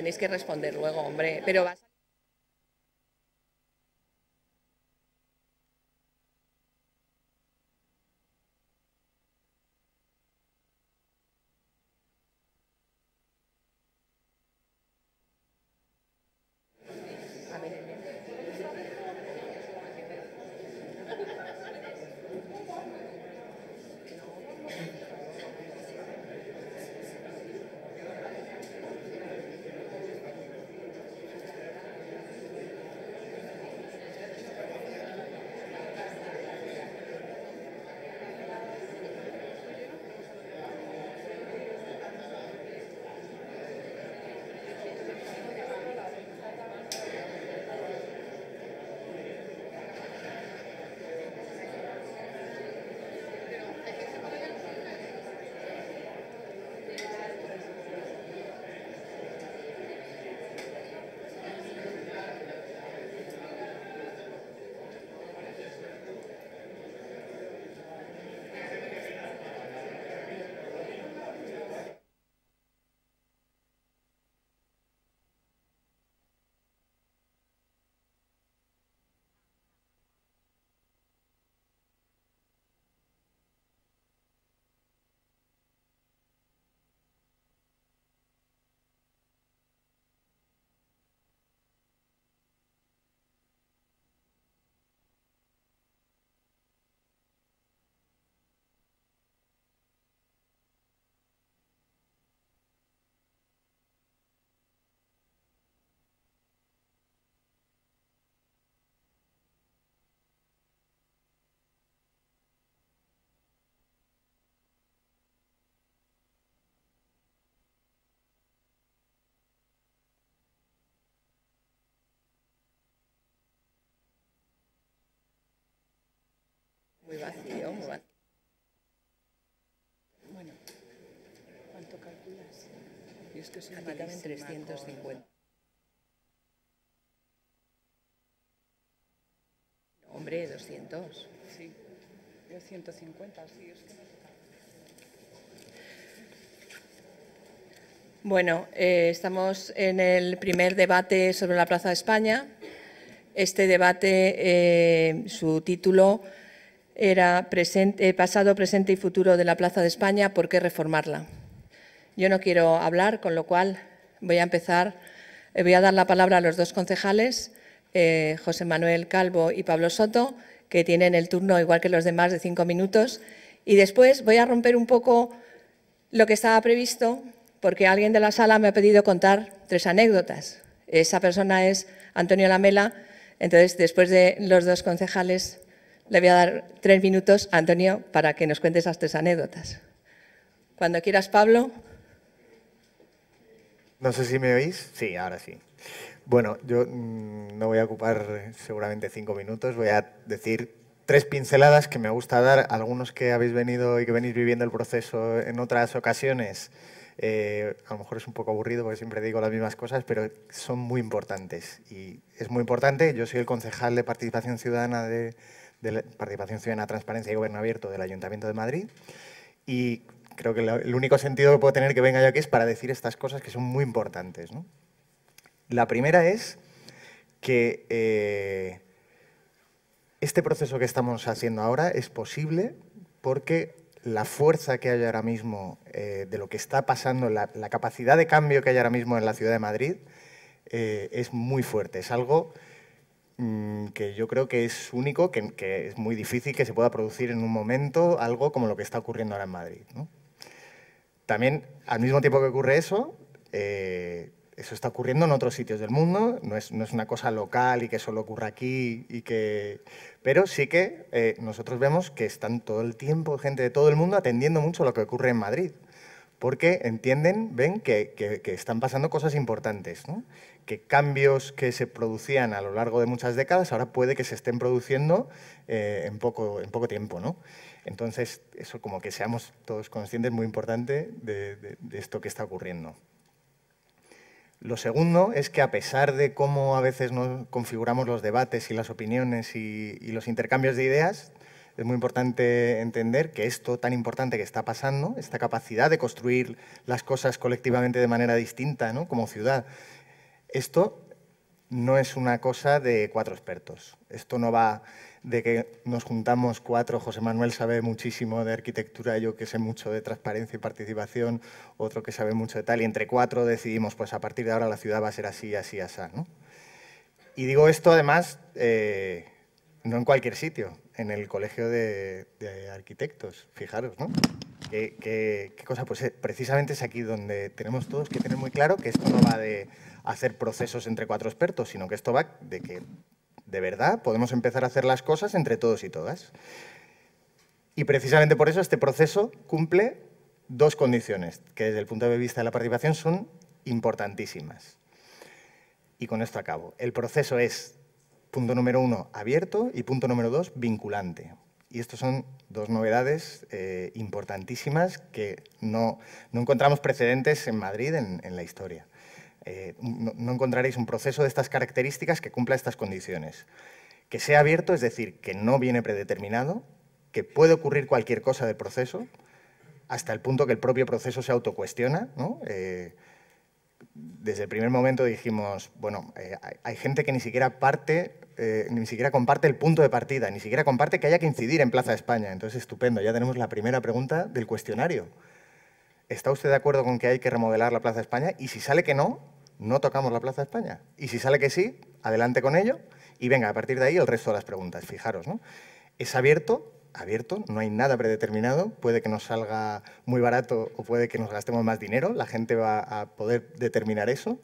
tenéis que responder luego, hombre. Pero muy vacío, muy vacío. Bueno, ¿cuánto calculas? Yo es que soy en 350. hombre, 200. Sí, 250. sí, es que Bueno, eh, estamos en el primer debate sobre la Plaza de España. Este debate, eh, su título era presente, eh, pasado, presente y futuro de la Plaza de España, ¿por qué reformarla? Yo no quiero hablar, con lo cual voy a empezar, eh, voy a dar la palabra a los dos concejales, eh, José Manuel Calvo y Pablo Soto, que tienen el turno, igual que los demás, de cinco minutos. Y después voy a romper un poco lo que estaba previsto, porque alguien de la sala me ha pedido contar tres anécdotas. Esa persona es Antonio Lamela, entonces después de los dos concejales le voy a dar tres minutos, Antonio, para que nos cuentes esas tres anécdotas. Cuando quieras, Pablo. No sé si me oís. Sí, ahora sí. Bueno, yo mm, no voy a ocupar seguramente cinco minutos. Voy a decir tres pinceladas que me gusta dar. Algunos que habéis venido y que venís viviendo el proceso en otras ocasiones. Eh, a lo mejor es un poco aburrido porque siempre digo las mismas cosas, pero son muy importantes. Y es muy importante. Yo soy el concejal de Participación Ciudadana de, de Participación Ciudadana, Transparencia y Gobierno Abierto del Ayuntamiento de Madrid. Y creo que el único sentido que puedo tener que venga yo aquí es para decir estas cosas que son muy importantes. La primera es que eh, este proceso que estamos haciendo ahora es posible porque la fuerza que hay ahora mismo eh, de lo que está pasando, la, capacidad de cambio que hay ahora mismo en la ciudad de Madrid, eh, es muy fuerte. Es algo Mm, que yo creo que es único, que, es muy difícil que se pueda producir en un momento algo como lo que está ocurriendo ahora en Madrid. También, al mismo tiempo que ocurre eso, eh, eso está ocurriendo en otros sitios del mundo, no es, no es, una cosa local y que solo ocurra aquí, y que... pero sí que eh, nosotros vemos que están todo el tiempo gente de todo el mundo atendiendo mucho lo que ocurre en Madrid, porque entienden, ven que, que están pasando cosas importantes. ¿no? que cambios que se producían a lo largo de muchas décadas ahora puede que se estén produciendo eh, en, poco, en poco tiempo. Entonces, eso como que seamos todos conscientes, muy importante, de, esto que está ocurriendo. Lo segundo es que a pesar de cómo a veces nos configuramos los debates y las opiniones y, los intercambios de ideas, es muy importante entender que esto tan importante que está pasando, esta capacidad de construir las cosas colectivamente de manera distinta, ¿no? como ciudad, esto no es una cosa de cuatro expertos. Esto no va de que nos juntamos cuatro, José Manuel sabe muchísimo de arquitectura, yo que sé mucho de transparencia y participación, otro que sabe mucho de tal, y entre cuatro decidimos, pues a partir de ahora la ciudad va a ser así, así, así. Y digo esto además, eh, no en cualquier sitio, en el Colegio de, Arquitectos, fijaros, ¿no? ¿Qué, qué cosa? Pues eh, precisamente es aquí donde tenemos todos que tener muy claro que esto no va de hacer procesos entre cuatro expertos, sino que esto va de que de verdad podemos empezar a hacer las cosas entre todos y todas. Y precisamente por eso este proceso cumple dos condiciones que desde el punto de vista de la participación son importantísimas. Y con esto acabo. El proceso es, punto número uno, abierto y punto número dos, vinculante. Y estas son dos novedades eh, importantísimas que no, encontramos precedentes en Madrid en la historia. Eh, no, encontraréis un proceso de estas características que cumpla estas condiciones. Que sea abierto, es decir, que no viene predeterminado, que puede ocurrir cualquier cosa del proceso, hasta el punto que el propio proceso se autocuestiona. Eh, desde el primer momento dijimos, bueno, eh, hay, gente que ni siquiera parte, ni siquiera comparte el punto de partida, ni siquiera comparte que haya que incidir en Plaza de España. Entonces, estupendo, ya tenemos la primera pregunta del cuestionario. ¿está usted de acuerdo con que hay que remodelar la Plaza de España? Y si sale que no, no tocamos la Plaza de España. Y si sale que sí, adelante con ello. Y venga, a partir de ahí el resto de las preguntas, fijaros, ¿no? Es abierto, abierto, no hay nada predeterminado, puede que nos salga muy barato o puede que nos gastemos más dinero, la gente va a poder determinar eso.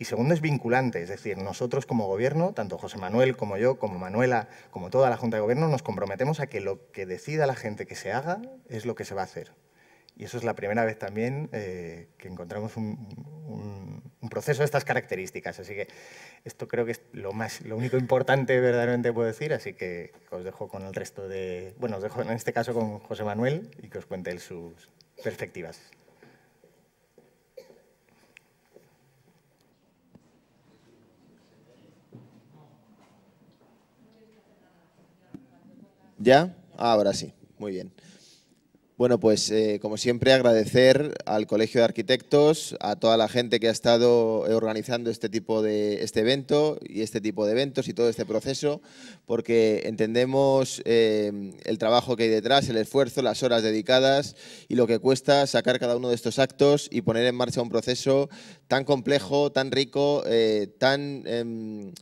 Y segundo, es vinculante, es decir, nosotros como gobierno, tanto José Manuel como yo, como Manuela, como toda la Junta de Gobierno, nos comprometemos a que lo que decida la gente que se haga es lo que se va a hacer. Y eso es la primera vez también eh, que encontramos un, proceso de estas características. Así que esto creo que es lo, más, lo único importante verdaderamente puedo decir, así que os dejo con el resto de... Bueno, os dejo en este caso con José Manuel y que os cuente sus perspectivas. ¿Ya? Ah, ahora sí, muy bien. Bueno, pues eh, como siempre agradecer al Colegio de Arquitectos, a toda la gente que ha estado eh, organizando este tipo de este evento y este tipo de eventos y todo este proceso, porque entendemos eh, el trabajo que hay detrás, el esfuerzo, las horas dedicadas y lo que cuesta sacar cada uno de estos actos y poner en marcha un proceso tan complejo, tan rico, tan em,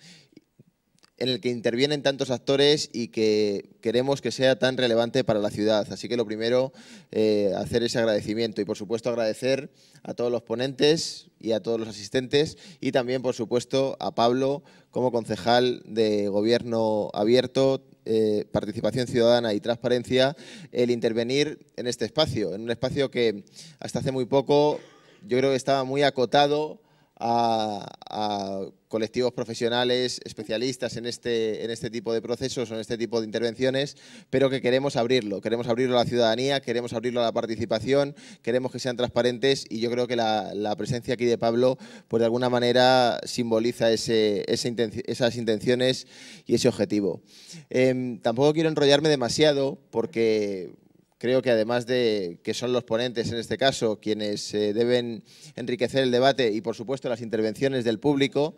en el que intervienen tantos actores y que queremos que sea tan relevante para la ciudad. Así que lo primero, eh, hacer ese agradecimiento y por supuesto agradecer a todos los ponentes y a todos los asistentes y también por supuesto a Pablo como concejal de Gobierno Abierto, eh, Participación Ciudadana y Transparencia, el intervenir en este espacio, en un espacio que hasta hace muy poco yo creo que estaba muy acotado a colectivos profesionales especialistas en este, en este tipo de procesos o en este tipo de intervenciones, pero que queremos abrirlo. Queremos abrirlo a la ciudadanía, queremos abrirlo a la participación, queremos que sean transparentes y yo creo que la, presencia aquí de Pablo, pues de alguna manera simboliza ese, esas intenciones y ese objetivo. Em, tampoco quiero enrollarme demasiado porque creo que además de que son los ponentes en este caso quienes eh, deben enriquecer el debate y por supuesto las intervenciones del público,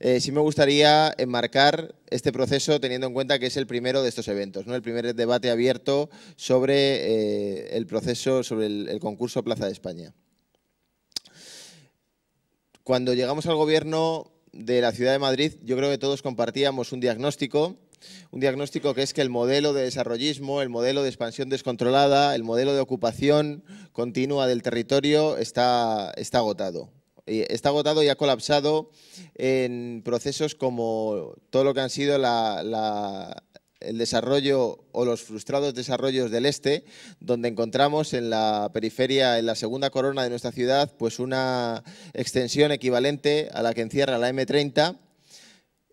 eh, sí me gustaría enmarcar este proceso teniendo en cuenta que es el primero de estos eventos, ¿no? el primer debate abierto sobre eh, el proceso, sobre el concurso Plaza de España. Cuando llegamos al gobierno de la ciudad de Madrid, yo creo que todos compartíamos un diagnóstico un diagnóstico que es que el modelo de desarrollismo, el modelo de expansión descontrolada, el modelo de ocupación continua del territorio está, agotado. Está agotado y ha colapsado en procesos como todo lo que han sido el desarrollo o los frustrados desarrollos del este, donde encontramos en la periferia, en la segunda corona de nuestra ciudad, pues una extensión equivalente a la que encierra la M30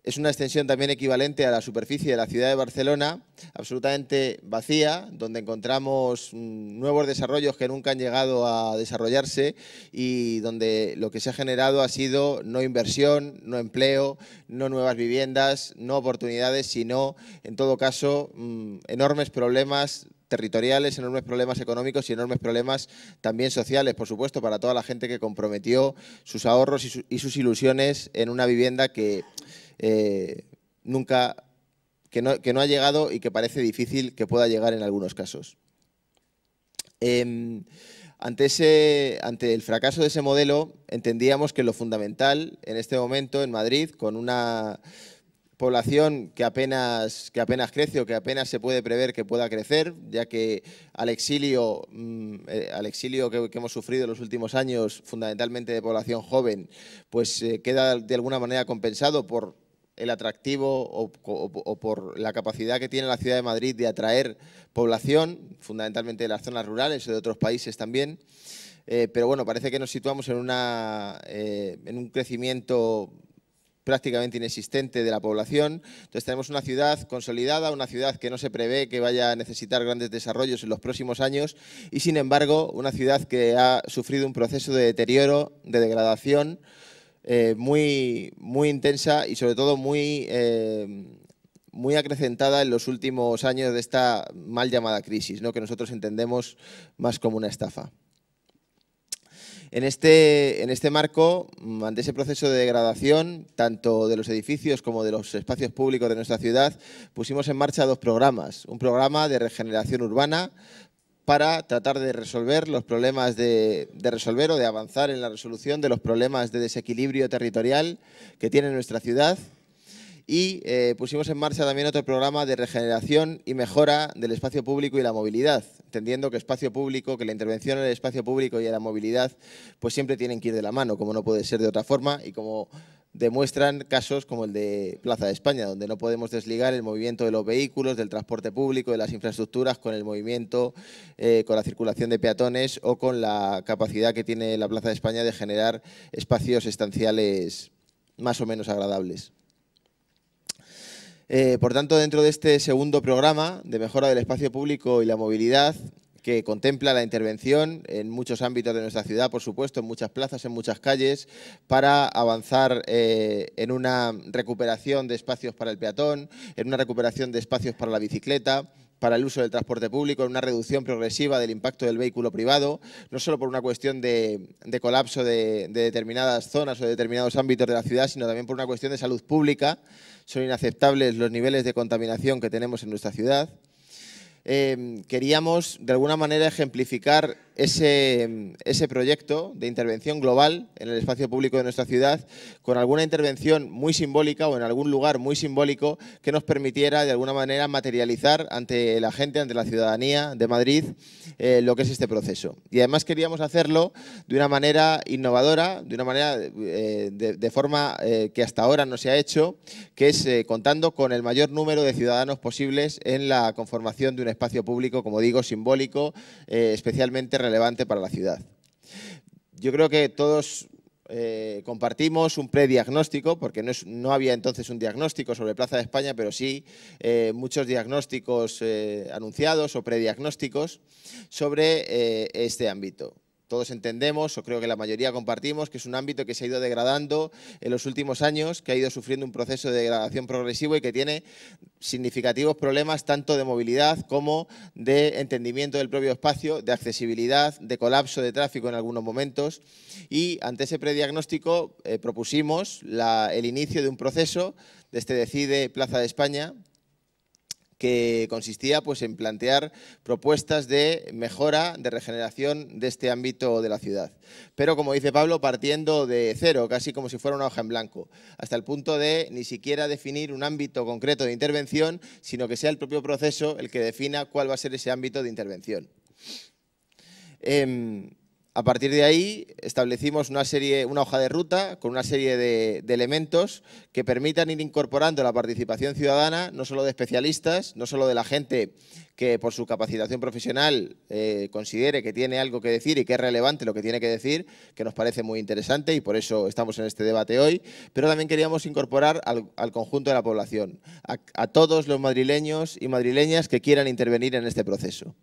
es una extensión también equivalente a la superficie de la ciudad de Barcelona, absolutamente vacía, donde encontramos mm, nuevos desarrollos que nunca han llegado a desarrollarse y donde lo que se ha generado ha sido no inversión, no empleo, no nuevas viviendas, no oportunidades, sino, en todo caso, mm, enormes problemas territoriales, enormes problemas económicos y enormes problemas también sociales, por supuesto, para toda la gente que comprometió sus ahorros y, sus ilusiones en una vivienda que eh, nunca, que no, ha llegado y que parece difícil que pueda llegar en algunos casos. Em, ante, ante el fracaso de ese modelo, entendíamos que lo fundamental en este momento en Madrid, con una población que apenas, que apenas crece o que apenas se puede prever que pueda crecer, ya que al exilio, mm, eh, al exilio que, hemos sufrido en los últimos años, fundamentalmente de población joven, pues eh, queda de alguna manera compensado por el atractivo o, por la capacidad que tiene la ciudad de Madrid de atraer población, fundamentalmente de las zonas rurales o de otros países también. Eh, pero bueno, parece que nos situamos en, una, eh, en un crecimiento prácticamente inexistente de la población. Entonces tenemos una ciudad consolidada, una ciudad que no se prevé que vaya a necesitar grandes desarrollos en los próximos años y sin embargo una ciudad que ha sufrido un proceso de deterioro, de degradación, eh, muy, muy intensa y sobre todo muy, eh, muy acrecentada en los últimos años de esta mal llamada crisis, ¿no? que nosotros entendemos más como una estafa. En este, en este marco, mm, ante ese proceso de degradación, tanto de los edificios como de los espacios públicos de nuestra ciudad, pusimos en marcha dos programas. Un programa de regeneración urbana para tratar de resolver los problemas de, resolver o de avanzar en la resolución de los problemas de desequilibrio territorial que tiene nuestra ciudad. Y eh, pusimos en marcha también otro programa de regeneración y mejora del espacio público y la movilidad, entendiendo que espacio público, que la intervención en el espacio público y en la movilidad, pues siempre tienen que ir de la mano, como no puede ser de otra forma y como demuestran casos como el de Plaza de España, donde no podemos desligar el movimiento de los vehículos, del transporte público, de las infraestructuras con el movimiento, eh, con la circulación de peatones o con la capacidad que tiene la Plaza de España de generar espacios estanciales más o menos agradables. Eh, por tanto, dentro de este segundo programa de mejora del espacio público y la movilidad, que contempla la intervención en muchos ámbitos de nuestra ciudad, por supuesto, en muchas plazas, en muchas calles, para avanzar eh, en una recuperación de espacios para el peatón, en una recuperación de espacios para la bicicleta, para el uso del transporte público, en una reducción progresiva del impacto del vehículo privado, no solo por una cuestión de, colapso de, de, determinadas zonas o de determinados ámbitos de la ciudad, sino también por una cuestión de salud pública. Son inaceptables los niveles de contaminación que tenemos en nuestra ciudad. Em, queríamos de alguna manera ejemplificar ese, ese proyecto de intervención global en el espacio público de nuestra ciudad, con alguna intervención muy simbólica o en algún lugar muy simbólico que nos permitiera de alguna manera materializar ante la gente, ante la ciudadanía de Madrid, eh, lo que es este proceso. Y además queríamos hacerlo de una manera innovadora, de una manera eh, de, forma eh, que hasta ahora no se ha hecho, que es contando con el mayor número de ciudadanos posibles en la conformación de un espacio público, como digo, simbólico, especialmente relacionado relevante para la ciudad. Yo creo que todos eh, compartimos un prediagnóstico, porque no, había entonces un diagnóstico sobre Plaza de España, pero sí eh, muchos diagnósticos eh, anunciados o prediagnósticos sobre este ámbito todos entendemos, o creo que la mayoría compartimos, que es un ámbito que se ha ido degradando en los últimos años, que ha ido sufriendo un proceso de degradación progresivo y que tiene significativos problemas tanto de movilidad como de entendimiento del propio espacio, de accesibilidad, de colapso de tráfico en algunos momentos. Y ante ese prediagnóstico eh, propusimos el inicio de un proceso desde este Decide Plaza de España, que consistía pues, en plantear propuestas de mejora, de regeneración de este ámbito de la ciudad. Pero como dice Pablo, partiendo de cero, casi como si fuera una hoja en blanco, hasta el punto de ni siquiera definir un ámbito concreto de intervención, sino que sea el propio proceso el que defina cuál va a ser ese ámbito de intervención. Em, a partir de ahí establecimos una, serie, una hoja de ruta con una serie de, elementos que permitan ir incorporando la participación ciudadana, no solo de especialistas, no solo de la gente que por su capacitación profesional eh, considere que tiene algo que decir y que es relevante lo que tiene que decir, que nos parece muy interesante y por eso estamos en este debate hoy, pero también queríamos incorporar al, conjunto de la población, a todos los madrileños y madrileñas que quieran intervenir en este proceso.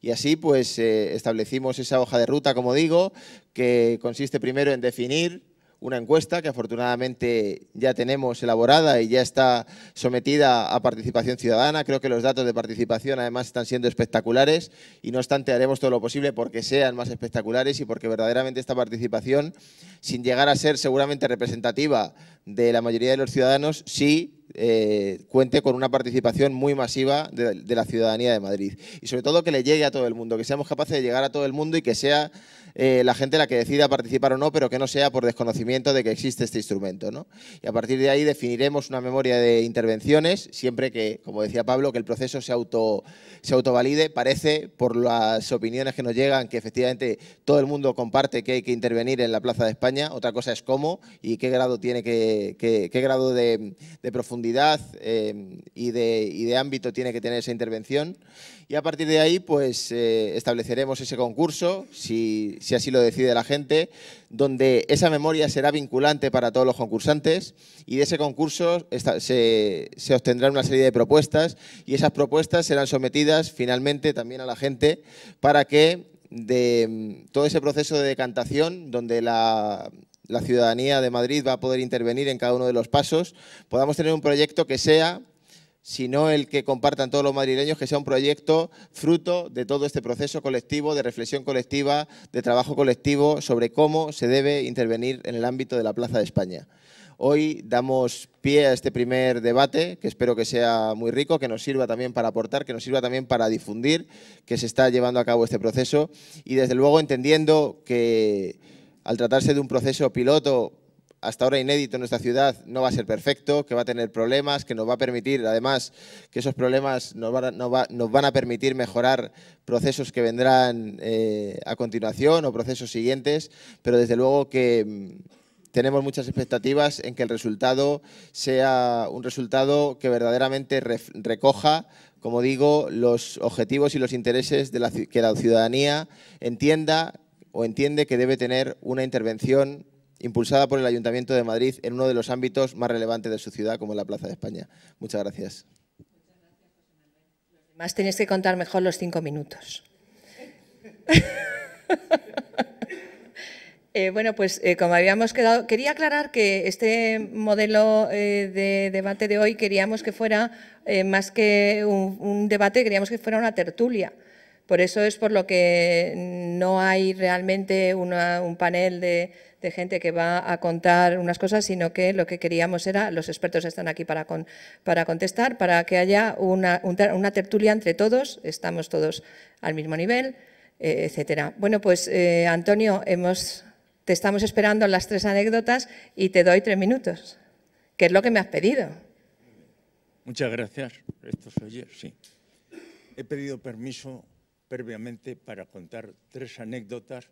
Y así pues eh, establecimos esa hoja de ruta, como digo, que consiste primero en definir una encuesta que afortunadamente ya tenemos elaborada y ya está sometida a participación ciudadana. Creo que los datos de participación además están siendo espectaculares y no obstante haremos todo lo posible porque sean más espectaculares y porque verdaderamente esta participación, sin llegar a ser seguramente representativa de la mayoría de los ciudadanos, sí eh, cuente con una participación muy masiva de, de la ciudadanía de Madrid. Y sobre todo que le llegue a todo el mundo, que seamos capaces de llegar a todo el mundo y que sea eh, la gente la que decida participar o no, pero que no sea por desconocimiento de que existe este instrumento. ¿no? Y a partir de ahí definiremos una memoria de intervenciones, siempre que, como decía Pablo, que el proceso se, auto, se autovalide. Parece, por las opiniones que nos llegan, que efectivamente todo el mundo comparte que hay que intervenir en la Plaza de España. Otra cosa es cómo y qué grado tiene que, qué, grado de, profundidad eh, y, de, de ámbito tiene que tener esa intervención. Y a partir de ahí, pues eh, estableceremos ese concurso. Si, si así lo decide la gente, donde esa memoria será vinculante para todos los concursantes y de ese concurso se, obtendrán una serie de propuestas y esas propuestas serán sometidas finalmente también a la gente para que de mm, todo ese proceso de decantación donde la, la ciudadanía de Madrid va a poder intervenir en cada uno de los pasos, podamos tener un proyecto que sea sino el que compartan todos los madrileños, que sea un proyecto fruto de todo este proceso colectivo, de reflexión colectiva, de trabajo colectivo sobre cómo se debe intervenir en el ámbito de la Plaza de España. Hoy damos pie a este primer debate, que espero que sea muy rico, que nos sirva también para aportar, que nos sirva también para difundir que se está llevando a cabo este proceso y desde luego entendiendo que al tratarse de un proceso piloto hasta ahora inédito en nuestra ciudad no va a ser perfecto, que va a tener problemas, que nos va a permitir, además, que esos problemas nos van a, permitir mejorar procesos que vendrán eh, a continuación o procesos siguientes, pero desde luego que mm, tenemos muchas expectativas en que el resultado sea un resultado que verdaderamente recoja, como digo, los objetivos y los intereses de que la ciudadanía entienda o entiende que debe tener una intervención impulsada por el Ayuntamiento de Madrid en uno de los ámbitos más relevantes de su ciudad, como la Plaza de España. Muchas gracias. Más tenéis que contar mejor los cinco minutos. Eh, bueno, pues eh, como habíamos quedado, quería aclarar que este modelo eh, de debate de hoy queríamos que fuera más que un, debate, queríamos que fuera una tertulia. Por eso es por lo que no hay realmente un panel de, de gente que va a contar unas cosas, sino que lo que queríamos era, los expertos están aquí para, con, para contestar, para que haya una, tertulia entre todos, estamos todos al mismo nivel, eh, etcétera. Bueno, pues eh, Antonio, hemos, te estamos esperando las tres anécdotas y te doy tres minutos, que es lo que me has pedido. Muchas gracias. Esto sí. He pedido permiso previamente para contar tres anécdotas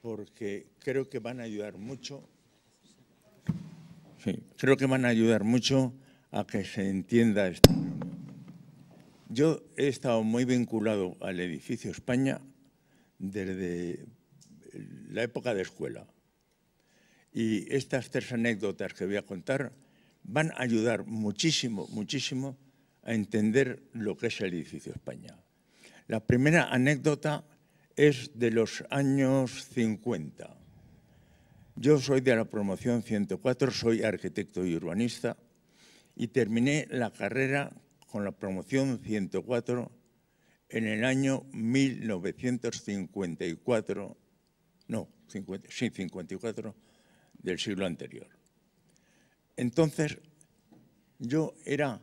porque creo que van a ayudar mucho, sí, creo que van a ayudar mucho a que se entienda esto. Yo he estado muy vinculado al edificio España desde la época de escuela y estas tres anécdotas que voy a contar van a ayudar muchísimo, muchísimo a entender lo que es el edificio España. La primera anécdota es de los años 50. Yo soy de la promoción 104, soy arquitecto y urbanista y terminé la carrera con la promoción 104 en el año 1954, no, sí, 54 del siglo anterior. Entonces, yo era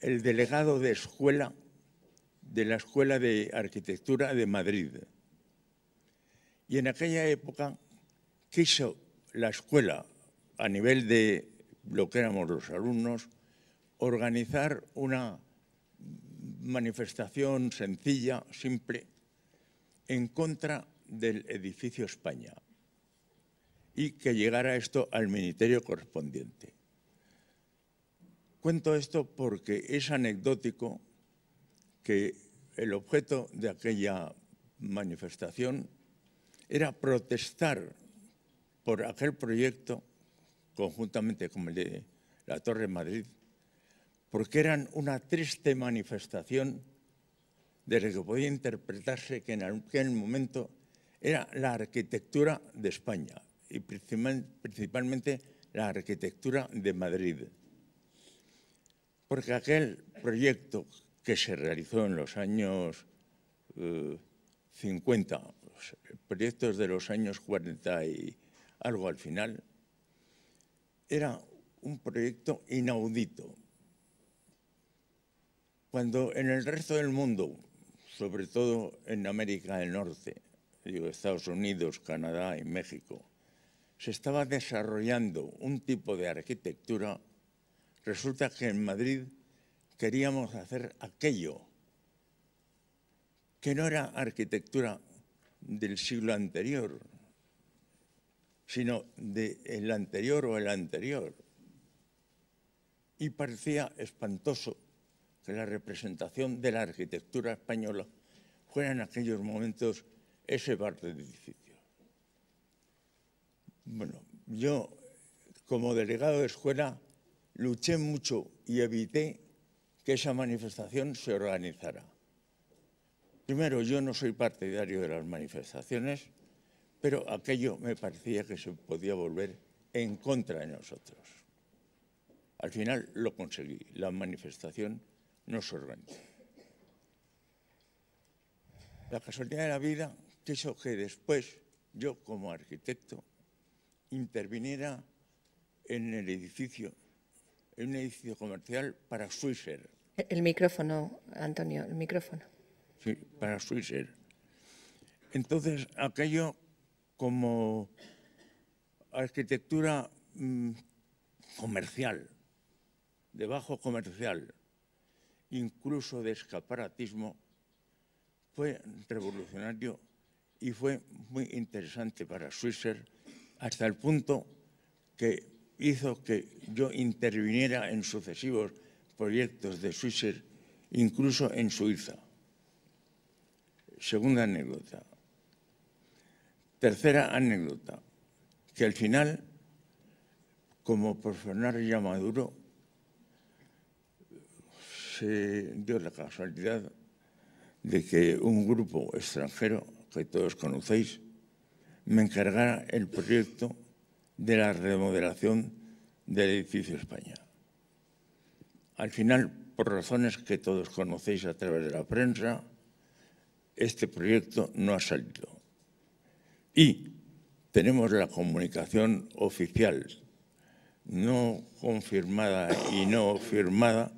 el delegado de escuela de la Escuela de Arquitectura de Madrid. Y en aquella época quiso la escuela, a nivel de lo que éramos los alumnos, organizar una manifestación sencilla, simple, en contra del edificio España y que llegara esto al ministerio correspondiente. Cuento esto porque es anecdótico que el objeto de aquella manifestación era protestar por aquel proyecto, conjuntamente con el de la Torre Madrid, porque eran una triste manifestación de lo que podía interpretarse que en aquel momento era la arquitectura de España y principalmente la arquitectura de Madrid. Porque aquel proyecto que se realizó en los años 50, eh, proyectos de los años 40 y algo al final, era un proyecto inaudito. Cuando en el resto del mundo, sobre todo en América del Norte, digo, Estados Unidos, Canadá y México, se estaba desarrollando un tipo de arquitectura, resulta que en Madrid queríamos hacer aquello que no era arquitectura del siglo anterior, sino del anterior o el anterior. Y parecía espantoso que la representación de la arquitectura española fuera en aquellos momentos ese parte de edificios. Bueno, yo como delegado de escuela luché mucho y evité que esa manifestación se organizara. Primero, yo no soy partidario de las manifestaciones, pero aquello me parecía que se podía volver en contra de nosotros. Al final lo conseguí, la manifestación no se organizó. La casualidad de la vida quiso que después yo como arquitecto interviniera en el edificio en un edificio comercial para Swisher. El micrófono, Antonio, el micrófono. Sí, para Swisher. Entonces, aquello como arquitectura mm, comercial, de bajo comercial, incluso de escaparatismo, fue revolucionario y fue muy interesante para Swisher hasta el punto que hizo que yo interviniera en sucesivos proyectos de Suiza, incluso en Suiza. Segunda anécdota. Tercera anécdota, que al final, como por Fernando ya Maduro, se dio la casualidad de que un grupo extranjero, que todos conocéis, me encargara el proyecto de la remodelación del edificio España. Al final, por razones que todos conocéis a través de la prensa, este proyecto no ha salido. Y tenemos la comunicación oficial, no confirmada y no firmada,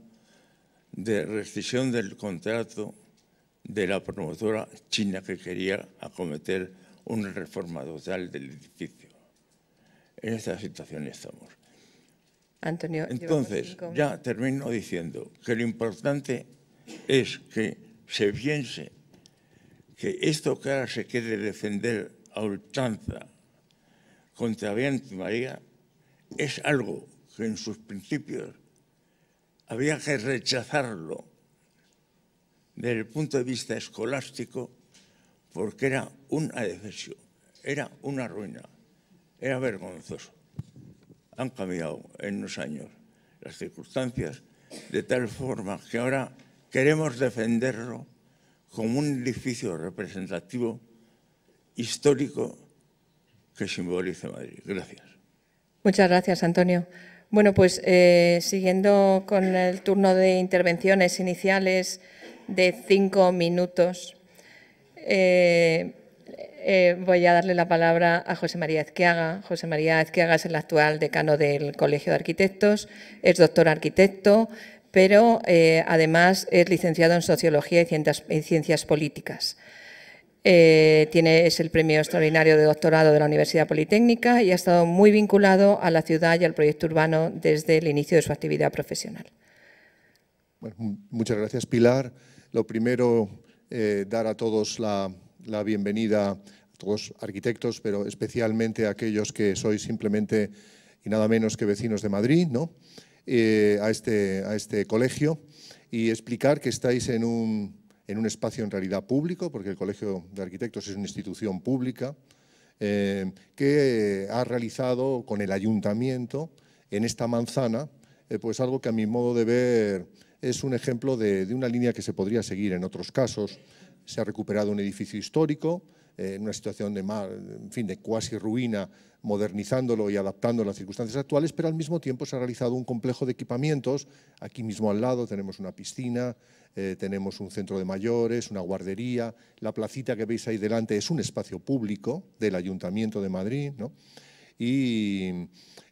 de rescisión del contrato de la promotora china que quería acometer una reforma total del edificio. En esta situación estamos. Antonio, Entonces, ya termino diciendo que lo importante es que se piense que esto que ahora se quiere defender a ultranza contra Viento es algo que en sus principios había que rechazarlo desde el punto de vista escolástico porque era un adefesio, era una ruina. Era vergonzoso. Han cambiado en unos años las circunstancias de tal forma que ahora queremos defenderlo como un edificio representativo histórico que simboliza Madrid. Gracias. Muchas gracias, Antonio. Bueno, pues eh, siguiendo con el turno de intervenciones iniciales de cinco minutos, eh, eh, voy a darle la palabra a José María Ezquiaga. José María Ezquiaga es el actual decano del Colegio de Arquitectos, es doctor arquitecto, pero eh, además es licenciado en Sociología y Ciencias, Políticas. Eh, tiene, es el premio extraordinario de doctorado de la Universidad Politécnica y ha estado muy vinculado a la ciudad y al proyecto urbano desde el inicio de su actividad profesional. muchas gracias, Pilar. Lo primero, dar a todos la la bienvenida a todos arquitectos, pero especialmente a aquellos que sois simplemente y nada menos que vecinos de Madrid, ¿no? Eh, a, este, a este colegio y explicar que estáis en un, espacio en realidad público, porque el Colegio de Arquitectos es una institución pública, eh, que ha realizado con el ayuntamiento en esta manzana, eh, pues algo que a mi modo de ver es un ejemplo de, una línea que se podría seguir en otros casos, se ha recuperado un edificio histórico en eh, una situación de, mal, en fin, de cuasi ruina, modernizándolo y adaptándolo a las circunstancias actuales, pero al mismo tiempo se ha realizado un complejo de equipamientos. Aquí mismo al lado tenemos una piscina, eh, tenemos un centro de mayores, una guardería, la placita que veis ahí delante es un espacio público del Ayuntamiento de Madrid, ¿no? y, en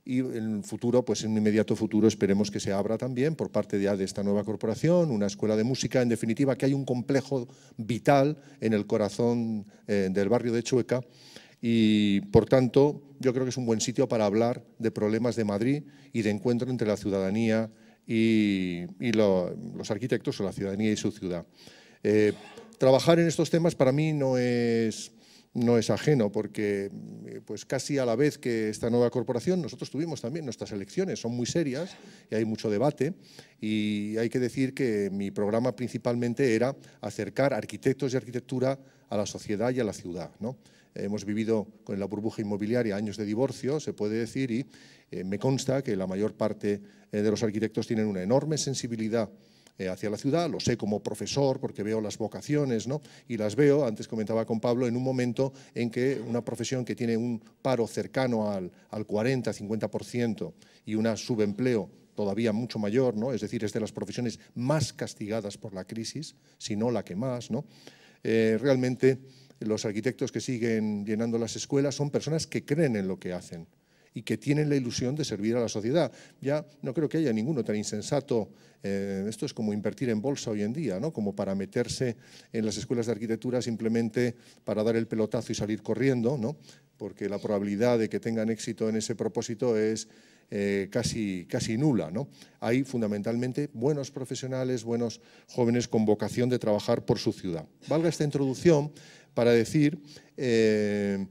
el futuro, pues en un inmediato futuro esperemos que se abra también por parte de esta nueva corporación, una escuela de música, en definitiva que hay un complejo vital en el corazón eh, del barrio de Chueca y por tanto yo creo que es un buen sitio para hablar de problemas de Madrid y de encuentro entre la ciudadanía y, los arquitectos o la ciudadanía y su ciudad. Eh, trabajar en estos temas para mí no es no es ajeno porque eh, pues casi a la vez que esta nueva corporación nosotros tuvimos también nuestras elecciones, son muy serias y hay mucho debate y hay que decir que mi programa principalmente era acercar arquitectos y arquitectura a la sociedad y a la ciudad. Hemos vivido con la burbuja inmobiliaria años de divorcio, se puede decir, y eh, me consta que la mayor parte eh, de los arquitectos tienen una enorme sensibilidad eh, hacia la ciudad, lo sé como profesor porque veo las vocaciones y las veo, antes comentaba con Pablo, en un momento en que una profesión que tiene un paro cercano al, al 40-50% y un subempleo todavía mucho mayor, ¿no? es decir, es de las profesiones más castigadas por la crisis, si no la que más, ¿no? Eh, realmente los arquitectos que siguen llenando las escuelas son personas que creen en lo que hacen y que tienen la ilusión de servir a la sociedad. Ya no creo que haya ninguno tan insensato, eh, esto es como invertir en bolsa hoy en día, ¿no? como para meterse en las escuelas de arquitectura simplemente para dar el pelotazo y salir corriendo, ¿no? porque la probabilidad de que tengan éxito en ese propósito es eh, casi, casi nula. ¿no? Hay fundamentalmente buenos profesionales, buenos jóvenes con vocación de trabajar por su ciudad. Valga esta introducción para decir eh,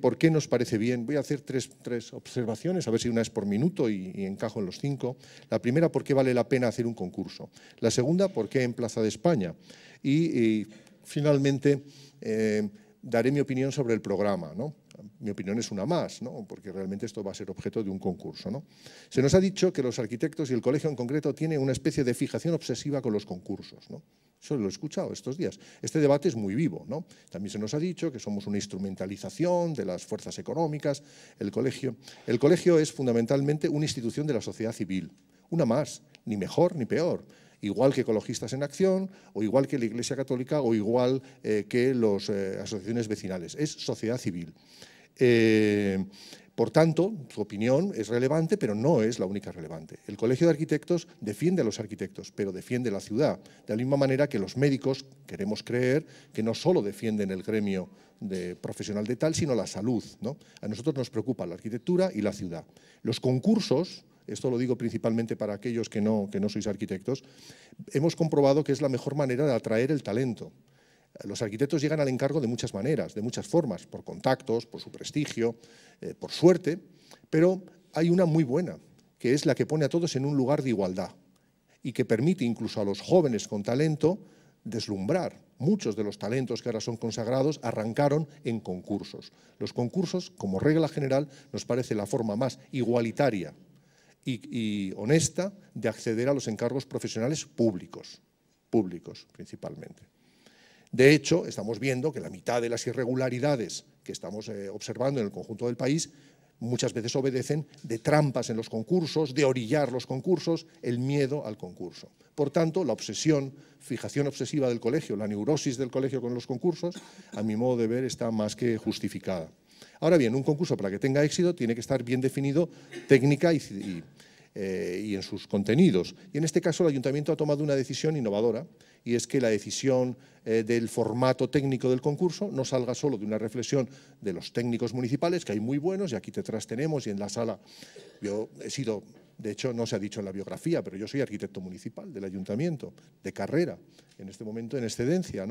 por qué nos parece bien. Voy a hacer tres, tres observaciones, a ver si una es por minuto y, encajo en los cinco. La primera, por qué vale la pena hacer un concurso. La segunda, por qué en Plaza de España. Y, finalmente, eh, daré mi opinión sobre el programa. ¿no? mi opinión es una más, ¿no? porque realmente esto va a ser objeto de un concurso. ¿no? Se nos ha dicho que los arquitectos y el colegio en concreto tienen una especie de fijación obsesiva con los concursos. ¿no? Eso lo he escuchado estos días. Este debate es muy vivo. ¿no? También se nos ha dicho que somos una instrumentalización de las fuerzas económicas, el colegio. El colegio es fundamentalmente una institución de la sociedad civil, una más, ni mejor ni peor igual que Ecologistas en Acción, o igual que la Iglesia Católica, o igual eh, que las eh, asociaciones vecinales. Es sociedad civil. Eh, por tanto, su opinión es relevante, pero no es la única relevante. El Colegio de Arquitectos defiende a los arquitectos, pero defiende la ciudad, de la misma manera que los médicos queremos creer que no solo defienden el gremio de profesional de tal, sino la salud. A nosotros nos preocupa la arquitectura y la ciudad. Los concursos, esto lo digo principalmente para aquellos que no, que no sois arquitectos, hemos comprobado que es la mejor manera de atraer el talento. Los arquitectos llegan al encargo de muchas maneras, de muchas formas, por contactos, por su prestigio, eh, por suerte, pero hay una muy buena, que es la que pone a todos en un lugar de igualdad y que permite incluso a los jóvenes con talento deslumbrar. Muchos de los talentos que ahora son consagrados arrancaron en concursos. Los concursos, como regla general, nos parece la forma más igualitaria y honesta de acceder a los encargos profesionales públicos, públicos principalmente. De hecho, estamos viendo que la mitad de las irregularidades que estamos eh, observando en el conjunto del país muchas veces obedecen de trampas en los concursos, de orillar los concursos, el miedo al concurso. Por tanto, la obsesión, fijación obsesiva del colegio, la neurosis del colegio con los concursos, a mi modo de ver, está más que justificada. Ahora bien, un concurso para que tenga éxito tiene que estar bien definido técnica y, y eh, y en sus contenidos. Y en este caso el ayuntamiento ha tomado una decisión innovadora y es que la decisión eh, del formato técnico del concurso no salga solo de una reflexión de los técnicos municipales, que hay muy buenos y aquí detrás tenemos y en la sala yo he sido de hecho, no se ha dicho en la biografía, pero yo soy arquitecto municipal del ayuntamiento, de carrera, en este momento en excedencia,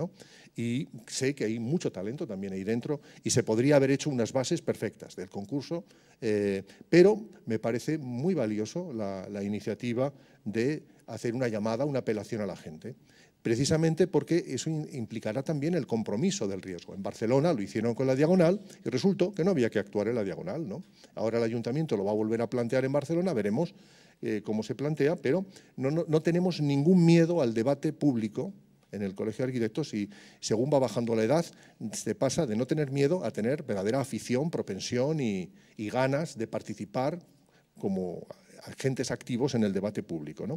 Y sé que hay mucho talento también ahí dentro y se podría haber hecho unas bases perfectas del concurso, eh, pero me parece muy valioso la iniciativa de hacer una llamada, una apelación a la gente precisamente porque eso implicará también el compromiso del riesgo. En Barcelona lo hicieron con la diagonal y resultó que no había que actuar en la diagonal. ¿no? Ahora el ayuntamiento lo va a volver a plantear en Barcelona, veremos eh, cómo se plantea, pero no, tenemos ningún miedo al debate público en el Colegio de Arquitectos y según va bajando la edad, se pasa de no tener miedo a tener verdadera afición, propensión y, ganas de participar como agentes activos en el debate público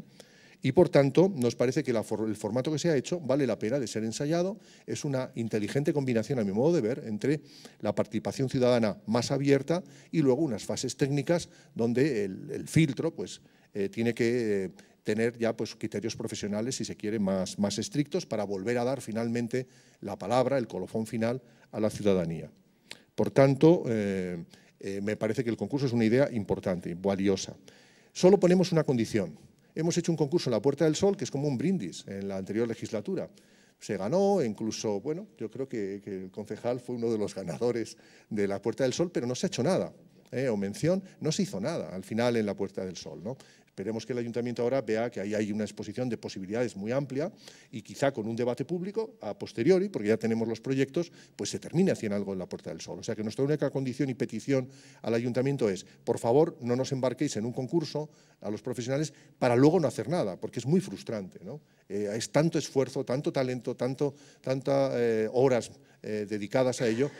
y por tanto nos parece que el formato que se ha hecho vale la pena de ser ensayado, es una inteligente combinación a mi modo de ver entre la participación ciudadana más abierta y luego unas fases técnicas donde el, filtro pues, eh, tiene que... Eh, tener ya pues, criterios profesionales, si se quiere, más, más estrictos para volver a dar finalmente la palabra, el colofón final a la ciudadanía. Por tanto, eh, me parece que el concurso es una idea importante, valiosa. Solo ponemos una condición, hemos hecho un concurso en la Puerta del Sol, que es como un brindis en la anterior legislatura. Se ganó, incluso, bueno, yo creo que, el concejal fue uno de los ganadores de la Puerta del Sol, pero no se ha hecho nada. ¿eh? o mención, no se hizo nada al final en la Puerta del Sol. ¿no? Esperemos que el ayuntamiento ahora vea que ahí hay una exposición de posibilidades muy amplia y quizá con un debate público a posteriori, porque ya tenemos los proyectos, pues se termine haciendo algo en la Puerta del Sol. O sea que nuestra única condición y petición al ayuntamiento es, por favor, no nos embarquéis en un concurso a los profesionales para luego no hacer nada, porque es muy frustrante. ¿no? Eh, es tanto esfuerzo, tanto talento, tanto, tantas eh, horas eh, dedicadas a ello,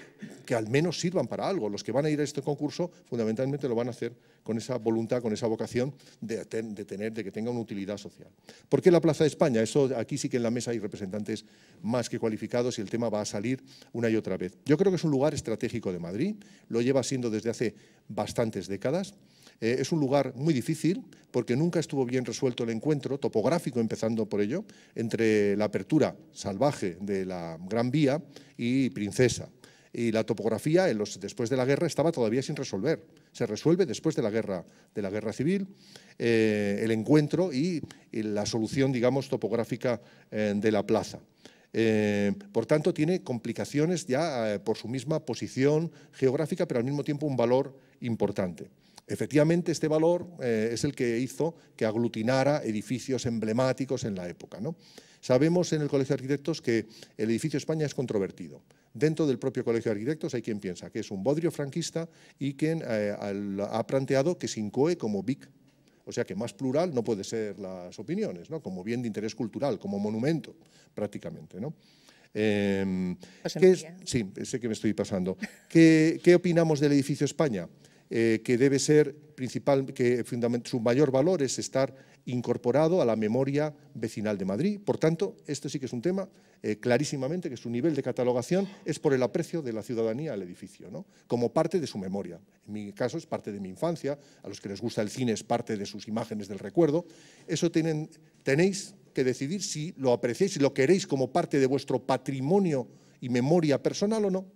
que al menos sirvan para algo. Los que van a ir a este concurso fundamentalmente lo van a hacer con esa voluntad, con esa vocación de, tener, de que tenga una utilidad social. ¿Por qué la Plaza de España? Eso aquí sí que en la mesa hay representantes más que cualificados y el tema va a salir una y otra vez. Yo creo que es un lugar estratégico de Madrid, lo lleva siendo desde hace bastantes décadas. Eh, es un lugar muy difícil porque nunca estuvo bien resuelto el encuentro, topográfico empezando por ello, entre la apertura salvaje de la Gran Vía y Princesa. Y la topografía después de la guerra estaba todavía sin resolver. Se resuelve después de la guerra, de la guerra civil, eh, el encuentro y, la solución, digamos, topográfica eh, de la plaza. por tanto, tiene complicaciones ya por su misma posición geográfica, pero al mismo tiempo un valor importante. Efectivamente, este valor eh, es el que hizo que aglutinara edificios emblemáticos en la época. ¿no? Sabemos en el Colegio de Arquitectos que el edificio España es controvertido. Dentro del propio Colegio de Arquitectos hay quien piensa que es un bodrio franquista y quien eh, ha planteado que se incoe como BIC. O sea que más plural no puede ser las opiniones, ¿no? como bien de interés cultural, como monumento prácticamente. Em, pues sí, sé que me estoy pasando. ¿Qué opinamos del edificio España? Eh, que debe ser principal, que su mayor valor es estar incorporado a la memoria vecinal de Madrid. Por tanto, esto sí que es un tema eh, clarísimamente que su nivel de catalogación es por el aprecio de la ciudadanía al edificio, ¿no? como parte de su memoria. En mi caso es parte de mi infancia, a los que les gusta el cine es parte de sus imágenes del recuerdo. Eso tenéis que decidir si lo apreciáis, si lo queréis como parte de vuestro patrimonio y memoria personal o no,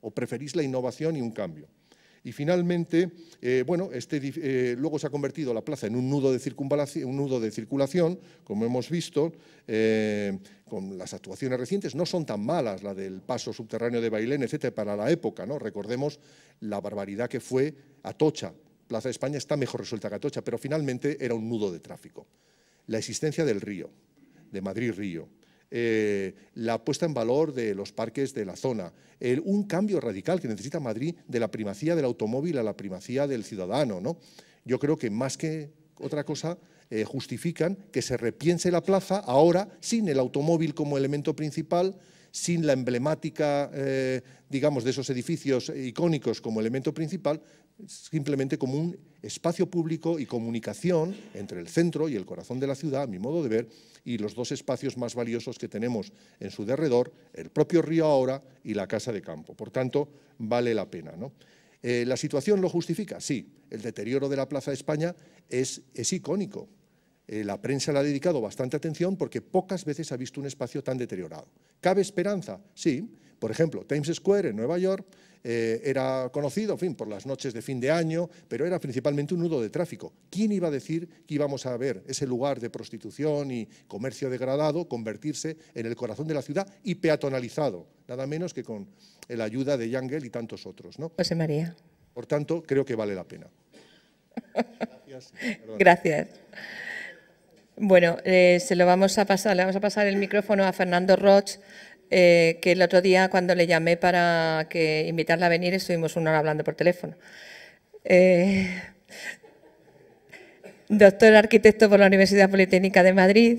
o preferís la innovación y un cambio. Y finalmente, eh, bueno, este, eh, luego se ha convertido la plaza en un nudo de, circunvalación, un nudo de circulación, como hemos visto, eh, con las actuaciones recientes. No son tan malas la del paso subterráneo de Bailén, etcétera, para la época. ¿no? Recordemos la barbaridad que fue Atocha. Plaza de España está mejor resuelta que Atocha, pero finalmente era un nudo de tráfico. La existencia del río, de Madrid-Río, eh, la puesta en valor de los parques de la zona, un cambio radical que necesita Madrid de la primacía del automóvil a la primacía del ciudadano. ¿no? Yo creo que más que otra cosa eh, justifican que se repiense la plaza ahora sin el automóvil como elemento principal sin la emblemática, eh, digamos, de esos edificios icónicos como elemento principal, simplemente como un espacio público y comunicación entre el centro y el corazón de la ciudad, a mi modo de ver, y los dos espacios más valiosos que tenemos en su derredor, el propio río ahora y la casa de campo. Por tanto, vale la pena. ¿no? Eh, ¿La situación lo justifica? Sí, el deterioro de la Plaza de España es icónico, eh, la prensa le ha dedicado bastante atención porque pocas veces ha visto un espacio tan deteriorado. ¿Cabe esperanza? Sí. Por ejemplo, Times Square en Nueva York eh, era conocido, fin, por las noches de fin de año, pero era principalmente un nudo de tráfico. ¿Quién iba a decir que íbamos a ver ese lugar de prostitución y comercio degradado convertirse en el corazón de la ciudad y peatonalizado? Nada menos que con la ayuda de Yangel y tantos otros. ¿no? José María. Por tanto, creo que vale la pena. Gracias. Gracias. Bueno, eh, se lo vamos a pasar, le vamos a pasar el micrófono a Fernando Roch, eh, que el otro día cuando le llamé para invitarla a venir estuvimos una hora hablando por teléfono. Eh, doctor arquitecto por la Universidad Politécnica de Madrid,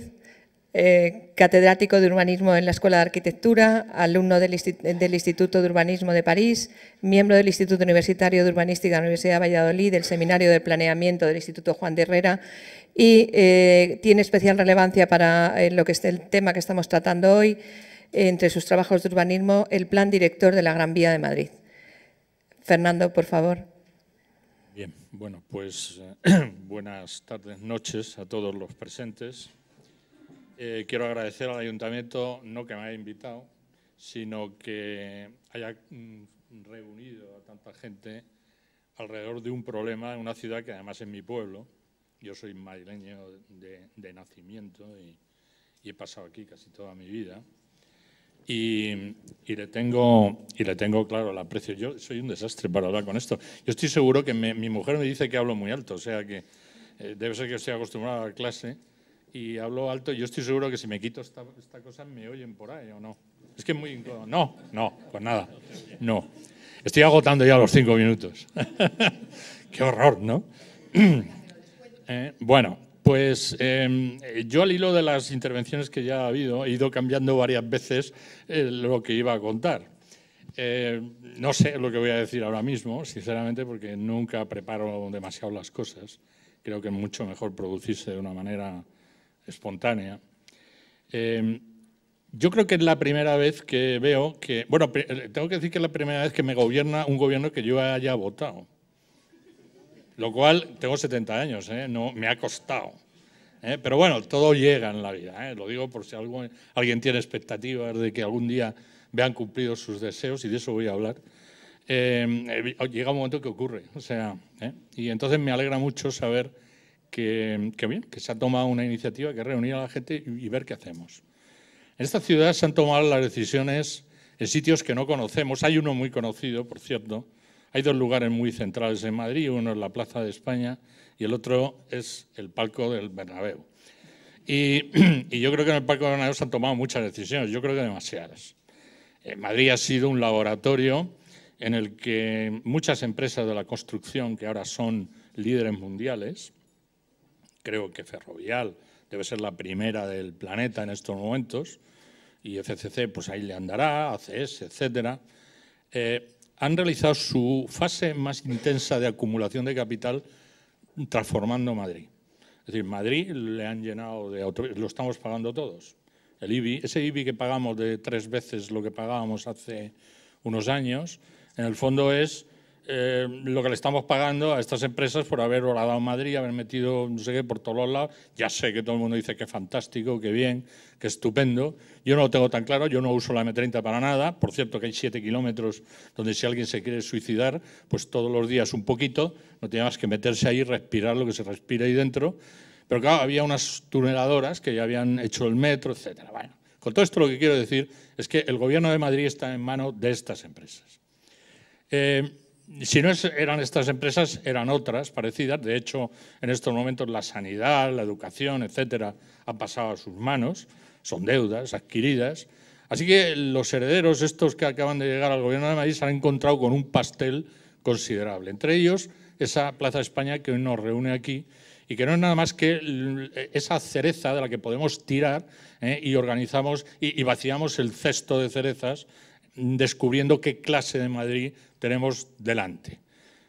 eh, catedrático de urbanismo en la Escuela de Arquitectura, alumno del, Instituto, de Urbanismo de París, miembro del Instituto Universitario de Urbanística de la Universidad de Valladolid, del Seminario de Planeamiento del Instituto Juan de Herrera y eh, tiene especial relevancia para eh, lo que es el tema que estamos tratando hoy, entre sus trabajos de urbanismo, el plan director de la Gran Vía de Madrid. Fernando, por favor. Bien, bueno, pues buenas tardes, noches a todos los presentes. Eh, quiero agradecer al ayuntamiento, no que me haya invitado, sino que haya mm, reunido a tanta gente alrededor de un problema en una ciudad que además es mi pueblo. Yo soy madrileño de, nacimiento y, he pasado aquí casi toda mi vida. Y, le tengo, y le tengo claro el aprecio. Yo soy un desastre para hablar con esto. Yo estoy seguro que mi mujer me dice que hablo muy alto, o sea que eh, debe ser que estoy acostumbrado a la clase y hablo alto, yo estoy seguro que si me quito esta, esta cosa me oyen por ahí o no. Es que es muy incómodo. No, no, pues nada, no. Estoy agotando ya los cinco minutos. Qué horror, ¿no? Eh, bueno, pues em, yo al hilo de las intervenciones que ya ha habido, he ido cambiando varias veces eh, lo que iba a contar. Eh, no sé lo que voy a decir ahora mismo, sinceramente, porque nunca preparo demasiado las cosas. Creo que es mucho mejor producirse de una manera espontánea. Em, yo creo que es la primera vez que veo que, bueno, eh, tengo que decir que es la primera vez que me gobierna un gobierno que yo haya votado. Lo cual, tengo 70 años, ¿eh? no, me ha costado. ¿eh? Pero bueno, todo llega en la vida. Lo digo por si algo, alguien tiene expectativas de que algún día vean cumplidos sus deseos, y de eso voy a hablar. Em, llega un momento que ocurre. O sea, y entonces me alegra mucho saber que, bien, que se ha tomado una iniciativa que es reunir a la gente y, ver qué hacemos. En esta ciudad se han tomado las decisiones en sitios que no conocemos. Hay uno muy conocido, por cierto. Hay dos lugares muy centrales en Madrid, uno es la Plaza de España y el otro es el palco del Bernabéu. Y, y yo creo que en el palco del Bernabéu se han tomado muchas decisiones, yo creo que demasiadas. Madrid ha sido un laboratorio en el que muchas empresas de la construcción, que ahora son líderes mundiales, creo que Ferrovial debe ser la primera del planeta en estos momentos, y FCC pues ahí le andará, ACS, etcétera, eh, han realizado su fase más intensa de acumulación de capital transformando Madrid. Es decir, Madrid le han llenado de lo estamos pagando todos. El IBI, ese IBI que pagamos de tres veces lo que pagábamos hace unos años, en el fondo es eh, lo que le estamos pagando a estas empresas por haber horadado Madrid, haber metido no sé qué por todos los lados. Ya sé que todo el mundo dice que es fantástico, que bien, que estupendo. Yo no lo tengo tan claro, yo no uso la M30 para nada. Por cierto, que hay siete kilómetros donde si alguien se quiere suicidar, pues todos los días un poquito, no tiene más que meterse ahí, respirar lo que se respira ahí dentro. Pero claro, había unas tuneladoras que ya habían hecho el metro, etcétera. Bueno, con todo esto lo que quiero decir es que el gobierno de Madrid está en manos de estas empresas. Eh, si no eran estas empresas, eran otras parecidas. De hecho, en estos momentos la sanidad, la educación, etcétera, han pasado a sus manos. Son deudas adquiridas. Así que los herederos, estos que acaban de llegar al gobierno de Madrid, se han encontrado con un pastel considerable. Entre ellos, esa Plaza de España que hoy nos reúne aquí y que no es nada más que esa cereza de la que podemos tirar ¿eh? y organizamos y vaciamos el cesto de cerezas descubriendo qué clase de Madrid tenemos delante.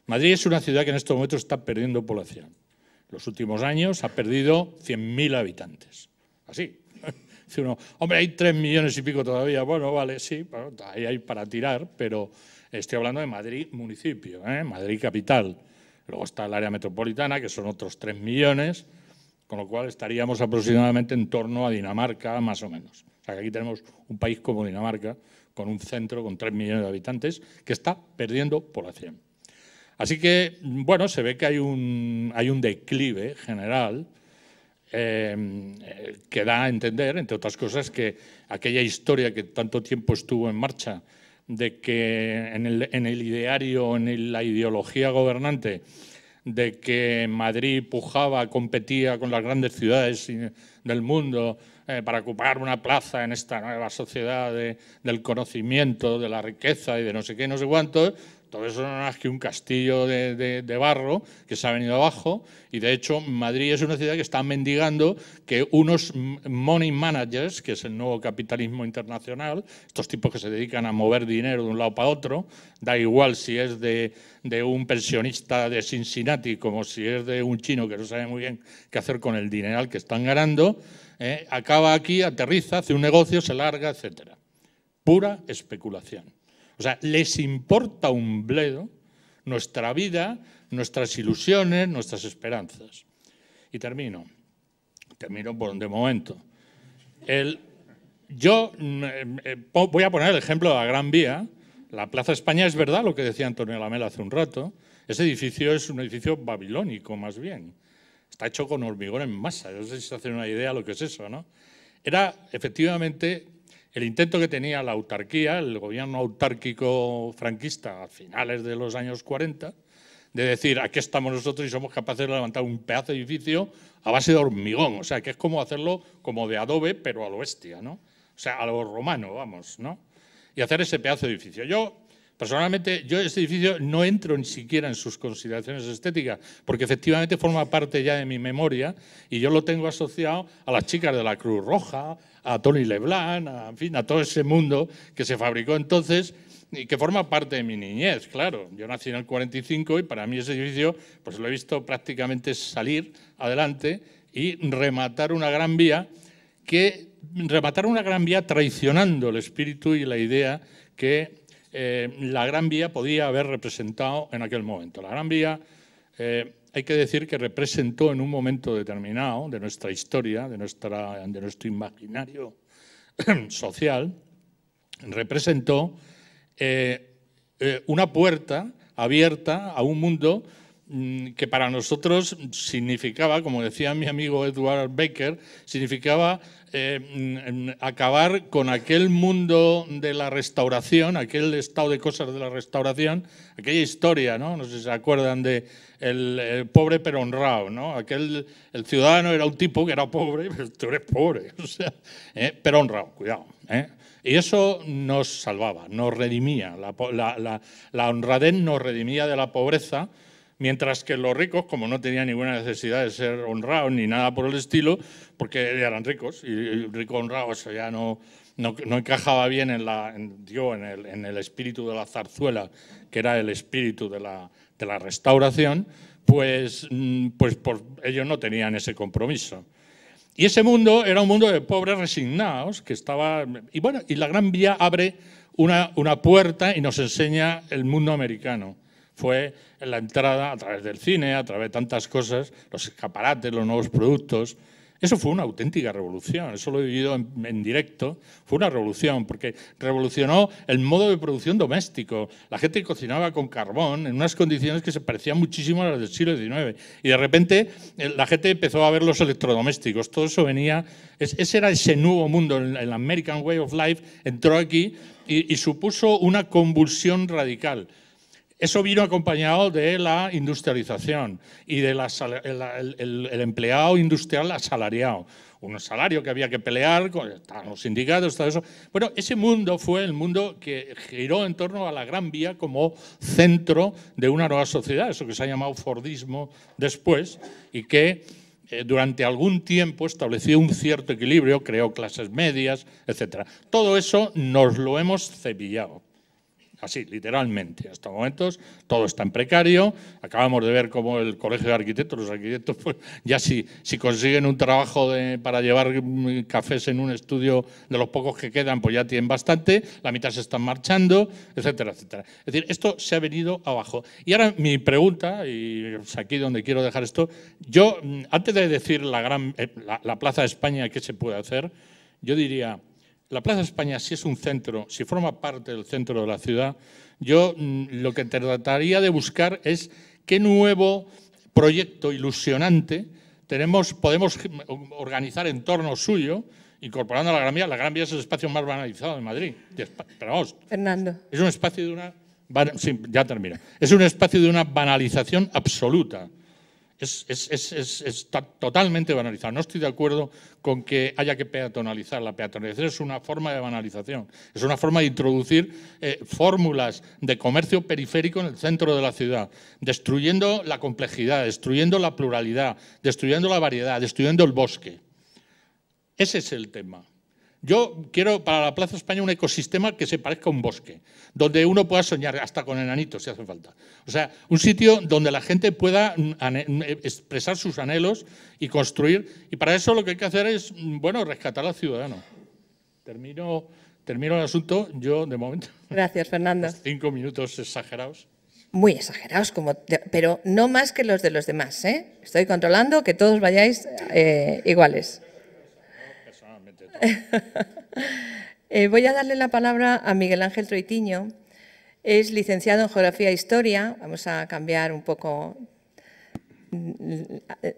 Madrid es una ciudad que en estos momentos está perdiendo población. En los últimos años ha perdido 100.000 habitantes. Así. Dice uno, hombre, hay 3 millones y pico todavía. Bueno, vale, sí, ahí hay para tirar, pero estoy hablando de Madrid municipio, ¿eh? Madrid capital. Luego está el área metropolitana, que son otros 3 millones, con lo cual estaríamos aproximadamente en torno a Dinamarca, más o menos. O sea, que aquí tenemos un país como Dinamarca, con un centro con 3 millones de habitantes que está perdiendo población. Así que, bueno, se ve que hay un, hay un declive general eh, que da a entender, entre otras cosas, que aquella historia que tanto tiempo estuvo en marcha de que en el, ideario, en la ideología gobernante, de que Madrid pujaba, competía con las grandes ciudades eh, del mundo eh, para ocupar una plaza en esta nueva sociedad del conocimiento, de la riqueza y de no sé qué, no sé cuánto, todo eso no es que un castillo de, barro que se ha venido abajo y de hecho Madrid es una ciudad que está mendigando que unos money managers, que es el nuevo capitalismo internacional, estos tipos que se dedican a mover dinero de un lado para otro, da igual si es de, de un pensionista de Cincinnati como si es de un chino que no sabe muy bien qué hacer con el dineral que están ganando, ¿eh? acaba aquí, aterriza, hace un negocio, se larga, etcétera. Pura especulación. O sea, les importa un bledo nuestra vida, nuestras ilusiones, nuestras esperanzas. Y termino. Termino por de momento. yo mm, eh, voy a poner el ejemplo de la Gran Vía. La Plaza España es verdad lo que decía Antonio Lamela hace un rato. Ese edificio es un edificio babilónico, más bien hecho con hormigón en masa. no sé si se hacen una idea lo que es eso, ¿no? Era efectivamente el intento que tenía la autarquía, el gobierno autárquico franquista a finales de los años 40, de decir, aquí estamos nosotros y somos capaces de levantar un pedazo de edificio a base de hormigón. O sea, que es como hacerlo como de adobe, pero a lo bestia, ¿no? O sea, a lo romano, vamos, ¿no? Y hacer ese pedazo de edificio. Yo Personalmente, yo este edificio no entro ni siquiera en sus consideraciones estéticas, porque efectivamente forma parte ya de mi memoria y yo lo tengo asociado a las chicas de la Cruz Roja, a Tony Leblanc, a, fin, a todo ese mundo que se fabricó entonces y que forma parte de mi niñez, claro. Yo nací en el 45 y para mí ese edificio pues lo he visto prácticamente salir adelante y rematar una gran vía que rematar una gran vía traicionando el espíritu y la idea que eh, la Gran Vía podía haber representado en aquel momento. La Gran Vía, eh, hay que decir que representó en un momento determinado de nuestra historia, de, nuestro imaginario social, representó eh, una puerta abierta a un mundo mm, que para nosotros significaba, como decía mi amigo Edward Baker, significaba eh, mm, acabar con aquel mundo de la restauración, aquel estado de cosas de la restauración, aquella historia, ¿no? No sé si se acuerdan de el, pobre pero honrado, ¿no? Aquel, el ciudadano era un tipo que era pobre, pero tú eres pobre, o sea, eh, pero honrado, cuidado, eh. Y eso nos salvaba, nos redimía, la honradez nos redimía de la pobreza, mientras que los ricos, como no tenían ninguna necesidad de ser honrados ni nada por el estilo, porque eran ricos, y rico honrado eso ya no, no, encajaba bien en, la, en, el, espíritu de la zarzuela, que era el espíritu de la, de la restauración, pues, mm, pues ellos no tenían ese compromiso. Y ese mundo era un mundo de pobres resignados que estaba... Y bueno, y la Gran Vía abre una, una puerta y nos enseña el mundo americano fue la entrada a través del cine, a través de tantas cosas, los escaparates, los nuevos productos. Eso fue una auténtica revolución, eso lo he vivido en, directo, fue una revolución porque revolucionó el modo de producción doméstico. La gente cocinaba con carbón en unas condiciones que se parecían muchísimo a las del siglo XIX y de repente eh, la gente empezó a ver los electrodomésticos, todo eso venía, ese era ese nuevo mundo, el American Way of Life entró aquí y supuso una convulsión radical. Eso vino acompañado de la industrialización y del de el, empleado industrial asalariado. Un salario que había que pelear, con, los sindicatos, todo eso. Bueno, ese mundo fue el mundo que giró en torno a la Gran Vía como centro de una nueva sociedad, eso que se ha llamado Fordismo después, y que eh, durante algún tiempo estableció un cierto equilibrio, creó clases medias, etc. Todo eso nos lo hemos cepillado así, literalmente. Hasta momentos todo está en precario. Acabamos de ver cómo el Colegio de Arquitectos, los arquitectos, pues, ya si, consiguen un trabajo para llevar mm, cafés en un estudio de los pocos que quedan, pues ya tienen bastante, la mitad se están marchando, etcétera, etcétera. Es decir, esto se ha venido abajo. Y ahora mi pregunta, y es aquí donde quiero dejar esto, yo, mm, antes de decir la, gran, eh, la Plaza de España, qué se puede hacer, yo diría la Plaza España si es un centro, si forma parte del centro de la ciudad, yo mm, lo que trataría de buscar es qué nuevo proyecto ilusionante tenemos, podemos organizar en torno suyo, incorporando a la Gran Vía. La Gran Vía es el espacio más banalizado de Madrid. Pero Fernando. Es un espacio de una... ya termina. Es un espacio de una banalización absoluta. Es, está totalmente banalizado. No estoy de acuerdo con que haya que peatonalizar. La peatonalización es una forma de banalización. Es una forma de introducir eh, fórmulas de comercio periférico en el centro de la ciudad, destruyendo la complejidad, destruyendo la pluralidad, destruyendo la variedad, destruyendo el bosque. Ese es el tema. Yo quiero para la Plaza España un ecosistema que se parezca a un bosque, donde uno pueda soñar hasta con enanitos si hace falta. O sea, un sitio donde la gente pueda mm, mm, eh, expresar sus anhelos y construir. Y para eso lo que hay que hacer es, mm, bueno, rescatar al ciudadano. Termino, termino el asunto yo de momento. Gracias, Fernando. Cinco minutos exagerados muy exagerados, como, pero no más que los de los demás. ¿eh? Estoy controlando que todos vayáis eh, iguales. Eh, voy a darle la palabra a Miguel Ángel Troitiño. Es licenciado en Geografía e Historia. Vamos a cambiar un poco mm,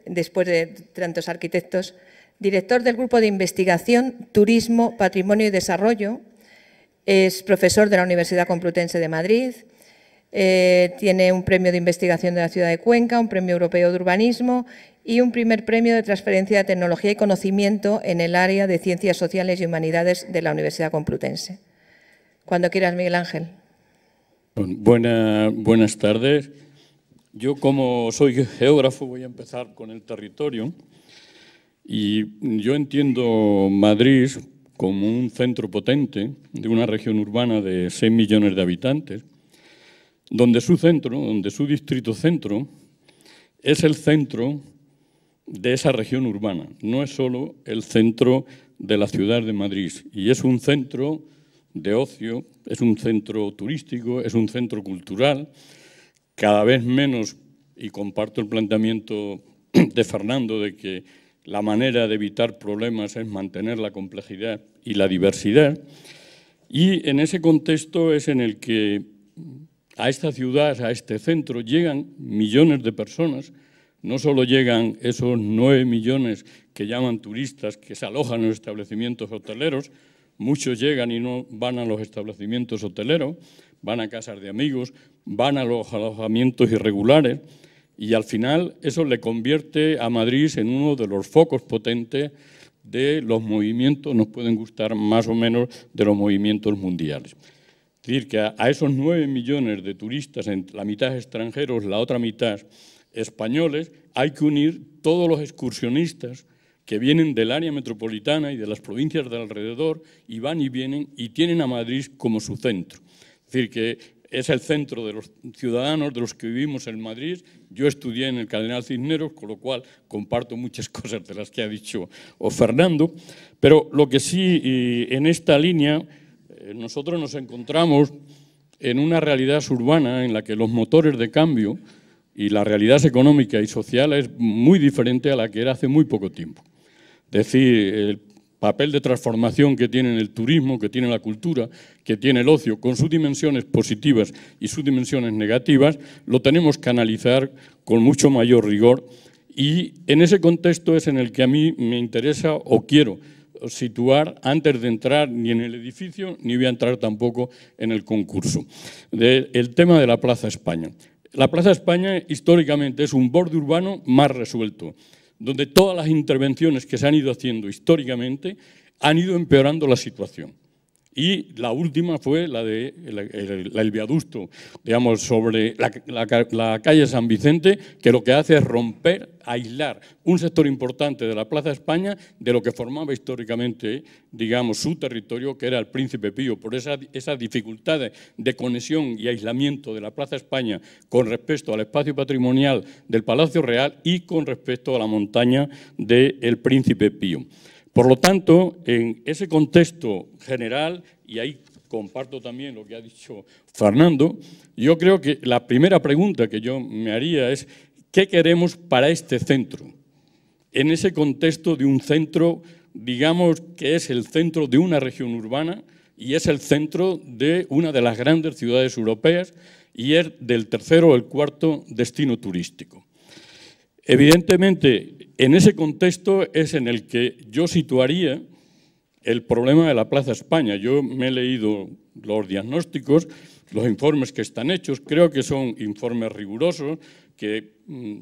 después de tantos arquitectos. Director del Grupo de Investigación Turismo, Patrimonio y Desarrollo. Es profesor de la Universidad Complutense de Madrid eh, tiene un premio de investigación de la ciudad de Cuenca, un premio europeo de urbanismo y un primer premio de transferencia de tecnología y conocimiento en el área de ciencias sociales y humanidades de la Universidad Complutense. Cuando quieras, Miguel Ángel. buenas tardes. Yo como soy geógrafo voy a empezar con el territorio y yo entiendo Madrid como un centro potente de una región urbana de 6 millones de habitantes donde su centro, donde su distrito centro, es el centro de esa región urbana, no es solo el centro de la ciudad de Madrid, y es un centro de ocio, es un centro turístico, es un centro cultural, cada vez menos, y comparto el planteamiento de Fernando de que la manera de evitar problemas es mantener la complejidad y la diversidad, y en ese contexto es en el que a esta ciudad, a este centro, llegan millones de personas. No solo llegan esos nueve millones que llaman turistas, que se alojan en los establecimientos hoteleros, muchos llegan y no van a los establecimientos hoteleros, van a casas de amigos, van a los alojamientos irregulares y al final eso le convierte a Madrid en uno de los focos potentes de los movimientos, nos pueden gustar más o menos, de los movimientos mundiales. Es decir, que a, esos nueve millones de turistas, la mitad extranjeros, la otra mitad españoles, hay que unir todos los excursionistas que vienen del área metropolitana y de las provincias de alrededor y van y vienen y tienen a Madrid como su centro. Es decir, que es el centro de los ciudadanos, de los que vivimos en Madrid. Yo estudié en el Cardenal Cisneros, con lo cual comparto muchas cosas de las que ha dicho o Fernando, pero lo que sí en esta línea eh, nosotros nos encontramos en una realidad urbana en la que los motores de cambio y la realidad económica y social es muy diferente a la que era hace muy poco tiempo. Es decir, el papel de transformación que tiene el turismo, que tiene la cultura, que tiene el ocio, con sus dimensiones positivas y sus dimensiones negativas, lo tenemos que analizar con mucho mayor rigor y en ese contexto es en el que a mí me interesa o quiero situar antes de entrar ni en el edificio, ni voy a entrar tampoco en el concurso. el tema de la Plaza España. La Plaza España históricamente es un borde urbano más resuelto, donde todas las intervenciones que se han ido haciendo históricamente han ido empeorando la situación. Y la última fue la del de, viaducto, digamos, sobre la, calle San Vicente, que lo que hace es romper, aislar un sector importante de la Plaza España de lo que formaba históricamente, digamos, su territorio, que era el Príncipe Pío. Por esas dificultades de conexión y aislamiento de la Plaza España con respecto al espacio patrimonial del Palacio Real y con respecto a la montaña del Príncipe Pío. Por lo tanto, en ese contexto general, y ahí comparto también lo que ha dicho Fernando, yo creo que la primera pregunta que yo me haría es, ¿qué queremos para este centro? En ese contexto de un centro, digamos que es el centro de una región urbana y es el centro de una de las grandes ciudades europeas y es del tercero o el cuarto destino turístico. Evidentemente, en ese contexto es en el que yo situaría el problema de la Plaza España. Yo me he leído los diagnósticos, los informes que están hechos, creo que son informes rigurosos que mm,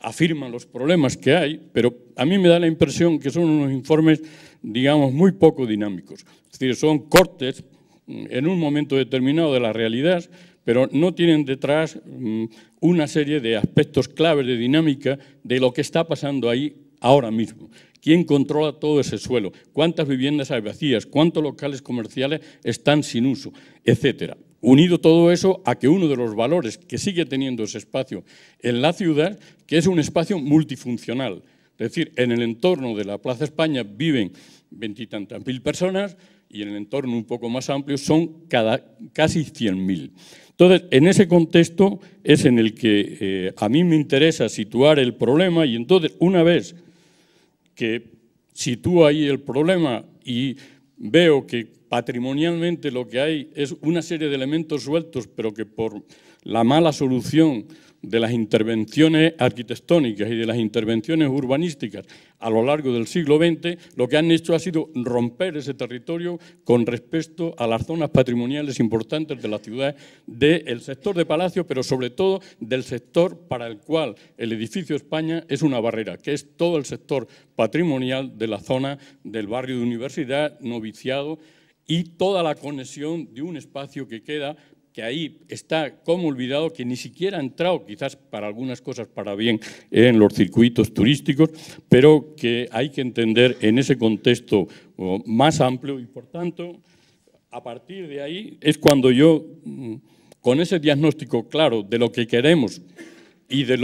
afirman los problemas que hay, pero a mí me da la impresión que son unos informes, digamos, muy poco dinámicos. Es decir, son cortes mm, en un momento determinado de la realidad pero no tienen detrás mm, una serie de aspectos claves de dinámica de lo que está pasando ahí ahora mismo. ¿Quién controla todo ese suelo? ¿Cuántas viviendas hay vacías? ¿Cuántos locales comerciales están sin uso? Etcétera. Unido todo eso a que uno de los valores que sigue teniendo ese espacio en la ciudad, que es un espacio multifuncional. Es decir, en el entorno de la Plaza España viven veintitantas mil personas y en el entorno un poco más amplio son cada, casi 100.000. Entonces, en ese contexto es en el que eh, a mí me interesa situar el problema y entonces una vez que sitúo ahí el problema y veo que patrimonialmente lo que hay es una serie de elementos sueltos, pero que por la mala solución de las intervenciones arquitectónicas y de las intervenciones urbanísticas a lo largo del siglo XX, lo que han hecho ha sido romper ese territorio con respecto a las zonas patrimoniales importantes de la ciudad, del sector de Palacio, pero sobre todo del sector para el cual el edificio España es una barrera, que es todo el sector patrimonial de la zona del barrio de universidad, noviciado, y toda la conexión de un espacio que queda que ahí está como olvidado, que ni siquiera ha entrado, quizás para algunas cosas para bien, en los circuitos turísticos, pero que hay que entender en ese contexto más amplio y, por tanto, a partir de ahí es cuando yo, mm, con ese diagnóstico claro de lo que queremos y de,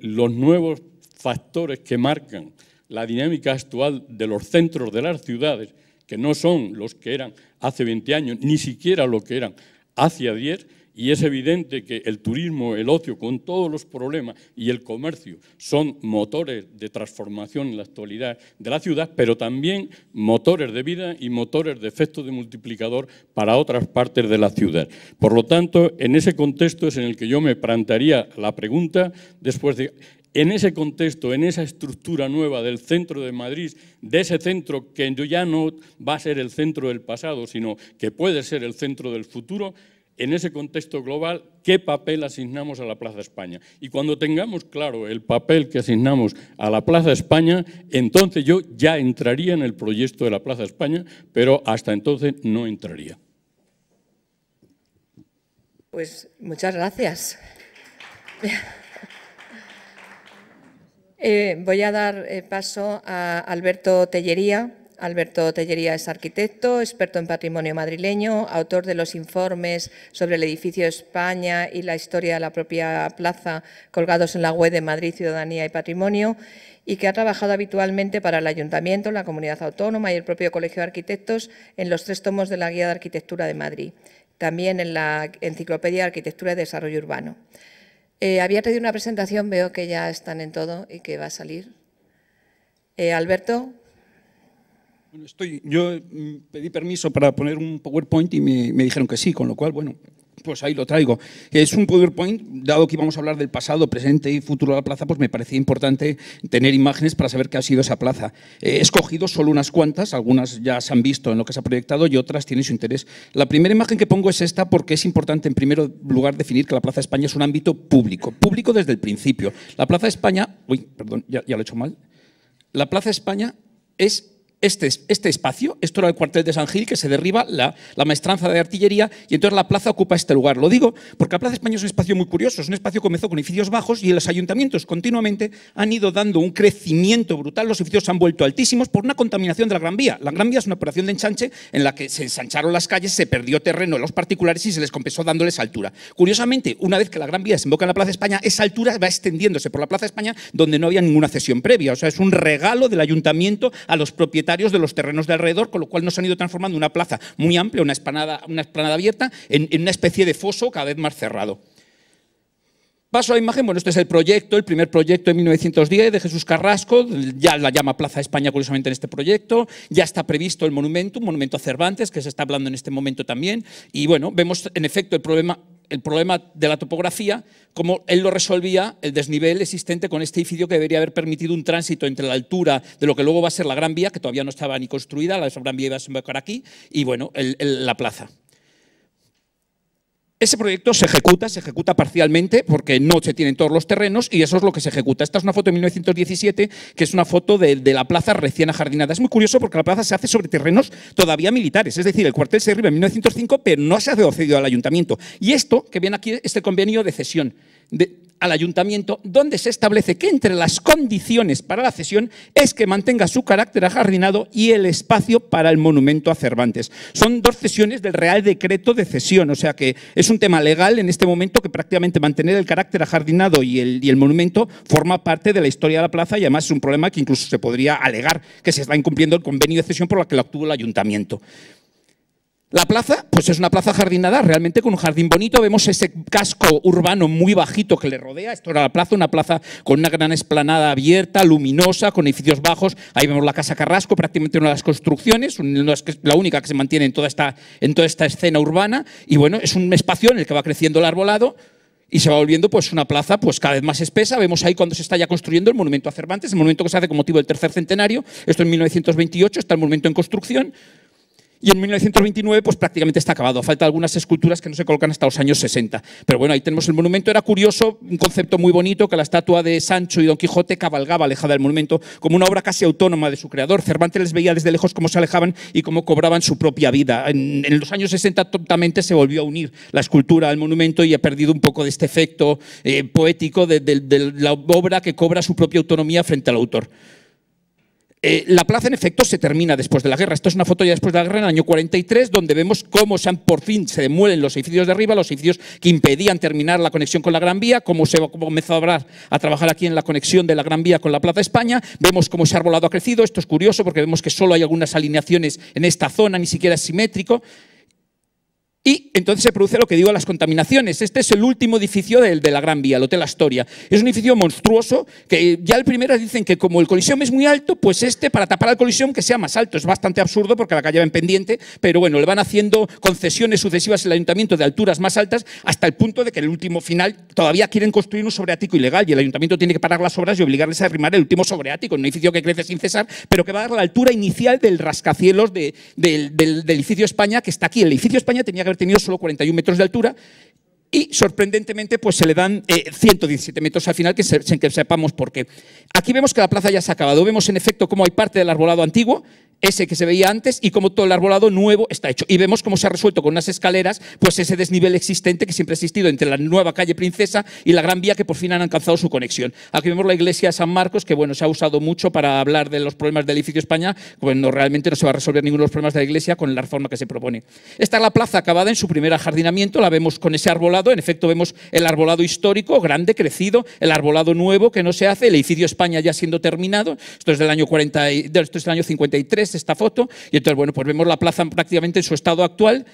los nuevos factores que marcan la dinámica actual de los centros de las ciudades, que no son los que eran hace 20 años, ni siquiera lo que eran hacia 10 y es evidente que el turismo, el ocio, con todos los problemas y el comercio son motores de transformación en la actualidad de la ciudad, pero también motores de vida y motores de efecto de multiplicador para otras partes de la ciudad. Por lo tanto, en ese contexto es en el que yo me plantearía la pregunta después de en ese contexto, en esa estructura nueva del centro de Madrid, de ese centro que ya no va a ser el centro del pasado, sino que puede ser el centro del futuro, en ese contexto global, ¿qué papel asignamos a la Plaza España? Y cuando tengamos claro el papel que asignamos a la Plaza España, entonces yo ya entraría en el proyecto de la Plaza España, pero hasta entonces no entraría. Pues muchas gracias. Eh, voy a dar eh, paso a Alberto Tellería. Alberto Tellería es arquitecto, experto en patrimonio madrileño, autor de los informes sobre el edificio España y la historia de la propia plaza colgados en la web de Madrid Ciudadanía y Patrimonio y que ha trabajado habitualmente para el Ayuntamiento, la Comunidad Autónoma y el propio Colegio de Arquitectos en los tres tomos de la Guía de Arquitectura de Madrid, también en la Enciclopedia de Arquitectura y Desarrollo Urbano. Eh, había pedido una presentación, veo que ya están en todo y que va a salir. Eh, Alberto. yo mm, pedí permiso para poner un PowerPoint y me dijeron que sí, con lo cual, bueno, pues ahí lo traigo. Es un PowerPoint, dado que íbamos a hablar del pasado, presente y futuro de la plaza, pues me parecía importante tener imágenes para saber qué ha sido esa plaza. He escogido solo unas cuantas, algunas ya se han visto en lo que se ha proyectado y otras tienen su interés. La primera imagen que pongo es esta porque es importante en primer lugar definir que la Plaza de España es un ámbito público, público desde el principio. La Plaza de España, uy, perdón, ya, ya lo he hecho mal. La Plaza de España es este, este, espacio, esto era el cuartel de San Gil, que se derriba la, la, maestranza de artillería y entonces la plaza ocupa este lugar. Lo digo porque la Plaza España es un espacio muy curioso, es un espacio que comenzó con edificios bajos y los ayuntamientos continuamente han ido dando un crecimiento brutal, los edificios se han vuelto altísimos por una contaminación de la Gran Vía. La Gran Vía es una operación de enchanche en la que se ensancharon las calles, se perdió terreno a los particulares y se les compensó dándoles altura. Curiosamente, una vez que la Gran Vía desemboca en la Plaza España, esa altura va extendiéndose por la Plaza España donde no había ninguna cesión previa, o sea, es un regalo del ayuntamiento a los propietarios de los terrenos de alrededor, con lo cual nos han ido transformando una plaza muy amplia, una esplanada, una abierta, en, en una especie de foso cada vez más cerrado. Paso a la imagen, bueno, este es el proyecto, el primer proyecto de 1910 de Jesús Carrasco, ya la llama Plaza España curiosamente en este proyecto, ya está previsto el monumento, un monumento a Cervantes, que se está hablando en este momento también, y bueno, vemos en efecto el problema el problema de la topografía, cómo él lo resolvía, el desnivel existente con este edificio que debería haber permitido un tránsito entre la altura de lo que luego va a ser la Gran Vía, que todavía no estaba ni construida, la Gran Vía iba a aquí, y bueno, la plaza. Ese proyecto se ejecuta, se ejecuta parcialmente porque no se tienen todos los terrenos y eso es lo que se ejecuta. Esta es una foto de 1917 que es una foto de, la plaza recién ajardinada. Es muy curioso porque la plaza se hace sobre terrenos todavía militares, es decir, el cuartel se derriba en 1905 pero no se ha cedido al ayuntamiento. Y esto que viene aquí es este convenio de cesión al ayuntamiento, donde se establece que entre las condiciones para la cesión es que mantenga su carácter ajardinado y el espacio para el monumento a Cervantes. Son dos cesiones del Real Decreto de Cesión, o sea que es un tema legal en este momento que prácticamente mantener el carácter ajardinado y el, el monumento forma parte de la historia de la plaza y además es un problema que incluso se podría alegar que se está incumpliendo el convenio de cesión por la que lo obtuvo el ayuntamiento. La plaza, pues es una plaza jardinada, realmente con un jardín bonito. Vemos ese casco urbano muy bajito que le rodea. Esto era la plaza, una plaza con una gran esplanada abierta, luminosa, con edificios bajos. Ahí vemos la Casa Carrasco, prácticamente una de las construcciones, la única que se mantiene en toda, esta, escena urbana. Y bueno, es un espacio en el que va creciendo el arbolado y se va volviendo pues una plaza pues cada vez más espesa. Vemos ahí cuando se está ya construyendo el monumento a Cervantes, el monumento que se hace con motivo del tercer centenario. Esto en 1928, está el monumento en construcción. Y en 1929, pues prácticamente está acabado. Falta algunas esculturas que no se colocan hasta los años 60. Pero bueno, ahí tenemos el monumento. Era curioso, un concepto muy bonito, que la estatua de Sancho y Don Quijote cabalgaba alejada del monumento, como una obra casi autónoma de su creador. Cervantes les veía desde lejos cómo se alejaban y cómo cobraban su propia vida. En, los años 60 totalmente se volvió a unir la escultura al monumento y ha perdido un poco de este efecto eh, poético de la obra que cobra su propia autonomía frente al autor. Eh, la plaza, en efecto, se termina después de la guerra. Esto es una foto ya después de la guerra, en el año 43, donde vemos cómo se han, por fin se demuelen los edificios de arriba, los edificios que impedían terminar la conexión con la Gran Vía, cómo se comenzó a a trabajar aquí en la conexión de la Gran Vía con la Plaza España. Vemos cómo ese arbolado ha crecido. Esto es curioso porque vemos que solo hay algunas alineaciones en esta zona, ni siquiera es simétrico. Y entonces se produce lo que digo, las contaminaciones. Este es el último edificio de, la Gran Vía, el Hotel Astoria. Es un edificio monstruoso que ya el primero dicen que como el Coliseum es muy alto, pues este para tapar al colisión que sea más alto. Es bastante absurdo porque la calle va en pendiente, pero bueno, le van haciendo concesiones sucesivas al ayuntamiento de alturas más altas hasta el punto de que el último final todavía quieren construir un sobreático ilegal y el ayuntamiento tiene que parar las obras y obligarles a arrimar el último sobreático, un edificio que crece sin cesar, pero que va a dar la altura inicial del rascacielos del, edificio España que está aquí. El edificio España tenía haber tenido solo 41 metros de altura y sorprendentemente pues se le dan 117 eh, metros al final, que sin que sepamos por qué. Aquí vemos que la plaza ya se ha acabado. Vemos en efecto cómo hay parte del arbolado antiguo, ese que se veía antes, y cómo todo el arbolado nuevo está hecho. Y vemos cómo se ha resuelto con unas escaleras pues ese desnivel existente que siempre ha existido entre la nueva calle Princesa y la Gran Vía, que por fin han alcanzado su conexión. Aquí vemos la iglesia de San Marcos, que bueno, se ha usado mucho para hablar de los problemas del edificio España. Bueno, realmente no se va a resolver ninguno de los problemas de la iglesia con la reforma que se propone. Esta es la plaza acabada en su primer ajardinamiento, la vemos con ese arbolado en efecto vemos el arbolado histórico, grande, crecido, el arbolado nuevo que no se hace, el edificio España ya siendo terminado, esto es del año, 40, esto es del año 53, esta foto, y entonces, bueno, pues vemos la plaza prácticamente en su estado actual,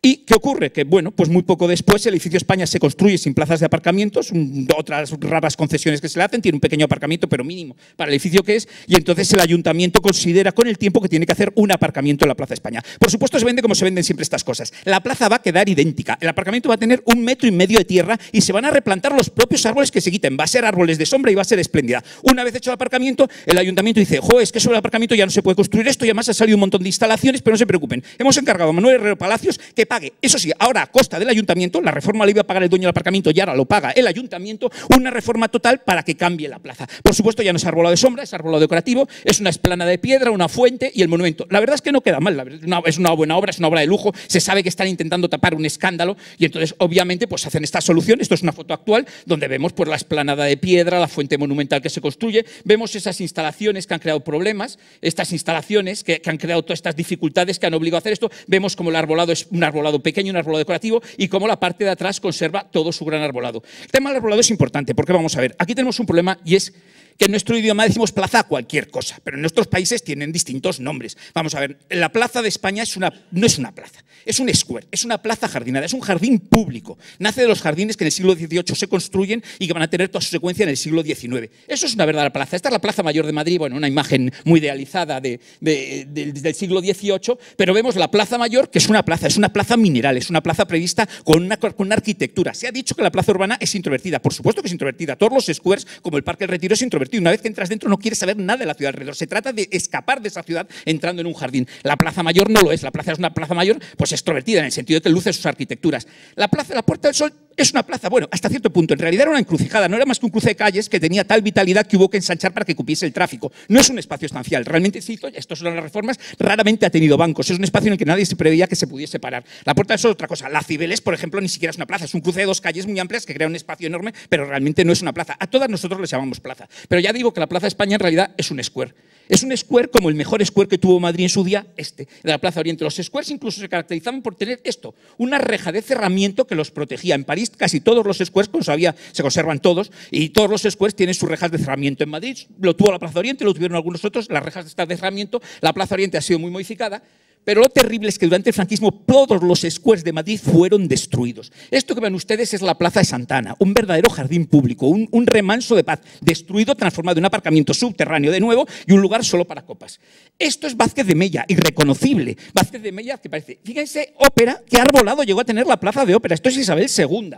¿Y qué ocurre? Que, bueno, pues muy poco después el edificio España se construye sin plazas de aparcamientos, otras raras concesiones que se le hacen, tiene un pequeño aparcamiento, pero mínimo para el edificio que es, y entonces el ayuntamiento considera con el tiempo que tiene que hacer un aparcamiento en la Plaza España. Por supuesto, se vende como se venden siempre estas cosas. La plaza va a quedar idéntica, el aparcamiento va a tener un metro y medio de tierra y se van a replantar los propios árboles que se quiten, va a ser árboles de sombra y va a ser espléndida. Una vez hecho el aparcamiento, el ayuntamiento dice, jo, es que sobre el aparcamiento ya no se puede construir esto y además ha salido un montón de instalaciones, pero no se preocupen. Hemos encargado a Manuel Palacios que pague, eso sí, ahora a costa del ayuntamiento, la reforma la iba a pagar el dueño del aparcamiento y ahora lo paga el ayuntamiento, una reforma total para que cambie la plaza. Por supuesto, ya no es arbolado de sombra, es arbolado decorativo, es una esplanada de piedra, una fuente y el monumento. La verdad es que no queda mal, es una buena obra, es una obra de lujo, se sabe que están intentando tapar un escándalo y entonces, obviamente, pues hacen esta solución. Esto es una foto actual donde vemos pues, la esplanada de piedra, la fuente monumental que se construye, vemos esas instalaciones que han creado problemas, estas instalaciones que, han creado todas estas dificultades que han obligado a hacer esto, vemos como el arbolado es un arbolado pequeño, un arbolado decorativo y cómo la parte de atrás conserva todo su gran arbolado. El tema del arbolado es importante porque vamos a ver, aquí tenemos un problema y es que en nuestro idioma decimos plaza cualquier cosa, pero en nuestros países tienen distintos nombres. Vamos a ver, la plaza de España no es una plaza, es un square, es una plaza jardinada, es un jardín público. Nace de los jardines que en el siglo XVIII se construyen y que van a tener toda su secuencia en el siglo XIX. Eso es una verdadera plaza. Esta es la Plaza Mayor de Madrid, bueno, una imagen muy idealizada de, de, del siglo XVIII, pero vemos la Plaza Mayor, que es una plaza, es una plaza mineral, es una plaza prevista con una, con arquitectura. Se ha dicho que la plaza urbana es introvertida. Por supuesto que es introvertida. Todos los squares, como el Parque del Retiro, es introvertido y Una vez que entras dentro no quieres saber nada de la ciudad alrededor. Se trata de escapar de esa ciudad entrando en un jardín. La Plaza Mayor no lo es. La plaza es una plaza mayor, pues extrovertida, en el sentido de que luce sus arquitecturas. La, plaza, la Puerta del Sol es una plaza, bueno, hasta cierto punto. En realidad era una encrucijada, no era más que un cruce de calles que tenía tal vitalidad que hubo que ensanchar para que cupiese el tráfico. No es un espacio estancial. Realmente esto esto son las reformas, raramente ha tenido bancos. Es un espacio en el que nadie se preveía que se pudiese parar. La Puerta es otra cosa. La Cibeles, por ejemplo, ni siquiera es una plaza. Es un cruce de dos calles muy amplias que crea un espacio enorme, pero realmente no es una plaza. A todas nosotros les llamamos plaza. Pero ya digo que la Plaza España en realidad es un square. Es un square como el mejor square que tuvo Madrid en su día, este, de la Plaza Oriente. Los squares incluso se caracterizaban por tener esto, una reja de cerramiento que los protegía. En París casi todos los squares, como sabía, se conservan todos, y todos los squares tienen sus rejas de cerramiento. En Madrid lo tuvo la Plaza Oriente, lo tuvieron algunos otros, las rejas de cerramiento. La Plaza Oriente ha sido muy modificada, pero lo terrible es que durante el franquismo todos los squares de Madrid fueron destruidos. Esto que ven ustedes es la Plaza de Santana, un verdadero jardín público, un, remanso de paz, destruido, transformado en un aparcamiento subterráneo de nuevo y un lugar solo para copas. Esto es Vázquez de Mella, irreconocible. Vázquez de Mella que parece, fíjense, ópera, qué arbolado llegó a tener la Plaza de Ópera. Esto es Isabel II.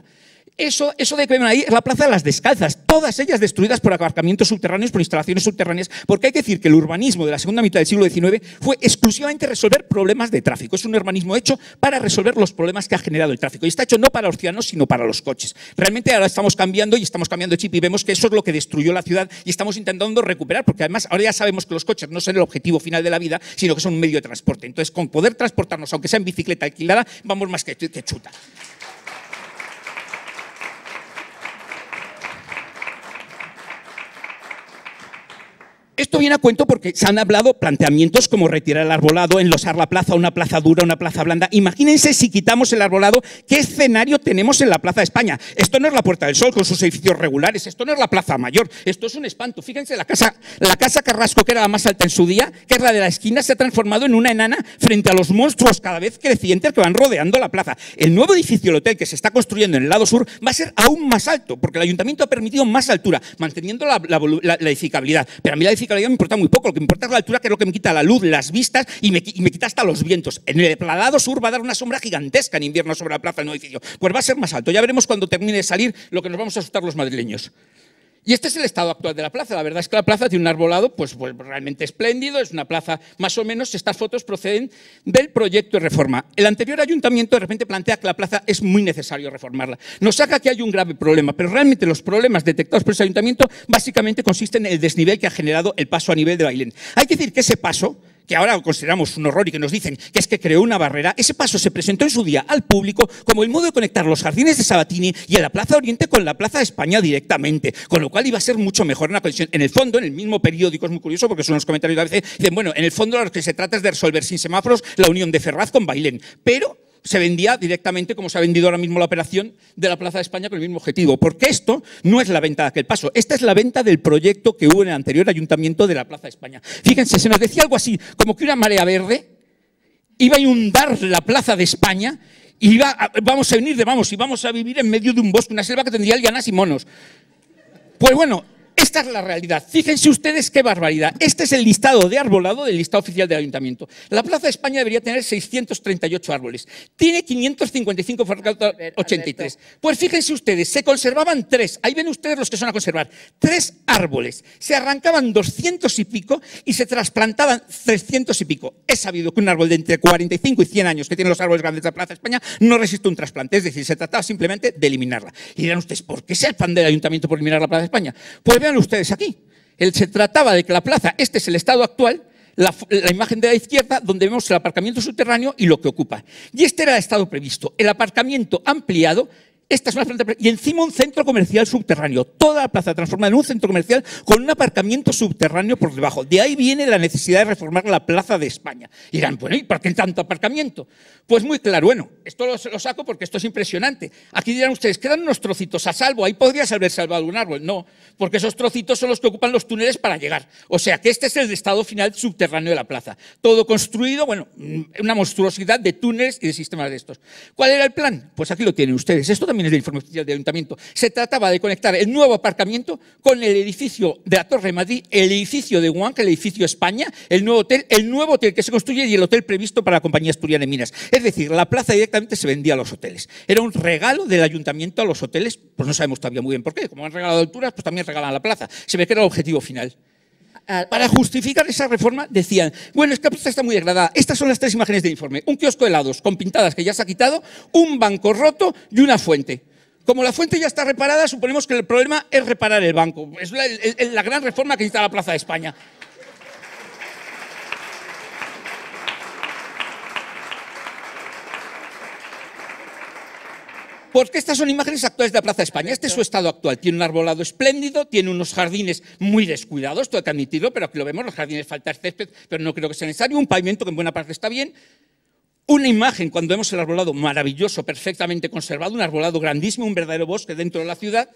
Eso, de que ven ahí es la Plaza de las Descalzas, todas ellas destruidas por aparcamientos subterráneos, por instalaciones subterráneas, porque hay que decir que el urbanismo de la segunda mitad del siglo XIX fue exclusivamente resolver problemas de tráfico. Es un urbanismo hecho para resolver los problemas que ha generado el tráfico. Y está hecho no para los ciudadanos, sino para los coches. Realmente ahora estamos cambiando y estamos cambiando chip y vemos que eso es lo que destruyó la ciudad y estamos intentando recuperar, porque además ahora ya sabemos que los coches no son el objetivo final de la vida, sino que son un medio de transporte. Entonces, con poder transportarnos, aunque sea en bicicleta alquilada, vamos más que, que chuta. Esto viene a cuento porque se han hablado planteamientos como retirar el arbolado, enlosar la plaza, una plaza dura, una plaza blanda. Imagínense si quitamos el arbolado, ¿qué escenario tenemos en la Plaza de España? Esto no es la Puerta del Sol con sus edificios regulares, esto no es la Plaza Mayor, esto es un espanto. Fíjense, la casa, la casa Carrasco, que era la más alta en su día, que es la de la esquina, se ha transformado en una enana frente a los monstruos cada vez crecientes que van rodeando la plaza. El nuevo edificio el hotel que se está construyendo en el lado sur va a ser aún más alto, porque el ayuntamiento ha permitido más altura, manteniendo la, edificabilidad. Pero a mí la edificabilidad realidad me importa muy poco, lo que importa es la altura, que es lo que me quita la luz, las vistas y me, quita hasta los vientos. En el depladado sur va a dar una sombra gigantesca en invierno sobre la plaza del edificio. Pues va a ser más alto. Ya veremos cuando termine de salir lo que nos vamos a asustar los madrileños. Y este es el estado actual de la plaza. La verdad es que la plaza tiene un arbolado pues, pues, realmente espléndido, es una plaza más o menos. Estas fotos proceden del proyecto de reforma. El anterior ayuntamiento de repente plantea que la plaza es muy necesario reformarla. Nos saca que hay un grave problema, pero realmente los problemas detectados por ese ayuntamiento básicamente consisten en el desnivel que ha generado el paso a nivel de Bailén. Hay que decir que ese paso que ahora consideramos un horror y que nos dicen que es que creó una barrera, ese paso se presentó en su día al público como el modo de conectar los jardines de Sabatini y a la Plaza Oriente con la Plaza de España directamente, con lo cual iba a ser mucho mejor en la conexión. En el fondo, en el mismo periódico, es muy curioso porque son los comentarios de a veces, dicen, bueno, en el fondo lo que se trata es de resolver sin semáforos la unión de Ferraz con Bailén, pero se vendía directamente, como se ha vendido ahora mismo la operación, de la Plaza de España con el mismo objetivo. Porque esto no es la venta de aquel paso, esta es la venta del proyecto que hubo en el anterior ayuntamiento de la Plaza de España. Fíjense, se nos decía algo así, como que una marea verde iba a inundar la Plaza de España y iba vamos a venir de vamos y vamos a vivir en medio de un bosque, una selva que tendría lianas y monos. Pues bueno, esta es la realidad. Fíjense ustedes qué barbaridad. Este es el listado de arbolado del listado oficial del ayuntamiento. La Plaza de España debería tener 638 árboles. Tiene 555 83. Pues fíjense ustedes, se conservaban tres. Ahí ven ustedes los que son a conservar. Tres árboles. Se arrancaban 200 y pico y se trasplantaban 300 y pico. Es sabido que un árbol de entre 45 y 100 años que tienen los árboles grandes de la Plaza de España no resiste un trasplante. Es decir, se trataba simplemente de eliminarla. Y dirán ustedes, ¿por qué se expande el ayuntamiento por eliminar la Plaza de España? Pues ustedes aquí. se trataba de que la plaza, este es el estado actual, la, imagen de la izquierda, donde vemos el aparcamiento subterráneo y lo que ocupa. Y este era el estado previsto. El aparcamiento ampliado esta es una planta y encima un centro comercial subterráneo. Toda la plaza transformada en un centro comercial con un aparcamiento subterráneo por debajo. De ahí viene la necesidad de reformar la plaza de España. Y dirán, bueno, ¿y por qué tanto aparcamiento? Pues muy claro, bueno, esto lo, saco porque esto es impresionante. Aquí dirán ustedes, quedan unos trocitos a salvo, ahí podrías haber salvado un árbol. No, porque esos trocitos son los que ocupan los túneles para llegar. O sea que este es el estado final subterráneo de la plaza. Todo construido, bueno, mm, una monstruosidad de túneles y de sistemas de estos. ¿Cuál era el plan? Pues aquí lo tienen ustedes. Esto también del informe oficial del ayuntamiento, se trataba de conectar el nuevo aparcamiento con el edificio de la Torre de Madrid, el edificio de Huanca, el edificio España, el nuevo hotel, el nuevo hotel que se construye y el hotel previsto para la compañía asturiana de minas. Es decir, la plaza directamente se vendía a los hoteles. Era un regalo del ayuntamiento a los hoteles, pues no sabemos todavía muy bien por qué. Como han regalado alturas, pues también regalan la plaza. Se ve que era el objetivo final. Ah, para justificar esa reforma decían, bueno, esta pista está muy degradada, estas son las tres imágenes del informe, un kiosco de helados con pintadas que ya se ha quitado, un banco roto y una fuente. Como la fuente ya está reparada, suponemos que el problema es reparar el banco. Es la, la gran reforma que necesita la Plaza de España. Porque estas son imágenes actuales de la Plaza España. Este es su estado actual. Tiene un arbolado espléndido, tiene unos jardines muy descuidados, todo admitido que admitirlo, pero aquí lo vemos, los jardines faltan, césped, pero no creo que sea necesario. Un pavimento que en buena parte está bien. Una imagen, cuando vemos el arbolado maravilloso, perfectamente conservado, un arbolado grandísimo, un verdadero bosque dentro de la ciudad.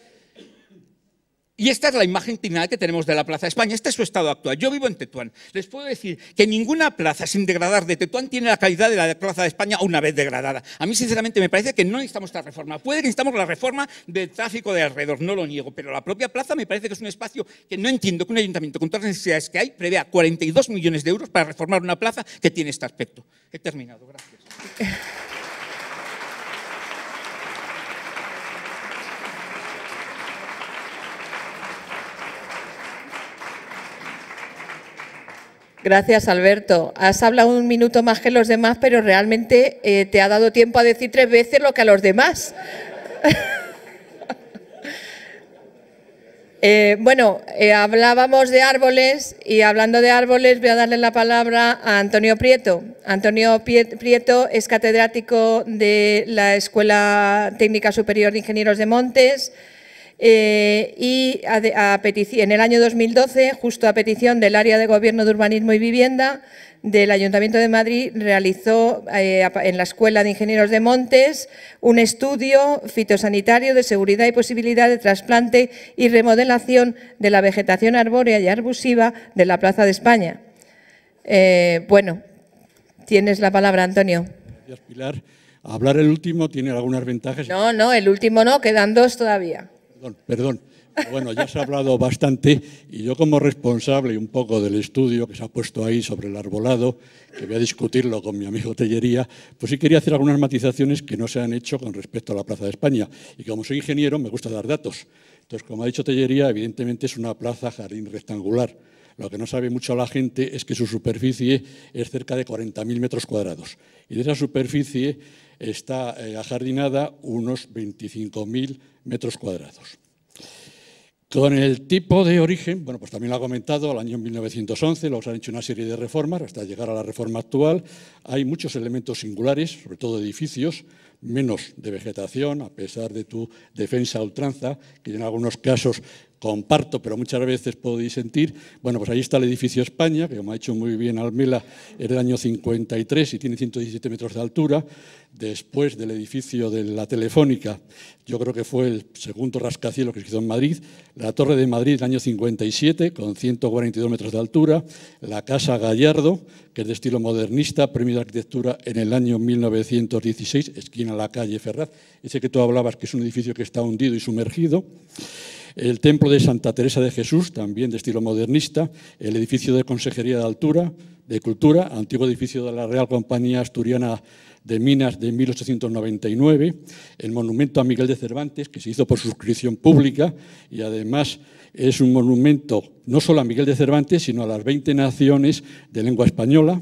Y esta es la imagen final que tenemos de la Plaza de España. Este es su estado actual. Yo vivo en Tetuán. Les puedo decir que ninguna plaza sin degradar de Tetuán tiene la calidad de la Plaza de España una vez degradada. A mí, sinceramente, me parece que no necesitamos esta reforma. Puede que necesitamos la reforma del tráfico de alrededor, no lo niego, pero la propia plaza me parece que es un espacio que no entiendo que un ayuntamiento con todas las necesidades que hay prevea 42 millones de euros para reformar una plaza que tiene este aspecto. He terminado. Gracias. Gracias, Alberto. Has hablado un minuto más que los demás, pero realmente eh, te ha dado tiempo a decir tres veces lo que a los demás. Eh, bueno, eh, hablábamos de árboles y hablando de árboles voy a darle la palabra a Antonio Prieto. Antonio Prieto es catedrático de la Escuela Técnica Superior de Ingenieros de Montes. Eh, y en el año 2012, justo a petición del Área de Gobierno de Urbanismo y Vivienda del Ayuntamiento de Madrid, realizó eh, en la Escuela de Ingenieros de Montes un estudio fitosanitario de seguridad y posibilidad de trasplante y remodelación de la vegetación arbórea y arbusiva de la Plaza de España. Eh, bueno, tienes la palabra, Antonio. Gracias, Pilar. Hablar el último tiene algunas ventajas. No, no, el último no, quedan dos todavía perdón, perdón. bueno, ya se ha hablado bastante y yo como responsable un poco del estudio que se ha puesto ahí sobre el arbolado, que voy a discutirlo con mi amigo Tellería, pues sí quería hacer algunas matizaciones que no se han hecho con respecto a la Plaza de España. Y como soy ingeniero me gusta dar datos. Entonces, como ha dicho Tellería, evidentemente es una plaza jardín rectangular. Lo que no sabe mucho la gente es que su superficie es cerca de 40.000 metros cuadrados. Y de esa superficie está eh, ajardinada unos 25.000 metros cuadrados. Con el tipo de origen, bueno, pues también lo ha comentado, al año 1911 los han hecho una serie de reformas hasta llegar a la reforma actual. Hay muchos elementos singulares, sobre todo edificios, menos de vegetación, a pesar de tu defensa a ultranza, que en algunos casos comparto, pero muchas veces puedo disentir. Bueno, pues ahí está el edificio España, que como ha hecho muy bien Almela, es del año 53 y tiene 117 metros de altura. Después del edificio de la Telefónica, yo creo que fue el segundo rascacielos que se hizo en Madrid. La Torre de Madrid del año 57, con 142 metros de altura. La Casa Gallardo, que es de estilo modernista, premio de arquitectura en el año 1916, esquina la calle Ferraz. Ese que tú hablabas, que es un edificio que está hundido y sumergido el templo de Santa Teresa de Jesús, también de estilo modernista, el edificio de Consejería de Altura, de Cultura, antiguo edificio de la Real Compañía Asturiana de Minas de 1899, el monumento a Miguel de Cervantes, que se hizo por suscripción pública y además es un monumento no solo a Miguel de Cervantes, sino a las 20 naciones de lengua española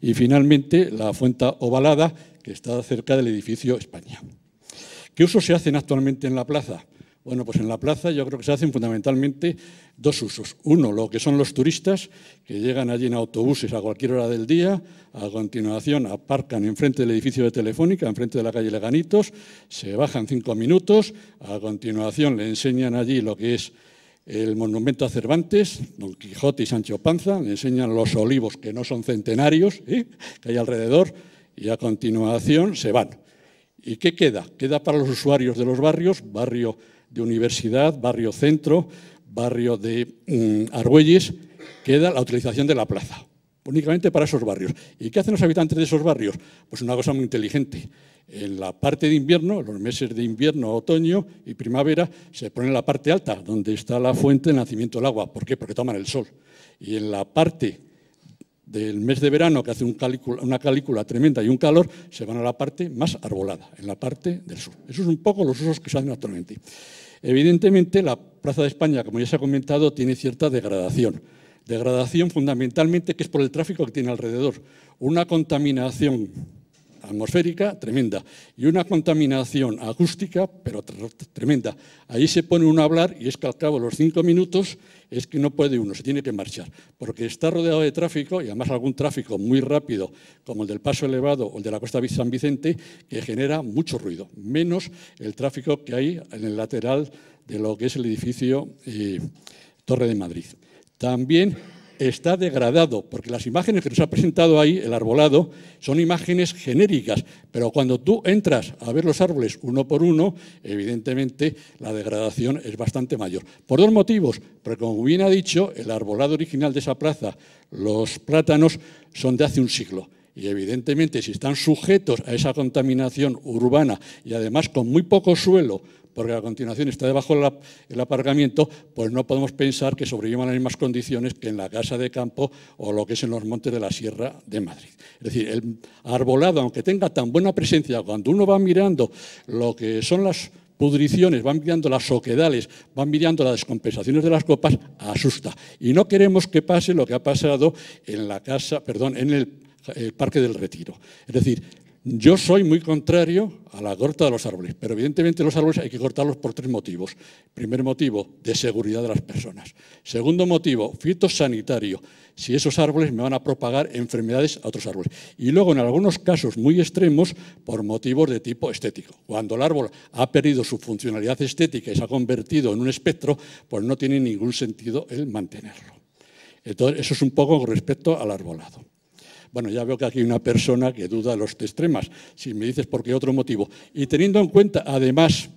y finalmente la fuente ovalada que está cerca del edificio España. ¿Qué usos se hacen actualmente en la plaza? Bueno, pues en la plaza yo creo que se hacen fundamentalmente dos usos. Uno, lo que son los turistas, que llegan allí en autobuses a cualquier hora del día, a continuación aparcan enfrente del edificio de Telefónica, enfrente de la calle Leganitos, se bajan cinco minutos, a continuación le enseñan allí lo que es el monumento a Cervantes, Don Quijote y Sancho Panza, le enseñan los olivos que no son centenarios ¿eh? que hay alrededor y a continuación se van. ¿Y qué queda? Queda para los usuarios de los barrios, barrio de Universidad, barrio Centro, barrio de mm, Argüelles, queda la utilización de la plaza, únicamente para esos barrios. ¿Y qué hacen los habitantes de esos barrios? Pues una cosa muy inteligente. En la parte de invierno, los meses de invierno, otoño y primavera, se pone en la parte alta, donde está la fuente de nacimiento del agua. ¿Por qué? Porque toman el sol. Y en la parte del mes de verano, que hace una calícula tremenda y un calor, se van a la parte más arbolada, en la parte del sur. Eso es un poco los usos que se hacen actualmente. Evidentemente, la Plaza de España, como ya se ha comentado, tiene cierta degradación. Degradación fundamentalmente que es por el tráfico que tiene alrededor. Una contaminación atmosférica tremenda y una contaminación acústica, pero tremenda. Ahí se pone uno a hablar y es que al cabo de los cinco minutos es que no puede uno, se tiene que marchar, porque está rodeado de tráfico y además algún tráfico muy rápido, como el del paso elevado o el de la costa de San Vicente, que genera mucho ruido, menos el tráfico que hay en el lateral de lo que es el edificio eh, Torre de Madrid. También está degradado, porque las imágenes que nos ha presentado ahí, el arbolado, son imágenes genéricas, pero cuando tú entras a ver los árboles uno por uno, evidentemente la degradación es bastante mayor. Por dos motivos, porque como bien ha dicho, el arbolado original de esa plaza, los plátanos, son de hace un siglo. Y evidentemente si están sujetos a esa contaminación urbana y además con muy poco suelo, porque a continuación está debajo del aparcamiento, pues no podemos pensar que sobrevivan las mismas condiciones que en la casa de campo o lo que es en los montes de la Sierra de Madrid. Es decir, el arbolado, aunque tenga tan buena presencia, cuando uno va mirando lo que son las pudriciones, van mirando las oquedales, van mirando las descompensaciones de las copas, asusta. Y no queremos que pase lo que ha pasado en la casa, perdón, en el, el Parque del Retiro. Es decir, yo soy muy contrario a la corta de los árboles, pero evidentemente los árboles hay que cortarlos por tres motivos. Primer motivo, de seguridad de las personas. Segundo motivo, fitosanitario. Si esos árboles me van a propagar enfermedades a otros árboles. Y luego, en algunos casos muy extremos, por motivos de tipo estético. Cuando el árbol ha perdido su funcionalidad estética y se ha convertido en un espectro, pues no tiene ningún sentido el mantenerlo. Entonces, eso es un poco con respecto al arbolado. Bueno, ya veo que aquí hay una persona que duda de los extremas, si me dices por qué otro motivo. Y teniendo en cuenta, además,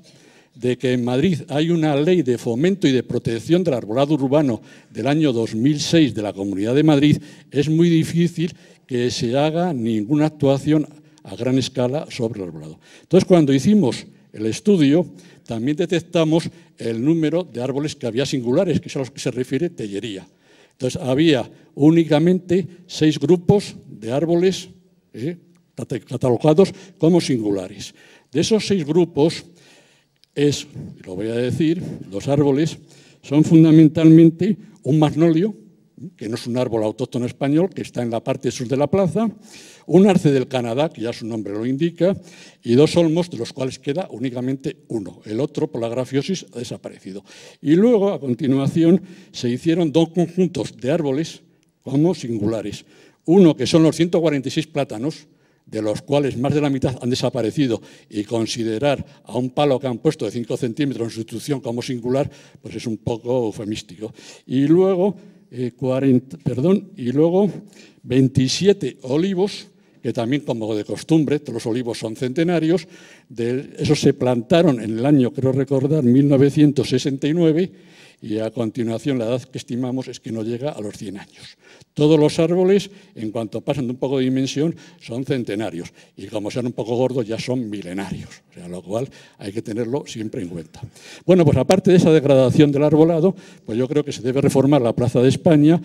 de que en Madrid hay una ley de fomento y de protección del arbolado urbano del año 2006 de la Comunidad de Madrid, es muy difícil que se haga ninguna actuación a gran escala sobre el arbolado. Entonces, cuando hicimos el estudio, también detectamos el número de árboles que había singulares, que son a los que se refiere Tellería. Entonces, había únicamente seis grupos de árboles ¿eh? catalogados como singulares. De esos seis grupos, es, lo voy a decir, los árboles son fundamentalmente un magnolio, que no es un árbol autóctono español, que está en la parte sur de la plaza, un arce del Canadá, que ya su nombre lo indica, y dos olmos, de los cuales queda únicamente uno. El otro, por la grafiosis, ha desaparecido. Y luego, a continuación, se hicieron dos conjuntos de árboles como singulares. Uno, que son los 146 plátanos, de los cuales más de la mitad han desaparecido, y considerar a un palo que han puesto de 5 centímetros en sustitución como singular, pues es un poco eufemístico. Y luego, eh, perdón, y luego 27 olivos, que también como de costumbre, los olivos son centenarios, de, esos se plantaron en el año, creo recordar, 1969, y a continuación la edad que estimamos es que no llega a los 100 años. Todos los árboles, en cuanto pasan de un poco de dimensión, son centenarios y como sean un poco gordos ya son milenarios, o sea, lo cual hay que tenerlo siempre en cuenta. Bueno, pues aparte de esa degradación del arbolado, pues yo creo que se debe reformar la Plaza de España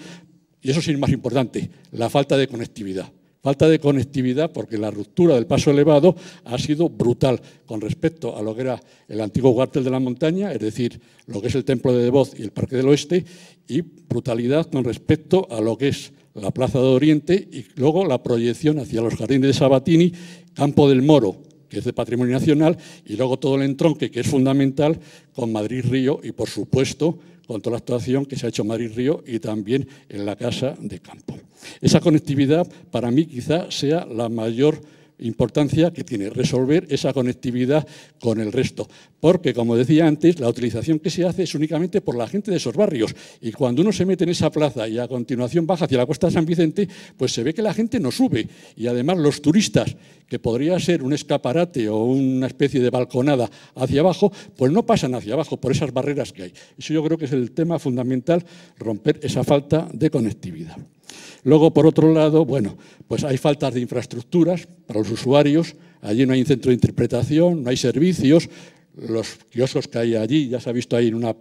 y eso sí es más importante, la falta de conectividad. Falta de conectividad porque la ruptura del paso elevado ha sido brutal con respecto a lo que era el antiguo cuartel de la montaña, es decir, lo que es el templo de Devoz y el Parque del Oeste, y brutalidad con respecto a lo que es la Plaza de Oriente y luego la proyección hacia los jardines de Sabatini, Campo del Moro, que es de patrimonio nacional, y luego todo el entronque, que es fundamental, con Madrid-Río y, por supuesto, con a la actuación que se ha hecho en Madrid Río y también en la Casa de Campo. Esa conectividad para mí quizá sea la mayor importancia que tiene resolver esa conectividad con el resto. Porque, como decía antes, la utilización que se hace es únicamente por la gente de esos barrios. Y cuando uno se mete en esa plaza y a continuación baja hacia la costa de San Vicente, pues se ve que la gente no sube. Y además los turistas, que podría ser un escaparate o una especie de balconada hacia abajo, pues no pasan hacia abajo por esas barreras que hay. Eso yo creo que es el tema fundamental, romper esa falta de conectividad. Luego, por otro lado, bueno, pues hay faltas de infraestructuras para los usuarios, allí no hay un centro de interpretación, no hay servicios, los kioscos que hay allí, ya se ha visto ahí en una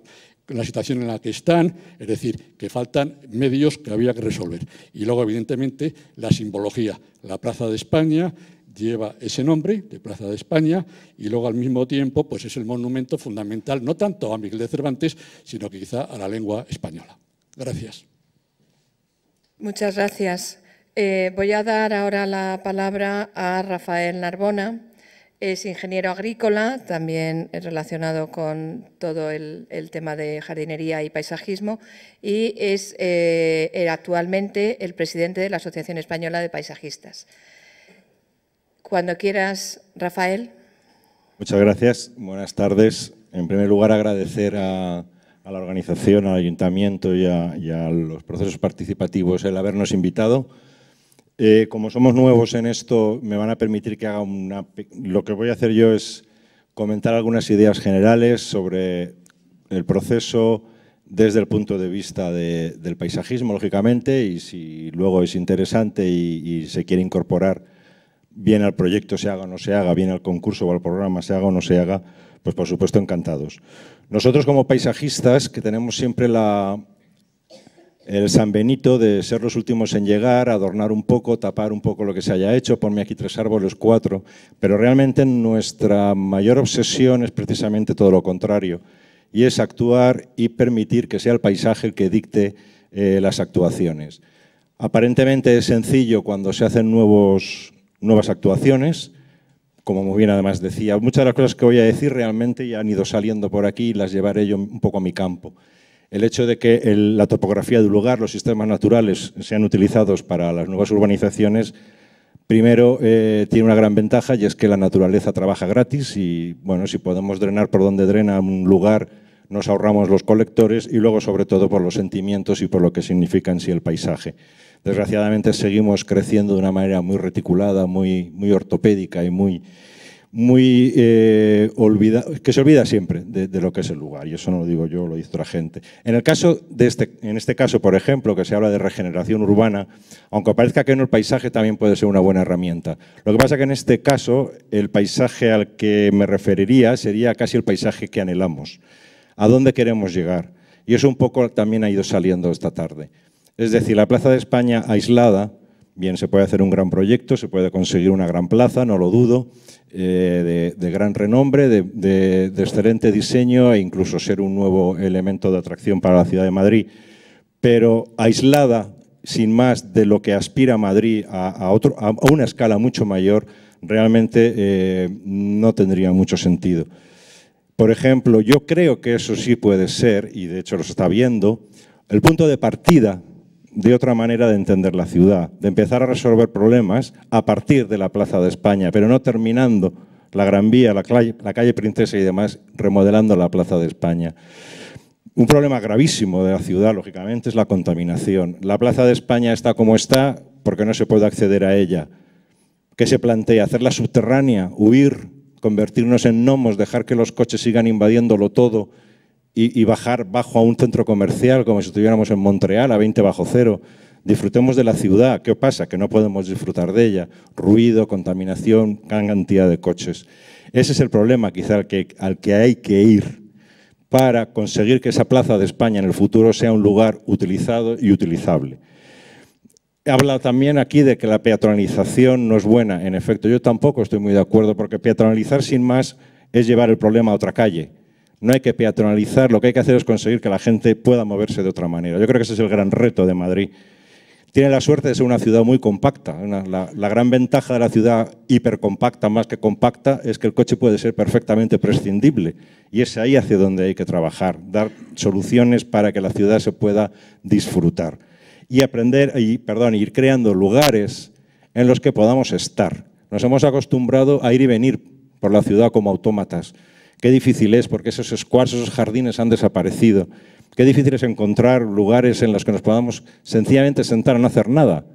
la situación en la que están, es decir, que faltan medios que había que resolver. Y luego, evidentemente, la simbología. La Plaza de España lleva ese nombre, de Plaza de España, y luego al mismo tiempo pues es el monumento fundamental, no tanto a Miguel de Cervantes, sino quizá a la lengua española. Gracias. Muchas gracias. Eh, voy a dar ahora la palabra a Rafael Narbona. Es ingeniero agrícola, también relacionado con todo el, tema de jardinería y paisajismo, y es eh, actualmente el presidente de la Asociación Española de Paisajistas. Cuando quieras, Rafael. Muchas gracias. Buenas tardes. En primer lugar, agradecer a, a la organización, al ayuntamiento y a, los procesos participativos el habernos invitado. Eh, como somos nuevos en esto, me van a permitir que haga una... Lo que voy a hacer yo es comentar algunas ideas generales sobre el proceso desde el punto de vista del paisajismo, lógicamente, y si luego es interesante y se quiere incorporar bien al proyecto, se haga o no se haga, bien al concurso o al programa, se haga o no se haga, pues por supuesto encantados. Nosotros como paisajistas, que tenemos siempre el San Benito de ser los últimos en llegar, adornar un poco, tapar un poco lo que se haya hecho, ponme aquí tres árboles, cuatro, pero realmente nuestra mayor obsesión es precisamente todo lo contrario, y es actuar y permitir que sea el paisaje el que dicte eh, las actuaciones. Aparentemente es sencillo cuando se hacen nuevos, nuevas actuaciones, como muy bien además decía, muchas de las cosas que voy a decir realmente ya han ido saliendo por aquí y las llevaré yo un poco a mi campo. El hecho de que la topografía del lugar, los sistemas naturales sean utilizados para las nuevas urbanizaciones, primero eh, tiene una gran ventaja y es que la naturaleza trabaja gratis y bueno, si podemos drenar por donde drena un lugar, nos ahorramos los colectores y luego sobre todo por los sentimientos y por lo que significa en sí el paisaje. Desgraciadamente seguimos creciendo de una manera muy reticulada, muy, ortopédica y muy, eh, que se olvida siempre de, lo que es el lugar, y eso no lo digo yo, lo dice la gente. En, el caso de este, en este caso, por ejemplo, que se habla de regeneración urbana, aunque parezca que no el paisaje también puede ser una buena herramienta. Lo que pasa es que en este caso el paisaje al que me referiría sería casi el paisaje que anhelamos, a dónde queremos llegar, y eso un poco también ha ido saliendo esta tarde. Es decir, la Plaza de España aislada, bien, se puede hacer un gran proyecto, se puede conseguir una gran plaza, no lo dudo, eh, de, gran renombre, de, excelente diseño e incluso ser un nuevo elemento de atracción para la ciudad de Madrid, pero aislada, sin más, de lo que aspira Madrid a, otro, a una escala mucho mayor, realmente eh, no tendría mucho sentido. Por ejemplo, yo creo que eso sí puede ser, y de hecho lo está viendo, el punto de partida de otra manera de entender la ciudad, de empezar a resolver problemas a partir de la Plaza de España, pero no terminando la Gran Vía, la calle, Princesa y demás, remodelando la Plaza de España. Un problema gravísimo de la ciudad, lógicamente, es la contaminación. La Plaza de España está como está porque no se puede acceder a ella. ¿Qué se plantea? ¿Hacerla subterránea? ¿Huir? ¿Convertirnos en gnomos? ¿Dejar que los coches sigan invadiéndolo todo? y, bajar bajo a un centro comercial como si estuviéramos en Montreal a 20 bajo cero. Disfrutemos de la ciudad. ¿Qué pasa? Que no podemos disfrutar de ella. Ruido, contaminación, gran cantidad de coches. Ese es el problema quizá al que, al que hay que ir para conseguir que esa plaza de España en el futuro sea un lugar utilizado y utilizable. Habla también aquí de que la peatonalización no es buena. En efecto, yo tampoco estoy muy de acuerdo porque peatonalizar sin más es llevar el problema a otra calle no hay que peatonalizar, lo que hay que hacer es conseguir que la gente pueda moverse de otra manera. Yo creo que ese es el gran reto de Madrid. Tiene la suerte de ser una ciudad muy compacta. la, gran ventaja de la ciudad hipercompacta, más que compacta, es que el coche puede ser perfectamente prescindible. Y es ahí hacia donde hay que trabajar, dar soluciones para que la ciudad se pueda disfrutar. Y aprender, y, perdón, ir creando lugares en los que podamos estar. Nos hemos acostumbrado a ir y venir por la ciudad como autómatas. Qué difícil es, porque esos squares, esos jardines han desaparecido. Qué difícil es encontrar lugares en los que nos podamos sencillamente sentar a no hacer nada.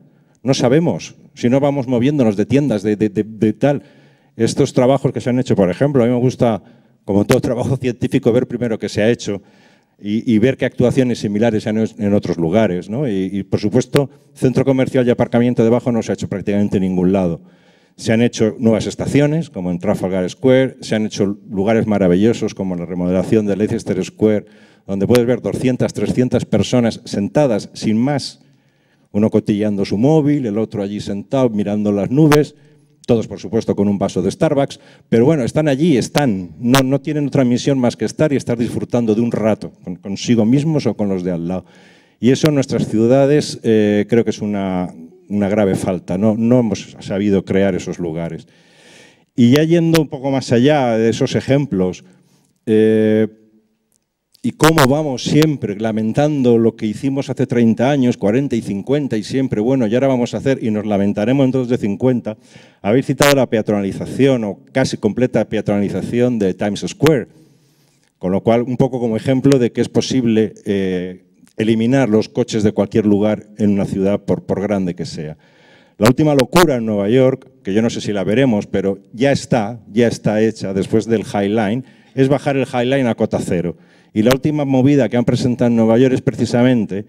No sabemos, si no vamos moviéndonos de tiendas, de, tal. Estos trabajos que se han hecho, por ejemplo, a mí me gusta, como todo trabajo científico, ver primero qué se ha hecho. Y, ver qué actuaciones similares han en otros lugares. ¿no? Y, y, por supuesto, centro comercial y aparcamiento debajo no se ha hecho prácticamente en ningún lado. Se han hecho nuevas estaciones, como en Trafalgar Square, se han hecho lugares maravillosos, como la remodelación de Leicester Square, donde puedes ver 200, 300 personas sentadas sin más, uno cotillando su móvil, el otro allí sentado mirando las nubes, todos por supuesto con un vaso de Starbucks, pero bueno, están allí, están, no, tienen otra misión más que estar y estar disfrutando de un rato, con, consigo mismos o con los de al lado. Y eso en nuestras ciudades eh, creo que es una una grave falta. No, no hemos sabido crear esos lugares. Y ya yendo un poco más allá de esos ejemplos, eh, y cómo vamos siempre lamentando lo que hicimos hace 30 años, 40 y 50 y siempre, bueno, y ahora vamos a hacer y nos lamentaremos entonces de 50. Habéis citado la peatonalización o casi completa peatonalización de Times Square, con lo cual un poco como ejemplo de que es posible eh, eliminar los coches de cualquier lugar en una ciudad, por, por grande que sea. La última locura en Nueva York, que yo no sé si la veremos, pero ya está, ya está hecha después del High Line, es bajar el High Line a cota cero. Y la última movida que han presentado en Nueva York es precisamente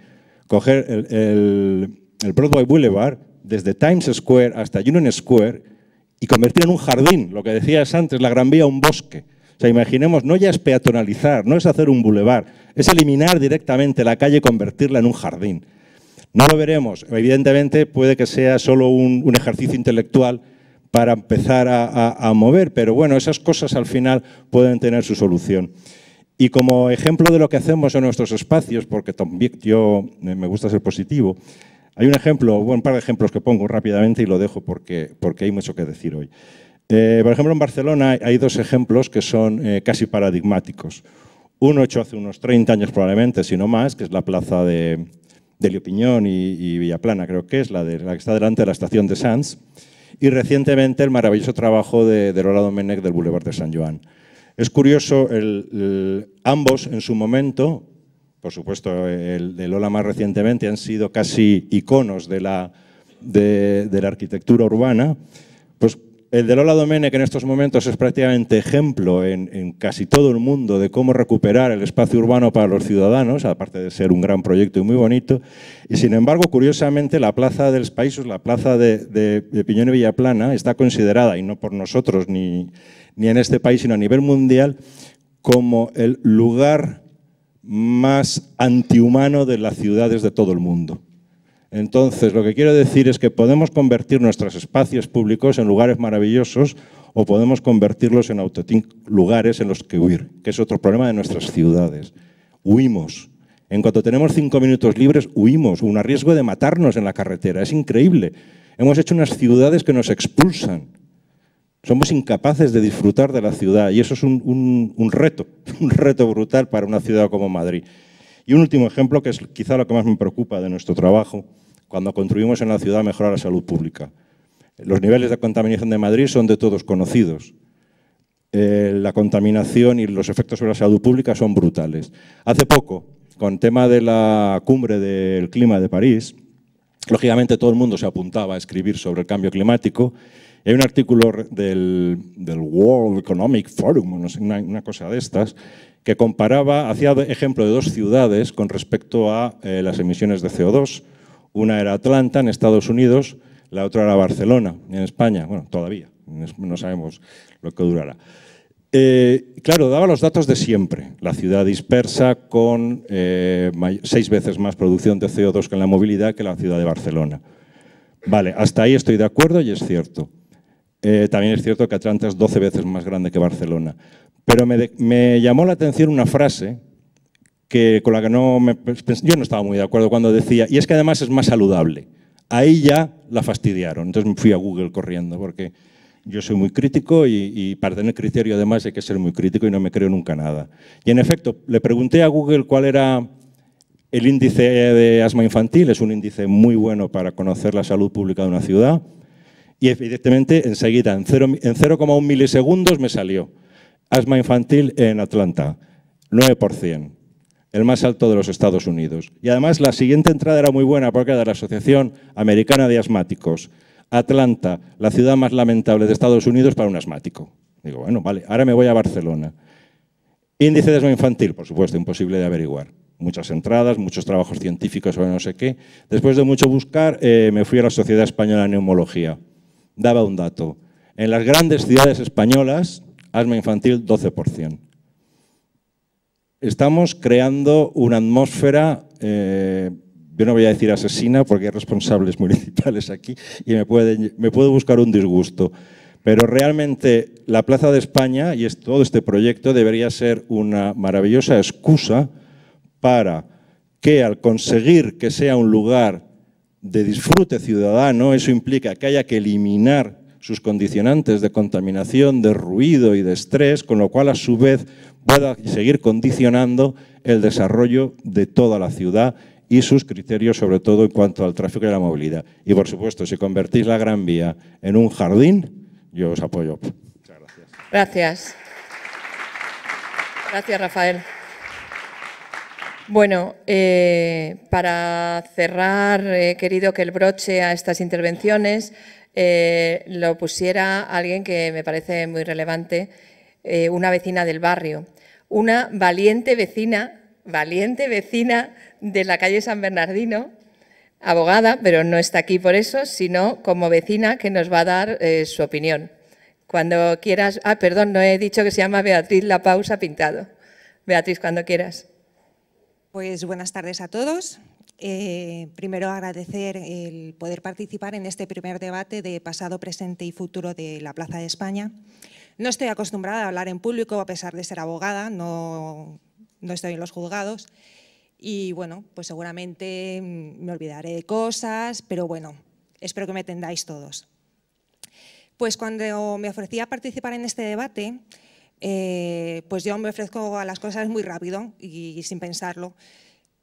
coger el, Broadway Boulevard desde Times Square hasta Union Square y convertir en un jardín, lo que decías antes, la Gran Vía, un bosque. O sea, imaginemos, no ya es peatonalizar, no es hacer un bulevar, es eliminar directamente la calle y convertirla en un jardín. No lo veremos. Evidentemente puede que sea solo un, ejercicio intelectual para empezar a, mover, pero bueno, esas cosas al final pueden tener su solución. Y como ejemplo de lo que hacemos en nuestros espacios, porque también yo eh, me gusta ser positivo, hay un ejemplo, un par de ejemplos que pongo rápidamente y lo dejo porque, porque hay mucho que decir hoy. Eh, por ejemplo, en Barcelona hay dos ejemplos que son eh, casi paradigmáticos. Uno hecho hace unos 30 años probablemente, si no más, que es la plaza de, de Liopiñón y, Villaplana, creo que es, la, de, la, que está delante de la estación de Sanz. Y recientemente el maravilloso trabajo de, de Lola Domenech del Boulevard de San Joan. Es curioso, ambos en su momento, por supuesto el de Lola más recientemente, han sido casi iconos de la, de la arquitectura urbana el de Lola Domene, que en estos momentos es prácticamente ejemplo en, casi todo el mundo de cómo recuperar el espacio urbano para los ciudadanos, aparte de ser un gran proyecto y muy bonito. Y sin embargo, curiosamente, la Plaza de los la Plaza de, de Piñón y Villaplana, está considerada, y no por nosotros ni, ni en este país, sino a nivel mundial, como el lugar más antihumano de las ciudades de todo el mundo. Entonces, lo que quiero decir es que podemos convertir nuestros espacios públicos en lugares maravillosos o podemos convertirlos en lugares en los que huir, que es otro problema de nuestras ciudades. Huimos. En cuanto tenemos cinco minutos libres, huimos. Un riesgo de matarnos en la carretera. Es increíble. Hemos hecho unas ciudades que nos expulsan. Somos incapaces de disfrutar de la ciudad y eso es un reto, un reto brutal para una ciudad como Madrid. Y un último ejemplo, que es quizá lo que más me preocupa de nuestro trabajo, cuando contribuimos en la ciudad a mejorar la salud pública. Los niveles de contaminación de Madrid son de todos conocidos. Eh, la contaminación y los efectos sobre la salud pública son brutales. Hace poco, con tema de la cumbre del clima de París, lógicamente todo el mundo se apuntaba a escribir sobre el cambio climático. Hay un artículo del, World Economic Forum, una cosa de estas, que comparaba, hacía ejemplo de dos ciudades con respecto a eh, las emisiones de CO2. Una era Atlanta, en Estados Unidos, la otra era Barcelona, en España. Bueno, todavía, no sabemos lo que durará. Eh, claro, daba los datos de siempre. La ciudad dispersa con eh, seis veces más producción de CO2 que en la movilidad que la ciudad de Barcelona. Vale, hasta ahí estoy de acuerdo y es cierto. Eh, también es cierto que Atlanta es 12 veces más grande que Barcelona. Pero me, llamó la atención una frase que, con la que no yo no estaba muy de acuerdo cuando decía, y es que además es más saludable. Ahí ya la fastidiaron. Entonces me fui a Google corriendo porque yo soy muy crítico y, y, para tener criterio además hay que ser muy crítico y no me creo nunca nada. Y en efecto, le pregunté a Google cuál era el índice de asma infantil. Es un índice muy bueno para conocer la salud pública de una ciudad. Y evidentemente enseguida, en 0,1 milisegundos me salió. Asma infantil en Atlanta, 9%, el más alto de los Estados Unidos. Y además la siguiente entrada era muy buena porque era de la Asociación Americana de Asmáticos. Atlanta, la ciudad más lamentable de Estados Unidos para un asmático. Digo, bueno, vale, ahora me voy a Barcelona. Índice de asma infantil, por supuesto, imposible de averiguar. Muchas entradas, muchos trabajos científicos o no sé qué. Después de mucho buscar, eh, me fui a la Sociedad Española de Neumología daba un dato. En las grandes ciudades españolas, asma infantil 12%. Estamos creando una atmósfera, eh, yo no voy a decir asesina porque hay responsables municipales aquí y me puede, buscar un disgusto, pero realmente la Plaza de España y todo este proyecto debería ser una maravillosa excusa para que al conseguir que sea un lugar de disfrute ciudadano, eso implica que haya que eliminar sus condicionantes de contaminación, de ruido y de estrés, con lo cual a su vez pueda seguir condicionando el desarrollo de toda la ciudad y sus criterios, sobre todo en cuanto al tráfico y la movilidad. Y por supuesto, si convertís la Gran Vía en un jardín, yo os apoyo. Muchas gracias. Gracias. Gracias, Rafael. Bueno, eh, para cerrar, he querido que el broche a estas intervenciones eh, lo pusiera alguien que me parece muy relevante, eh, una vecina del barrio, una valiente vecina, valiente vecina de la calle San Bernardino, abogada, pero no está aquí por eso, sino como vecina que nos va a dar su opinión. Cuando quieras, ah, perdón, no he dicho que se llama Beatriz La Pausa Pintado. Beatriz, cuando quieras. Pues buenas tardes a todos. Eh, primero agradecer el poder participar en este primer debate de pasado, presente y futuro de la Plaza de España. No estoy acostumbrada a hablar en público, a pesar de ser abogada, no, estoy en los juzgados. Y bueno, pues seguramente me olvidaré de cosas, pero bueno, espero que me atendáis todos. Pues cuando me ofrecí a participar en este debate, eh, pues yo me ofrezco a las cosas muy rápido y, sin pensarlo.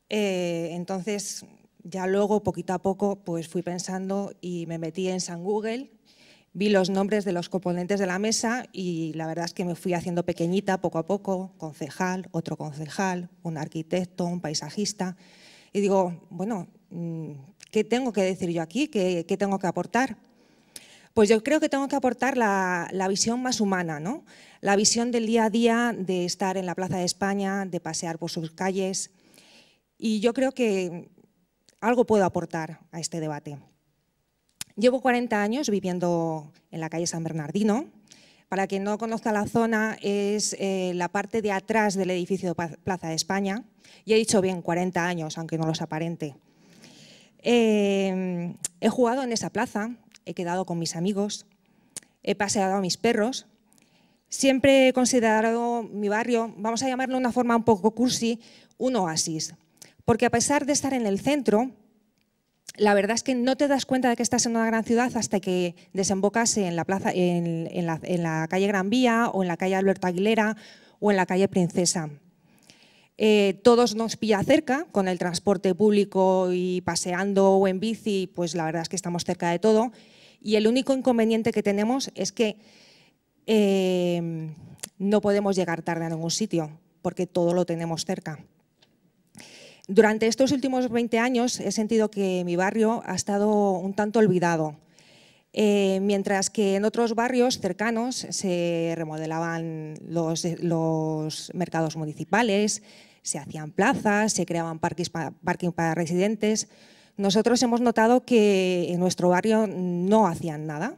Eh, entonces, ya luego, poquito a poco, pues fui pensando y me metí en San Google, vi los nombres de los componentes de la mesa y la verdad es que me fui haciendo pequeñita poco a poco, concejal, otro concejal, un arquitecto, un paisajista. Y digo, bueno, mm, ¿qué tengo que decir yo aquí? qué tengo que aportar? Pues yo creo que tengo que aportar la, visión más humana, la visión del día a día de estar en la Plaza de España, de pasear por sus calles. Y yo creo que algo puedo aportar a este debate. Llevo 40 años viviendo en la calle San Bernardino. Para quien no conozca la zona, es eh, la parte de atrás del edificio de Plaza de España. Y he dicho bien 40 años, aunque no los aparente. Eh, he jugado en esa plaza, he quedado con mis amigos, he paseado a mis perros. Siempre he considerado mi barrio, vamos a llamarlo de una forma un poco cursi, un oasis. Porque a pesar de estar en el centro, la verdad es que no te das cuenta de que estás en una gran ciudad hasta que desembocas en la, calle Gran Vía o en la calle Alberto Aguilera o en la calle Princesa. Eh, todos nos pilla cerca, con el transporte público y paseando o en bici, pues la verdad es que estamos cerca de todo. Y el único inconveniente que tenemos es que em, no podemos llegar tarde a ningún sitio, porque todo lo tenemos cerca. Durante estos últimos 20 años he sentido que mi barrio ha estado un tanto olvidado, eh, mientras que en otros barrios cercanos se remodelaban los, mercados municipales, se hacían plazas, se creaban parques parking para residentes. Nosotros hemos notado que en nuestro barrio no hacían nada.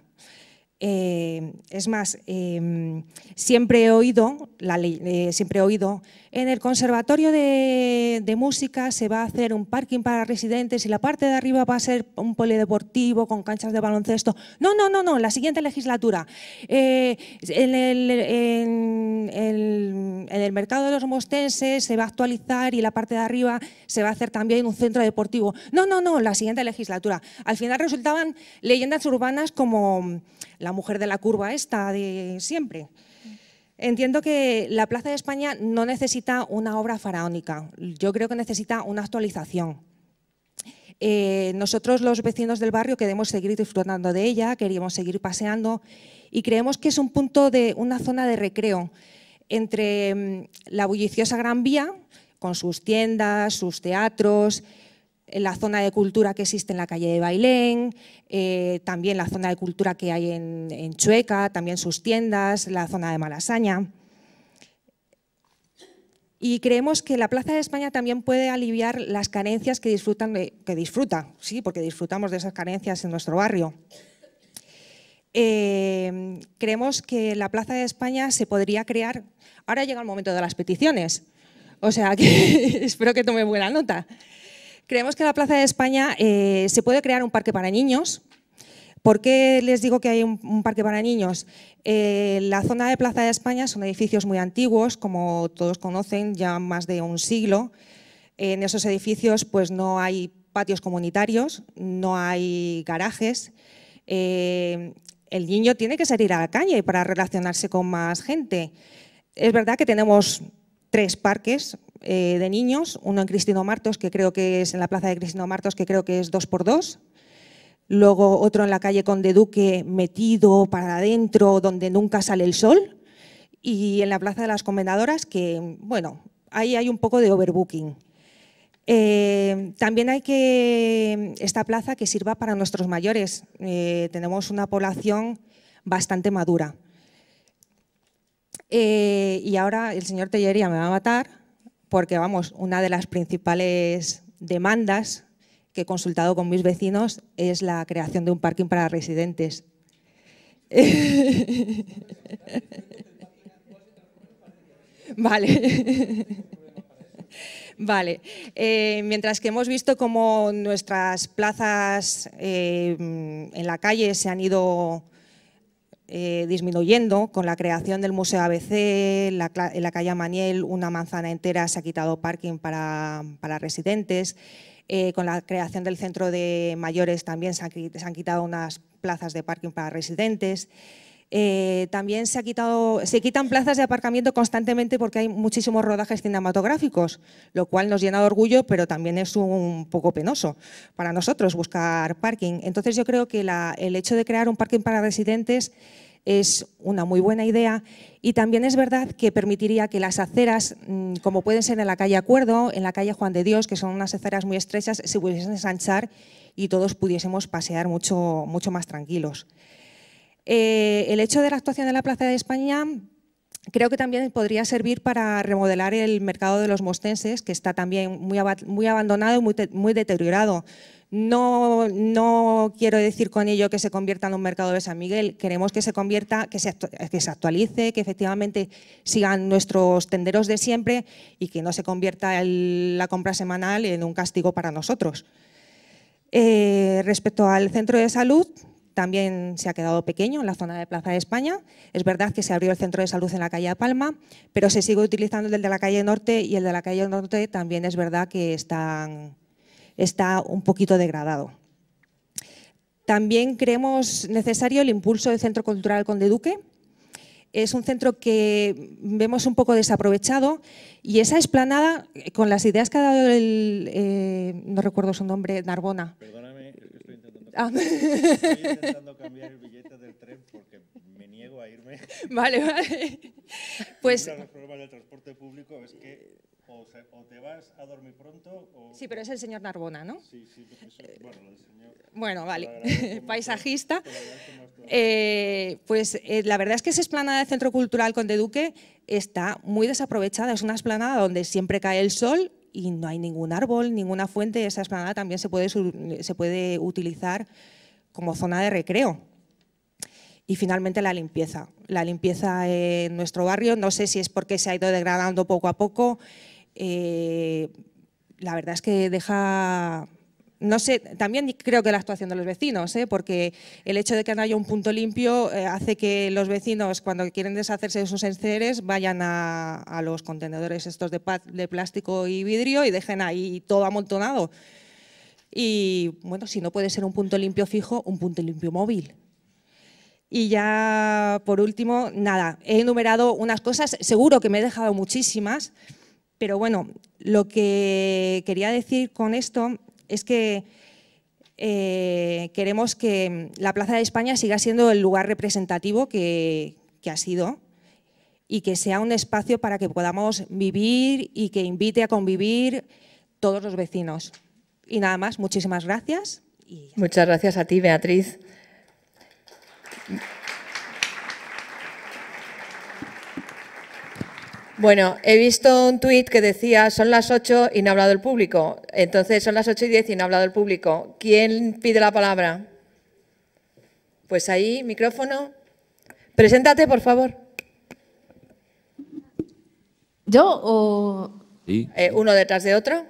Eh, es más, em, siempre he oído, la eh, siempre he oído en el Conservatorio de, Música se va a hacer un parking para residentes y la parte de arriba va a ser un polideportivo con canchas de baloncesto. No, no, no, no, la siguiente legislatura. Eh, en, el, mercado de los mostenses se va a actualizar y la parte de arriba se va a hacer también un centro deportivo. No, no, no, la siguiente legislatura. Al final resultaban leyendas urbanas como la mujer de la curva esta de siempre. Entiendo que la Plaza de España no necesita una obra faraónica, yo creo que necesita una actualización. Eh, nosotros los vecinos del barrio queremos seguir disfrutando de ella, queríamos seguir paseando y creemos que es un punto de una zona de recreo entre mm, la bulliciosa Gran Vía, con sus tiendas, sus teatros, la zona de cultura que existe en la calle de Bailén, eh, también la zona de cultura que hay en, Chueca, también sus tiendas, la zona de Malasaña. Y creemos que la Plaza de España también puede aliviar las carencias que disfrutan, que disfruta, sí, porque disfrutamos de esas carencias en nuestro barrio. Eh, creemos que la Plaza de España se podría crear. Ahora llega el momento de las peticiones, o sea que espero que tome buena nota. Creemos que en la Plaza de España eh, se puede crear un parque para niños. ¿Por qué les digo que hay un, parque para niños? Eh, la zona de Plaza de España son edificios muy antiguos, como todos conocen, ya más de un siglo. En esos edificios pues, no hay patios comunitarios, no hay garajes. Eh, el niño tiene que salir a la calle para relacionarse con más gente. Es verdad que tenemos tres parques eh, de niños, uno en Cristino Martos, que creo que es en la plaza de Cristino Martos, que creo que es 2x2, Luego otro en la calle Conde Duque, metido para adentro, donde nunca sale el sol. Y en la plaza de las Comendadoras, que, bueno, ahí hay un poco de overbooking. Eh, también hay que esta plaza que sirva para nuestros mayores. Eh, tenemos una población bastante madura. y ahora el señor Tellería me va a matar, porque vamos, una de las principales demandas que he consultado con mis vecinos es la creación de un parking para residentes. vale. Vale, eh, mientras que hemos visto cómo nuestras plazas eh, en la calle se han ido eh, disminuyendo con la creación del Museo ABC, en la calle Maniel una manzana entera se ha quitado parking para, residentes, eh, con la creación del centro de mayores también se han quitado unas plazas de parking para residentes. Eh, también se, ha quitado, se quitan plazas de aparcamiento constantemente porque hay muchísimos rodajes cinematográficos, lo cual nos llena de orgullo, pero también es un poco penoso para nosotros buscar parking. Entonces yo creo que el hecho de crear un parking para residentes es una muy buena idea y también es verdad que permitiría que las aceras, mm, como pueden ser en la calle Acuerdo, en la calle Juan de Dios, que son unas aceras muy estrechas, se pudiesen ensanchar y todos pudiésemos pasear mucho, mucho más tranquilos. Eh, el hecho de la actuación de la Plaza de España creo que también podría servir para remodelar el mercado de los mostenses, que está también muy, abandonado y muy, deteriorado. No, no, quiero decir con ello que se convierta en un mercado de San Miguel, queremos que se convierta, que se, actualice, que efectivamente sigan nuestros tenderos de siempre y que no se convierta la compra semanal en un castigo para nosotros. Eh, respecto al centro de salud, también se ha quedado pequeño en la zona de Plaza de España. Es verdad que se abrió el centro de salud en la calle de Palma, pero se sigue utilizando el de la calle Norte y el de la calle Norte también es verdad que está un poquito degradado. También creemos necesario el impulso del Centro Cultural Conde Duque. Es un centro que vemos un poco desaprovechado y esa esplanada, con las ideas que ha dado el, eh, no recuerdo su nombre, Narbona. Ah. Estoy intentando cambiar el billete del tren porque me niego a irme. Vale, vale. Pues... Uno de los problemas del transporte público es que o, te vas a dormir pronto o... Sí, pero es el señor Narbona, ¿no? Sí, sí, bueno, el señor... Bueno, vale, paisajista. Eh, pues eh, la verdad es que esa esplanada del Centro Cultural Conde Duque está muy desaprovechada, es una esplanada donde siempre cae el sol y no hay ningún árbol, ninguna fuente. Esa esplanada también se puede, se puede utilizar como zona de recreo. Y finalmente la limpieza. La limpieza en nuestro barrio, no sé si es porque se ha ido degradando poco a poco, eh, la verdad es que deja no sé, también creo que la actuación de los vecinos, ¿eh? porque el hecho de que no haya un punto limpio eh, hace que los vecinos, cuando quieren deshacerse de sus enseres, vayan a, los contenedores estos de, de, plástico y vidrio y dejen ahí todo amontonado. Y bueno, si no puede ser un punto limpio fijo, un punto limpio móvil. Y ya por último, nada, he enumerado unas cosas, seguro que me he dejado muchísimas, pero bueno, lo que quería decir con esto es que eh, queremos que la Plaza de España siga siendo el lugar representativo que, ha sido y que sea un espacio para que podamos vivir y que invite a convivir todos los vecinos. Y nada más, muchísimas gracias. Muchas gracias a ti, Beatriz. Bueno, he visto un tuit que decía, son las 8 y no ha hablado el público. Entonces, son las 8 y 10 y no ha hablado el público. ¿Quién pide la palabra? Pues ahí, micrófono. Preséntate, por favor. ¿Yo o...? Eh, ¿Uno detrás de otro?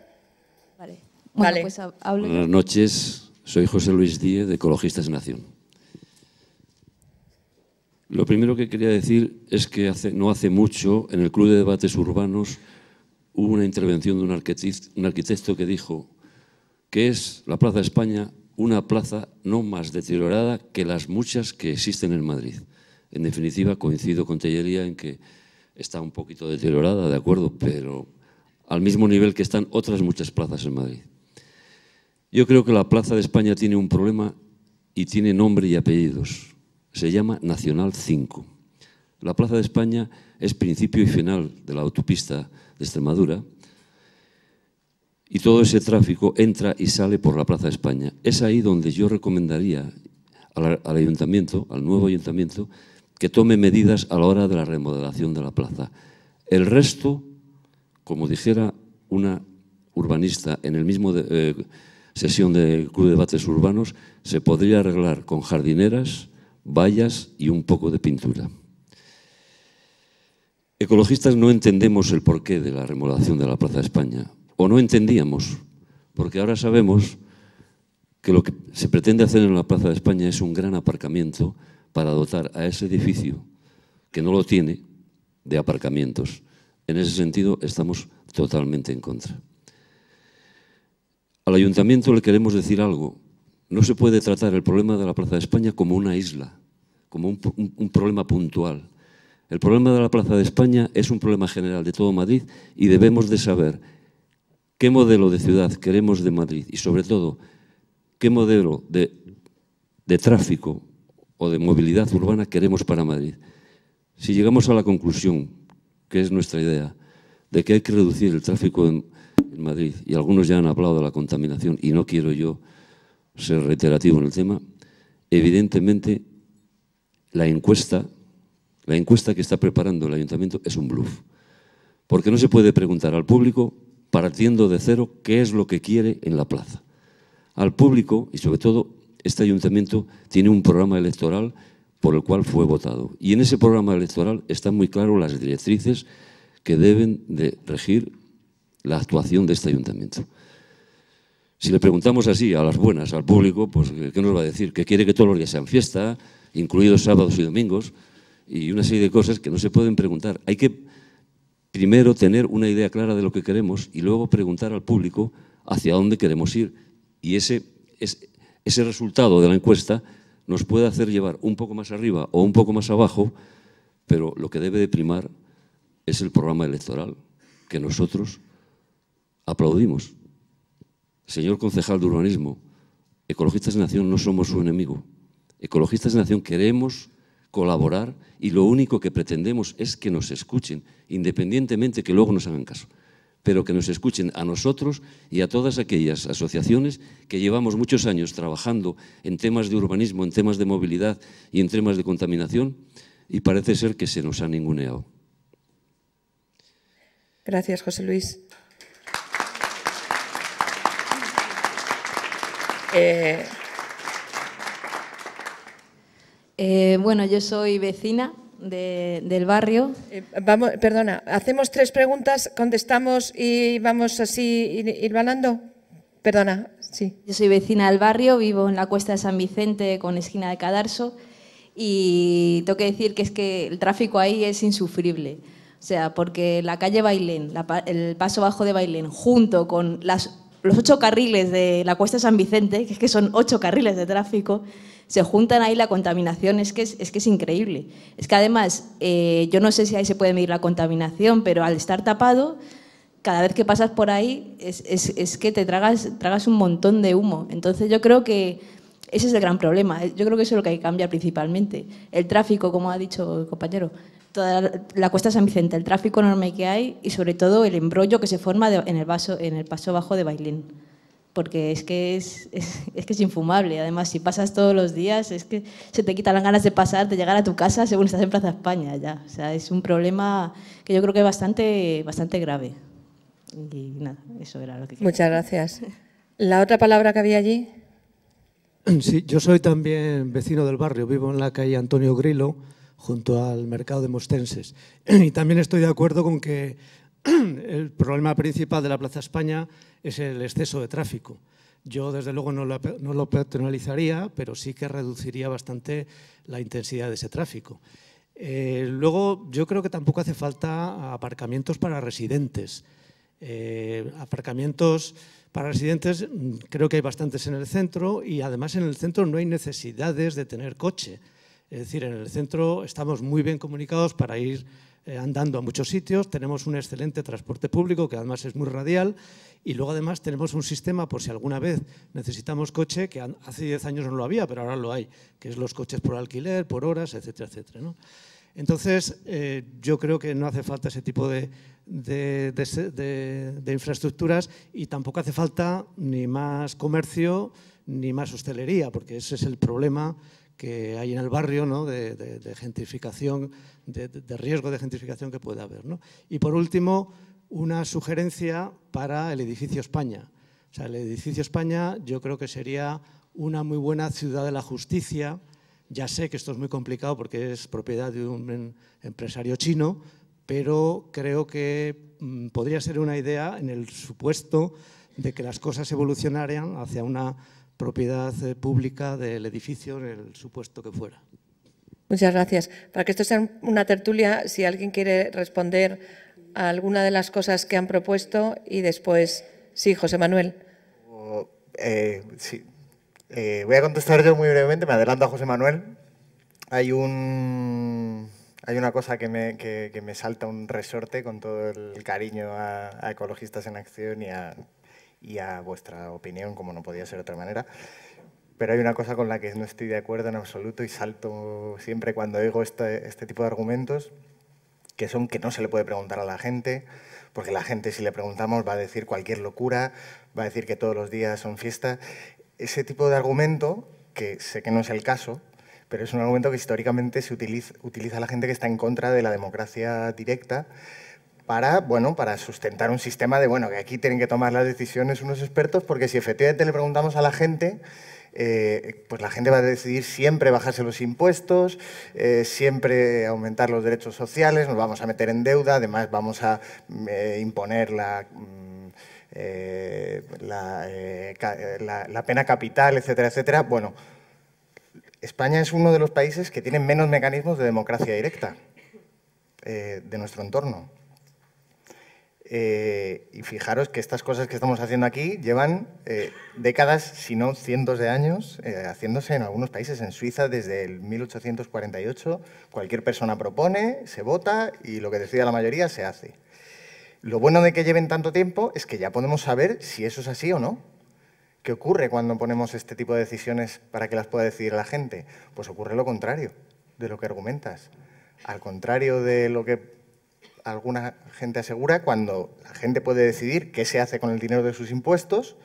Vale. Bueno, Pues Buenas noches, soy José Luis Díez, de Ecologistas en Nación. Lo primero que quería decir es que no hace mucho en el Club de Debates Urbanos hubo una intervención de un arquitecto, un arquitecto que dijo que es la Plaza de España una plaza no más deteriorada que las muchas que existen en Madrid. En definitiva, coincido con Tellería en que está un poquito deteriorada, de acuerdo, pero al mismo nivel que están otras muchas plazas en Madrid. Yo creo que la Plaza de España tiene un problema y tiene nombre y apellidos se llama Nacional 5. La Plaza de España es principio y final de la autopista de Extremadura y todo ese tráfico entra y sale por la Plaza de España. Es ahí donde yo recomendaría al, ayuntamiento, al nuevo ayuntamiento, que tome medidas a la hora de la remodelación de la plaza. El resto, como dijera una urbanista en el mismo eh, sesión del Club de Debates Urbanos, se podría arreglar con jardineras, vallas y un poco de pintura. Ecologistas no entendemos el porqué de la remodelación de la Plaza de España, o no entendíamos, porque ahora sabemos que lo que se pretende hacer en la Plaza de España es un gran aparcamiento para dotar a ese edificio, que no lo tiene, de aparcamientos. En ese sentido estamos totalmente en contra. Al ayuntamiento le queremos decir algo, no se puede tratar el problema de la Plaza de España como una isla, como un, problema puntual. El problema de la Plaza de España es un problema general de todo Madrid y debemos de saber qué modelo de ciudad queremos de Madrid y sobre todo qué modelo de, tráfico o de movilidad urbana queremos para Madrid. Si llegamos a la conclusión, que es nuestra idea, de que hay que reducir el tráfico en Madrid, y algunos ya han hablado de la contaminación, y no quiero yo ser reiterativo en el tema, evidentemente la encuesta, la encuesta que está preparando el ayuntamiento es un bluff. Porque no se puede preguntar al público, partiendo de cero, qué es lo que quiere en la plaza. Al público, y sobre todo, este ayuntamiento tiene un programa electoral por el cual fue votado. Y en ese programa electoral están muy claras las directrices que deben de regir la actuación de este ayuntamiento. Si le preguntamos así a las buenas, al público, pues eh, ¿qué nos va a decir? Que quiere que todos los días sean fiesta, incluidos sábados y domingos, y una serie de cosas que no se pueden preguntar. Hay que primero tener una idea clara de lo que queremos y luego preguntar al público hacia dónde queremos ir. Y ese, ese resultado de la encuesta nos puede hacer llevar un poco más arriba o un poco más abajo, pero lo que debe de primar es el programa electoral que nosotros aplaudimos. Señor concejal de urbanismo, Ecologistas de Nación no somos su enemigo. Ecologistas de Nación queremos colaborar y lo único que pretendemos es que nos escuchen, independientemente que luego nos hagan caso, pero que nos escuchen a nosotros y a todas aquellas asociaciones que llevamos muchos años trabajando en temas de urbanismo, en temas de movilidad y en temas de contaminación y parece ser que se nos ha ninguneado. Gracias, José Luis. Eh, eh, bueno, yo soy vecina del barrio. Eh, vamos, perdona, hacemos tres preguntas, contestamos y vamos así ir balando Perdona, sí. Yo soy vecina del barrio, vivo en la cuesta de San Vicente con esquina de Cadarso y tengo que decir que es que el tráfico ahí es insufrible. O sea, porque la calle Bailén, el paso bajo de Bailén, junto con las los ocho carriles de la cuesta San Vicente, que es que son ocho carriles de tráfico, se juntan ahí la contaminación, es que es, que es increíble. Es que además, eh, yo no sé si ahí se puede medir la contaminación, pero al estar tapado, cada vez que pasas por ahí es, que te tragas, tragas un montón de humo. Entonces yo creo que ese es el gran problema. Yo creo que eso es lo que hay que cambiar principalmente. El tráfico, como ha dicho el compañero la cuesta San Vicente, el tráfico enorme que hay y sobre todo el embrollo que se forma en, el vaso, en el paso bajo de Bailín. Porque es que es, es, que es infumable. Además, si pasas todos los días, es que se te quitan las ganas de pasar, de llegar a tu casa según estás en Plaza España ya. O sea, es un problema que yo creo que es bastante, bastante grave. Y nada, eso era lo que Muchas gracias. ¿La otra palabra que había allí? Sí, yo soy también vecino del barrio, vivo en la calle Antonio Grilo junto al mercado de mostenses. Y también estoy de acuerdo con que el problema principal de la Plaza España es el exceso de tráfico. Yo, desde luego, no lo, no personalizaría, pero sí que reduciría bastante la intensidad de ese tráfico. Eh, luego, yo creo que tampoco hace falta aparcamientos para residentes. Eh, aparcamientos para residentes mm, creo que hay bastantes en el centro y además en el centro no hay necesidades de tener coche. Es decir, en el centro estamos muy bien comunicados para ir eh, andando a muchos sitios, tenemos un excelente transporte público que además es muy radial y luego además tenemos un sistema por si alguna vez necesitamos coche, que hace 10 años no lo había, pero ahora lo hay, que es los coches por alquiler, por horas, etcétera, etcétera. Entonces, eh, yo creo que no hace falta ese tipo de, de infraestructuras y tampoco hace falta ni más comercio ni más hostelería, porque ese es el problema que hay en el barrio, ¿no? de, gentrificación, de, riesgo de gentrificación que puede haber. ¿no? Y por último, una sugerencia para el edificio España. O sea, el edificio España yo creo que sería una muy buena ciudad de la justicia. Ya sé que esto es muy complicado porque es propiedad de un em, empresario chino, pero creo que mm, podría ser una idea en el supuesto de que las cosas evolucionarían hacia una propiedad eh, pública del edificio el supuesto que fuera. Muchas gracias. Para que esto sea una tertulia, si alguien quiere responder a alguna de las cosas que han propuesto y después, sí, José Manuel. Eh, sí. Eh, voy a contestar yo muy brevemente, me adelanto a José Manuel. Hay un hay una cosa que me, me salta un resorte con todo el cariño a Ecologistas en Acción y a, y a vuestra opinión, como no podía ser de otra manera. Pero hay una cosa con la que no estoy de acuerdo en absoluto y salto siempre cuando oigo este, este, tipo de argumentos, que son que no se le puede preguntar a la gente, porque la gente si le preguntamos va a decir cualquier locura, va a decir que todos los días son fiesta. Ese tipo de argumento, que sé que no es el caso, pero es un argumento que históricamente se utiliza, utiliza la gente que está en contra de la democracia directa para, bueno, para sustentar un sistema de, bueno, que aquí tienen que tomar las decisiones unos expertos, porque si efectivamente le preguntamos a la gente, eh, pues la gente va a decidir siempre bajarse los impuestos, eh, siempre aumentar los derechos sociales, nos vamos a meter en deuda, además vamos a imponer la... pena capital, etcétera, etcétera. Bueno, España es uno de los países que tienen menos mecanismos de democracia directa eh, de nuestro entorno. Eh, y fijaros que estas cosas que estamos haciendo aquí llevan eh, décadas, si no cientos de años, eh, haciéndose en algunos países. En Suiza, desde el 1848, cualquier persona propone, se vota y lo que decida la mayoría se hace. Lo bueno de que lleven tanto tiempo es que ya podemos saber si eso es así o no. ¿Qué ocurre cuando ponemos este tipo de decisiones para que las pueda decidir la gente? Pues ocurre lo contrario de lo que argumentas. Al contrario de lo que alguna gente asegura, cuando la gente puede decidir qué se hace con el dinero de sus impuestos,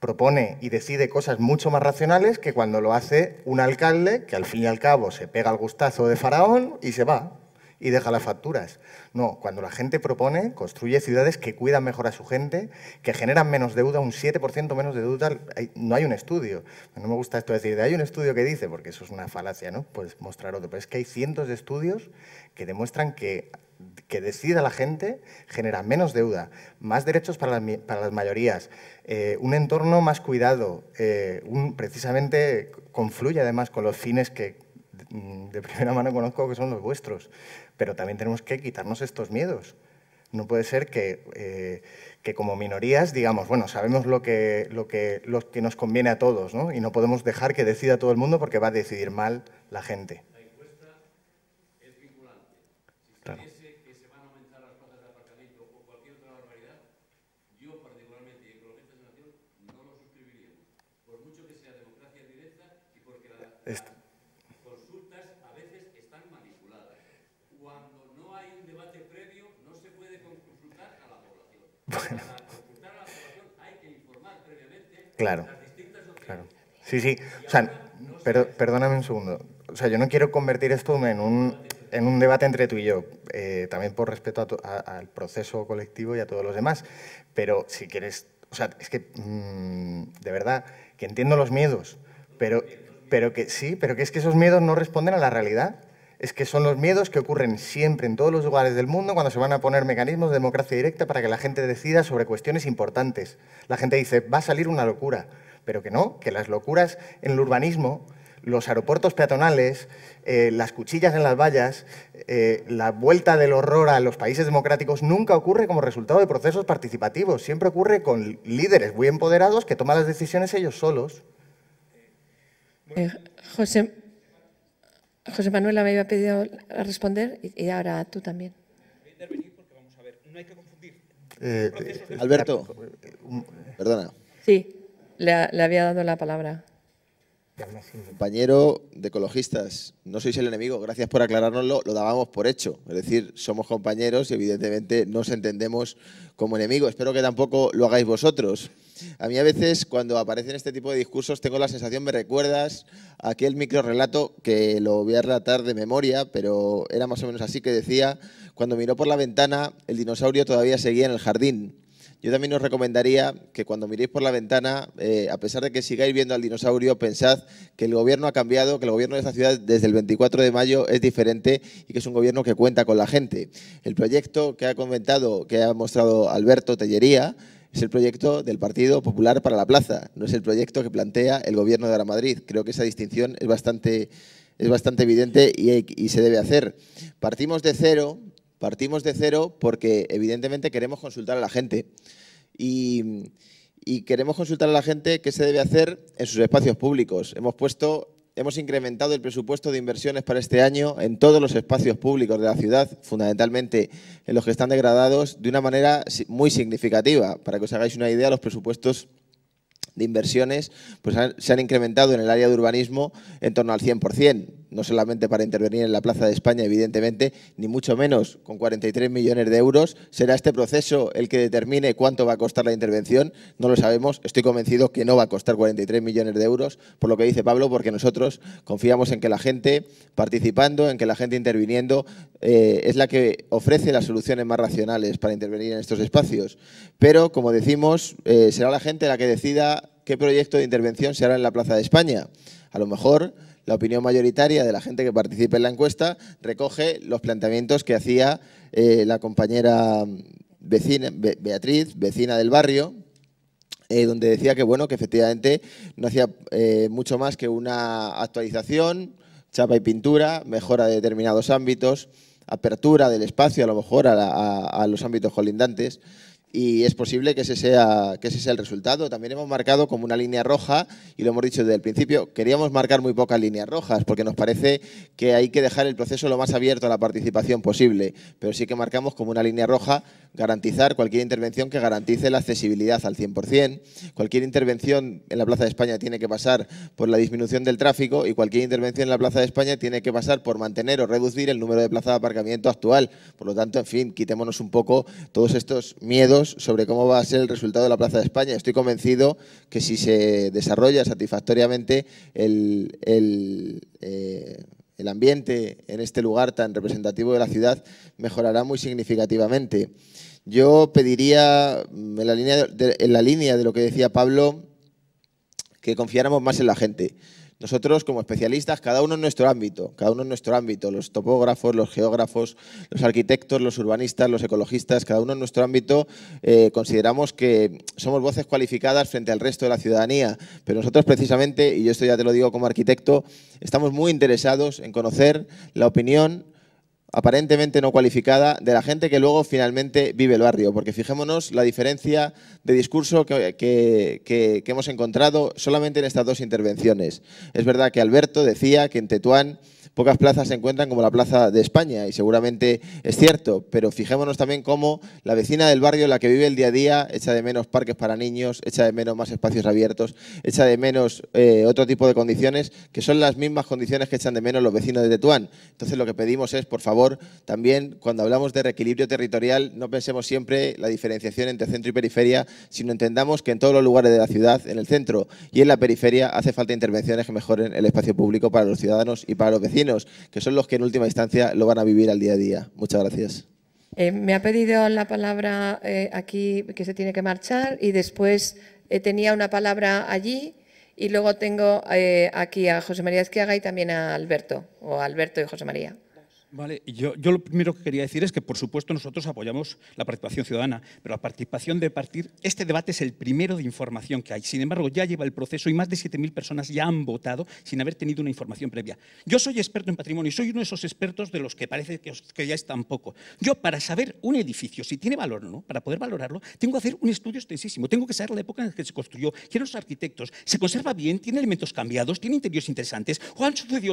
propone y decide cosas mucho más racionales que cuando lo hace un alcalde que al fin y al cabo se pega el gustazo de Faraón y se va y deja las facturas. No, cuando la gente propone, construye ciudades que cuidan mejor a su gente, que generan menos deuda, un 7% menos de deuda, no hay un estudio. No me gusta esto decir, hay un estudio que dice, porque eso es una falacia, ¿no? puedes mostrar otro. Pero es que hay cientos de estudios que demuestran que que decida la gente genera menos deuda, más derechos para las, mayorías, eh, un entorno más cuidado, eh, precisamente confluye además con los fines que mm, de primera mano conozco que son los vuestros, pero también tenemos que quitarnos estos miedos. No puede ser que, eh, como minorías digamos, bueno, sabemos lo que, lo, que, lo que nos conviene a todos y no podemos dejar que decida todo el mundo porque va a decidir mal la gente. Esto. Consultas a veces están manipuladas. Cuando no hay un debate previo, no se puede consultar a la población. Para consultar a la población hay que informar previamente claro. las distintas opciones. Sí, sí. O sea, perdóname un segundo. O sea, yo no quiero convertir esto en un, debate entre tú y yo, eh, también por respeto al proceso colectivo y a todos los demás. Pero si quieres, o sea, es que mm, de verdad que entiendo los miedos, pero pero que sí, pero que es que esos miedos no responden a la realidad. Es que son los miedos que ocurren siempre en todos los lugares del mundo cuando se van a poner mecanismos de democracia directa para que la gente decida sobre cuestiones importantes. La gente dice, va a salir una locura, pero que no, que las locuras en el urbanismo, los aeropuertos peatonales, eh, las cuchillas en las vallas, eh, la vuelta del horror a los países democráticos nunca ocurre como resultado de procesos participativos, siempre ocurre con líderes muy empoderados que toman las decisiones ellos solos. Eh, José, José Manuel me había pedido responder y ahora tú también. a intervenir porque vamos a ver, no hay que confundir. Eh, eh, Alberto, perdona. Sí, le, había dado la palabra. Compañero de ecologistas, no sois el enemigo, gracias por aclarárnoslo, lo dábamos por hecho. Es decir, somos compañeros y evidentemente no nos entendemos como enemigos. Espero que tampoco lo hagáis vosotros. A mí a veces cuando aparecen este tipo de discursos tengo la sensación, me recuerdas aquel micro relato que lo voy a relatar de memoria, pero era más o menos así que decía, cuando miró por la ventana, el dinosaurio todavía seguía en el jardín. Yo también os recomendaría que cuando miréis por la ventana, eh, a pesar de que sigáis viendo al dinosaurio, pensad que el gobierno ha cambiado, que el gobierno de esta ciudad desde el 24 de mayo es diferente y que es un gobierno que cuenta con la gente. El proyecto que ha comentado, que ha mostrado Alberto Tellería, es el proyecto del Partido Popular para la Plaza, no es el proyecto que plantea el Gobierno de la Madrid. Creo que esa distinción es bastante, es bastante evidente y, se debe hacer. Partimos de cero, partimos de cero porque evidentemente queremos consultar a la gente y, y queremos consultar a la gente qué se debe hacer en sus espacios públicos. Hemos puesto hemos incrementado el presupuesto de inversiones para este año en todos los espacios públicos de la ciudad, fundamentalmente en los que están degradados, de una manera muy significativa. Para que os hagáis una idea, los presupuestos de inversiones pues, se han incrementado en el área de urbanismo en torno al 100% no solamente para intervenir en la Plaza de España, evidentemente, ni mucho menos con 43 millones de euros. ¿Será este proceso el que determine cuánto va a costar la intervención? No lo sabemos. Estoy convencido que no va a costar 43 millones de euros, por lo que dice Pablo, porque nosotros confiamos en que la gente participando, en que la gente interviniendo, eh, es la que ofrece las soluciones más racionales para intervenir en estos espacios. Pero, como decimos, eh, será la gente la que decida qué proyecto de intervención se hará en la Plaza de España. A lo mejor la opinión mayoritaria de la gente que participa en la encuesta recoge los planteamientos que hacía eh, la compañera mm, Beatriz, vecina del barrio, eh, donde decía que, bueno, que efectivamente no hacía eh, mucho más que una actualización, chapa y pintura, mejora de determinados ámbitos, apertura del espacio a lo mejor a los ámbitos colindantes y es posible que ese, sea, que ese sea el resultado. También hemos marcado como una línea roja y lo hemos dicho desde el principio, queríamos marcar muy pocas líneas rojas porque nos parece que hay que dejar el proceso lo más abierto a la participación posible, pero sí que marcamos como una línea roja garantizar cualquier intervención que garantice la accesibilidad al 100%, cualquier intervención en la Plaza de España tiene que pasar por la disminución del tráfico y cualquier intervención en la Plaza de España tiene que pasar por mantener o reducir el número de plazas de aparcamiento actual. Por lo tanto, en fin, quitémonos un poco todos estos miedos sobre cómo va a ser el resultado de la Plaza de España. Estoy convencido que si se desarrolla satisfactoriamente el, eh, ambiente en este lugar tan representativo de la ciudad, mejorará muy significativamente. Yo pediría, mm, la línea en la línea de lo que decía Pablo, que confiáramos más en la gente nosotros como especialistas, cada uno en nuestro ámbito, cada uno en nuestro ámbito, los topógrafos, los geógrafos, los arquitectos, los urbanistas, los ecologistas, cada uno en nuestro ámbito, eh, consideramos que somos voces cualificadas frente al resto de la ciudadanía, pero nosotros precisamente, y yo esto ya te lo digo como arquitecto, estamos muy interesados en conocer la opinión aparentemente no cualificada de la gente que luego finalmente vive el barrio. Porque fijémonos la diferencia de discurso que, hemos encontrado solamente en estas dos intervenciones. Es verdad que Alberto decía que en Tetuán pocas plazas se encuentran como la Plaza de España, y seguramente es cierto, pero fijémonos también cómo la vecina del barrio, la que vive el día a día, echa de menos parques para niños, echa de menos más espacios abiertos, echa de menos eh, otro tipo de condiciones, que son las mismas condiciones que echan de menos los vecinos de Tetuán. Entonces lo que pedimos es, por favor, también cuando hablamos de reequilibrio territorial, no pensemos siempre la diferenciación entre centro y periferia, sino entendamos que en todos los lugares de la ciudad, en el centro y en la periferia, hace falta intervenciones que mejoren el espacio público para los ciudadanos y para los vecinos que son los que en última instancia lo van a vivir al día a día. Muchas gracias. Eh, me ha pedido la palabra eh, aquí que se tiene que marchar y después eh, tenía una palabra allí y luego tengo aquí a José María Esquiaga y también a Alberto, o Alberto y José María. Vale, yo, lo primero que quería decir es que, por supuesto, nosotros apoyamos la participación ciudadana, pero la participación de partir, este debate es el primero de información que hay. Sin embargo, ya lleva el proceso y más de 7.000 personas ya han votado sin haber tenido una información previa. Yo soy experto en patrimonio y soy uno de esos expertos de los que parece que, ya es tan poco. Yo, para saber un edificio, si tiene valor o no, para poder valorarlo, tengo que hacer un estudio extensísimo. Tengo que saber la época en la que se construyó, quién los arquitectos, se conserva bien, tiene elementos cambiados, tiene interiores interesantes, o han sucedido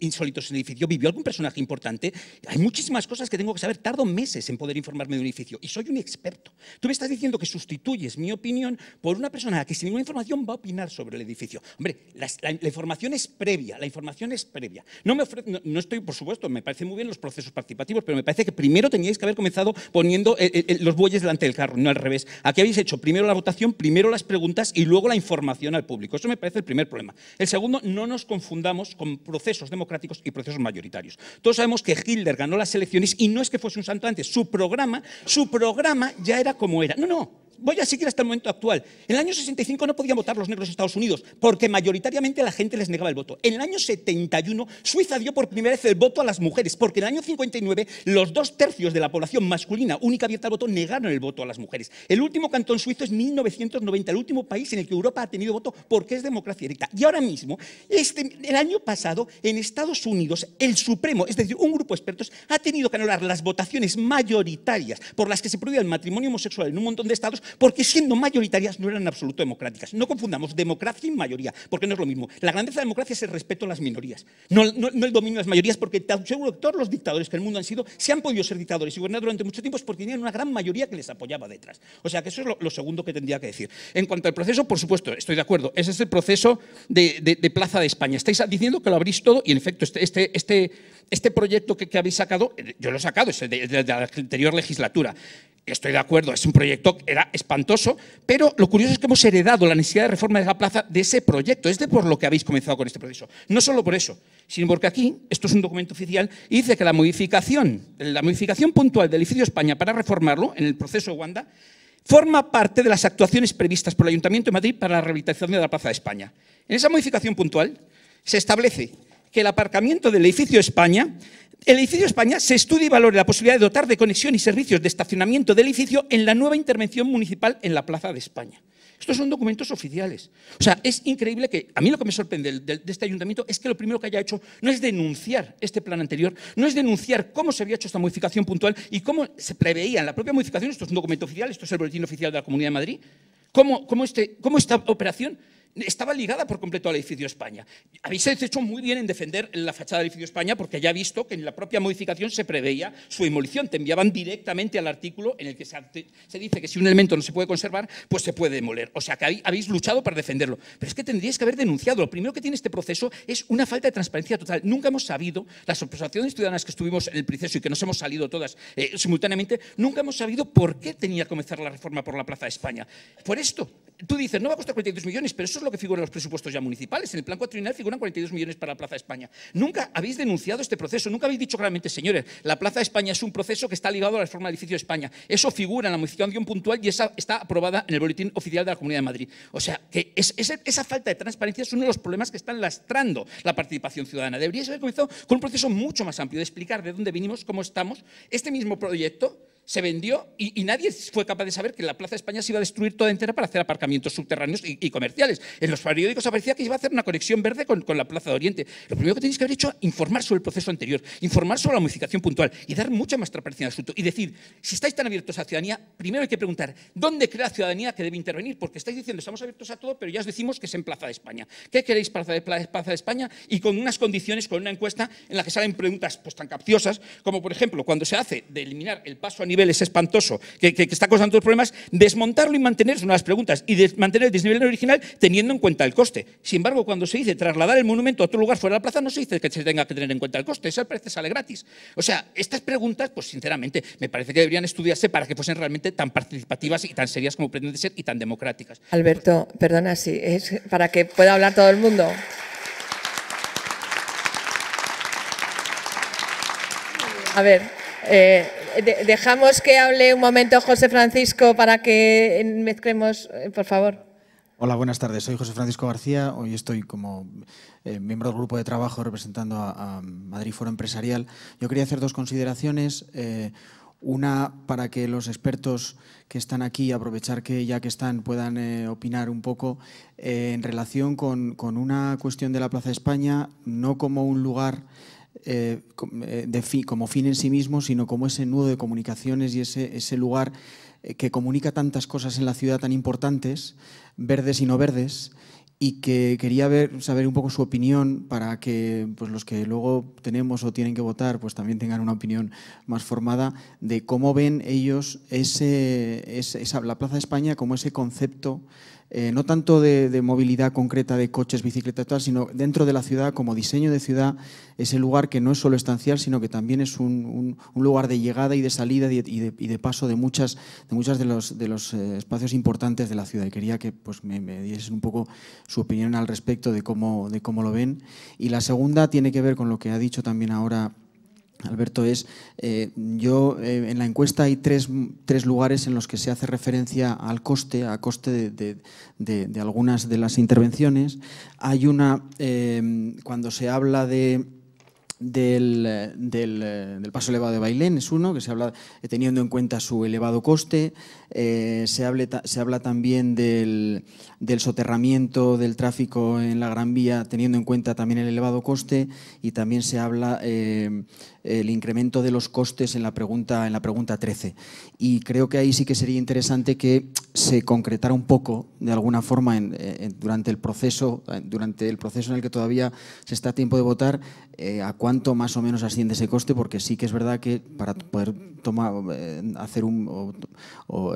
insólitos en el edificio, vivió algún personaje importante hay muchísimas cosas que tengo que saber, tardo meses en poder informarme de un edificio y soy un experto. Tú me estás diciendo que sustituyes mi opinión por una persona que sin ninguna información va a opinar sobre el edificio. Hombre, la, información es previa, la información es previa. No, me no, estoy, por supuesto, me parecen muy bien los procesos participativos, pero me parece que primero teníais que haber comenzado poniendo los bueyes delante del carro, no al revés. Aquí habéis hecho primero la votación, primero las preguntas y luego la información al público. Eso me parece el primer problema. El segundo, no nos confundamos con procesos democráticos y procesos mayoritarios. Todos sabemos que Hitler ganó las elecciones y no es que fuese un santo antes, su programa, su programa ya era como era. No, no, voy a seguir hasta el momento actual. En el año 65 no podían votar los negros en Estados Unidos porque mayoritariamente la gente les negaba el voto. En el año 71 Suiza dio por primera vez el voto a las mujeres porque en el año 59 los dos tercios de la población masculina única abierta al voto negaron el voto a las mujeres. El último cantón suizo es 1990, el último país en el que Europa ha tenido voto porque es democracia directa. Y ahora mismo, este, el año pasado en Estados Unidos el Supremo, es decir, un grupo de expertos, ha tenido que anular las votaciones mayoritarias por las que se prohíbe el matrimonio homosexual en un montón de estados porque siendo mayoritarias no eran absolutamente absoluto democráticas. No confundamos democracia y mayoría, porque no es lo mismo. La grandeza de la democracia es el respeto a las minorías, no, el dominio de las mayorías, porque seguro que todos los dictadores que en el mundo han sido, se han podido ser dictadores y gobernar durante mucho tiempo es porque tenían una gran mayoría que les apoyaba detrás. O sea que eso es lo, segundo que tendría que decir. En cuanto al proceso, por supuesto, estoy de acuerdo. Ese es el proceso de, Plaza de España. Estáis diciendo que lo abrís todo y en efecto este, este, este, este proyecto que, habéis sacado, eh, yo lo he sacado, es de la anterior legislatura estoy de acuerdo, es un proyecto que era espantoso, pero lo curioso es que hemos heredado la necesidad de reforma de la plaza de ese proyecto. Es de por lo que habéis comenzado con este proceso. No solo por eso, sino porque aquí, esto es un documento oficial, dice que la modificación, la modificación puntual del edificio España para reformarlo en el proceso de Wanda forma parte de las actuaciones previstas por el Ayuntamiento de Madrid para la rehabilitación de la Plaza de España. En esa modificación puntual se establece que el aparcamiento del edificio España el edificio España se estudia y valore la posibilidad de dotar de conexión y servicios de estacionamiento del edificio en la nueva intervención municipal en la Plaza de España. Estos son documentos oficiales. O sea, es increíble que, a mí lo que me sorprende de, este ayuntamiento es que lo primero que haya hecho no es denunciar este plan anterior, no es denunciar cómo se había hecho esta modificación puntual y cómo se preveía en la propia modificación, esto es un documento oficial, esto es el boletín oficial de la Comunidad de Madrid, cómo, cómo este, esta operación estaba ligada por completo al edificio España. Habéis hecho muy bien en defender la fachada del edificio España porque ya he visto que en la propia modificación se preveía su demolición. Te enviaban directamente al artículo en el que se, dice que si un elemento no se puede conservar, pues se puede demoler. O sea, que habéis luchado para defenderlo. Pero es que tendríais que haber denunciado. Lo primero que tiene este proceso es una falta de transparencia total. Nunca hemos sabido, las observaciones ciudadanas que estuvimos en el proceso y que nos hemos salido todas eh, simultáneamente, nunca hemos sabido por qué tenía que comenzar la reforma por la Plaza de España. Por esto, tú dices, no va a costar 42 millones, pero eso es lo que figura en los presupuestos ya municipales. En el plan cuatrinal figuran 42 millones para la Plaza de España. Nunca habéis denunciado este proceso, nunca habéis dicho claramente, señores, la Plaza de España es un proceso que está ligado a la reforma del edificio de España. Eso figura en la modificación puntual y esa está aprobada en el Boletín Oficial de la Comunidad de Madrid. O sea, que esa falta de transparencia es uno de los problemas que están lastrando la participación ciudadana. Deberíais haber comenzado con un proceso mucho más amplio de explicar de dónde venimos, cómo estamos. Este mismo proyecto se vendió y, nadie fue capaz de saber que la Plaza de España se iba a destruir toda entera para hacer aparcamientos subterráneos y, comerciales. En los periódicos aparecía que iba a hacer una conexión verde con, la Plaza de Oriente. Lo primero que tenéis que haber hecho es informar sobre el proceso anterior, informar sobre la modificación puntual y dar mucha más transparencia al asunto. Y decir, si estáis tan abiertos a ciudadanía, primero hay que preguntar, ¿dónde cree la ciudadanía que debe intervenir? Porque estáis diciendo, estamos abiertos a todo, pero ya os decimos que es en Plaza de España. ¿Qué queréis Plaza de, Plaza de España? Y con unas condiciones, con una encuesta en la que salen preguntas pues, tan capciosas, como por ejemplo, cuando se hace de eliminar el paso a nivel es espantoso que, está causando los problemas, desmontarlo y mantener, es las preguntas, y mantener el desnivel original teniendo en cuenta el coste. Sin embargo, cuando se dice trasladar el monumento a otro lugar fuera de la plaza, no se dice que se tenga que tener en cuenta el coste, eso parece sale gratis. O sea, estas preguntas, pues sinceramente, me parece que deberían estudiarse para que fuesen realmente tan participativas y tan serias como pretenden ser y tan democráticas. Alberto, perdona, sí, es para que pueda hablar todo el mundo. A ver, eh, dejamos que hable un momento José Francisco para que mezclemos, eh, por favor. Hola, buenas tardes. Soy José Francisco García. Hoy estoy como eh, miembro del grupo de trabajo representando a, Madrid Foro Empresarial. Yo quería hacer dos consideraciones. Eh, una para que los expertos que están aquí, aprovechar que ya que están, puedan opinar un poco en relación con, una cuestión de la Plaza de España, no como un lugar eh, eh, de como fin en sí mismo, sino como ese nudo de comunicaciones y ese, ese lugar eh, que comunica tantas cosas en la ciudad tan importantes, verdes y no verdes, y que quería ver, saber un poco su opinión para que pues, los que luego tenemos o tienen que votar pues también tengan una opinión más formada de cómo ven ellos esa, la Plaza de España como ese concepto eh, no tanto de, movilidad concreta de coches, bicicletas, tal, sino dentro de la ciudad, como diseño de ciudad, ese lugar que no es solo estancial, sino que también es un, lugar de llegada y de salida y de, paso de muchas de, los, eh, espacios importantes de la ciudad. Y quería que pues, me, me un poco su opinión al respecto de cómo lo ven. Y la segunda tiene que ver con lo que ha dicho también ahora Alberto, es eh, yo eh, en la encuesta hay tres, lugares en los que se hace referencia al coste, a coste de, algunas de las intervenciones. Hay una em, cuando se habla de del, paso elevado de Bailén, es uno, que se habla teniendo en cuenta su elevado coste. Eh, se, se, habla también del, soterramiento del tráfico en la Gran Vía, teniendo en cuenta también el elevado coste. Y también se habla em, el incremento de los costes en la pregunta, en la pregunta 13. Y creo que ahí sí que sería interesante que se concretara un poco, de alguna forma, durante, el proceso, durante el proceso en el que todavía se está a tiempo de votar, eh, a cuánto más o menos asciende ese coste, porque sí que es verdad que para poder tomar, eh, hacer un,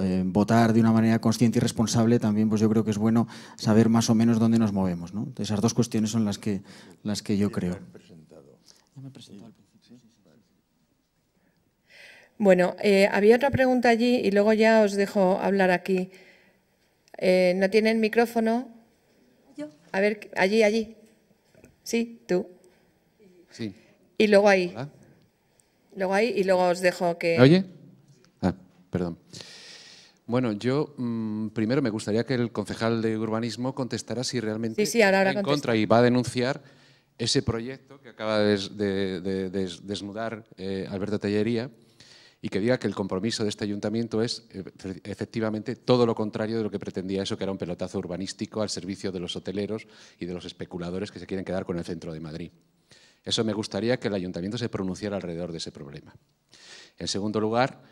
eh, votar de una manera consciente y responsable, también pues yo creo que es bueno saber más o menos dónde nos movemos. ¿no? esas dos cuestiones son las que, las que yo creo. me presentado. Bueno, eh, había otra pregunta allí y luego ya os dejo hablar aquí. Eh, ¿No tienen micrófono? Yo. A ver, allí, allí. Sí, tú. Sí. Y luego ahí. Luego ahí y luego os dejo que... oye? Ah, perdón. Bueno, yo mm, primero me gustaría que el concejal de urbanismo contestara si realmente está en contra y va a denunciar ese proyecto que acaba de, desnudar eh, Alberto Tellería y que diga que el compromiso de este ayuntamiento es eh, efectivamente todo lo contrario de lo que pretendía eso, que era un pelotazo urbanístico al servicio de los hoteleros y de los especuladores que se quieren quedar con el centro de Madrid. Eso me gustaría que el ayuntamiento se pronunciara alrededor de ese problema. En segundo lugar,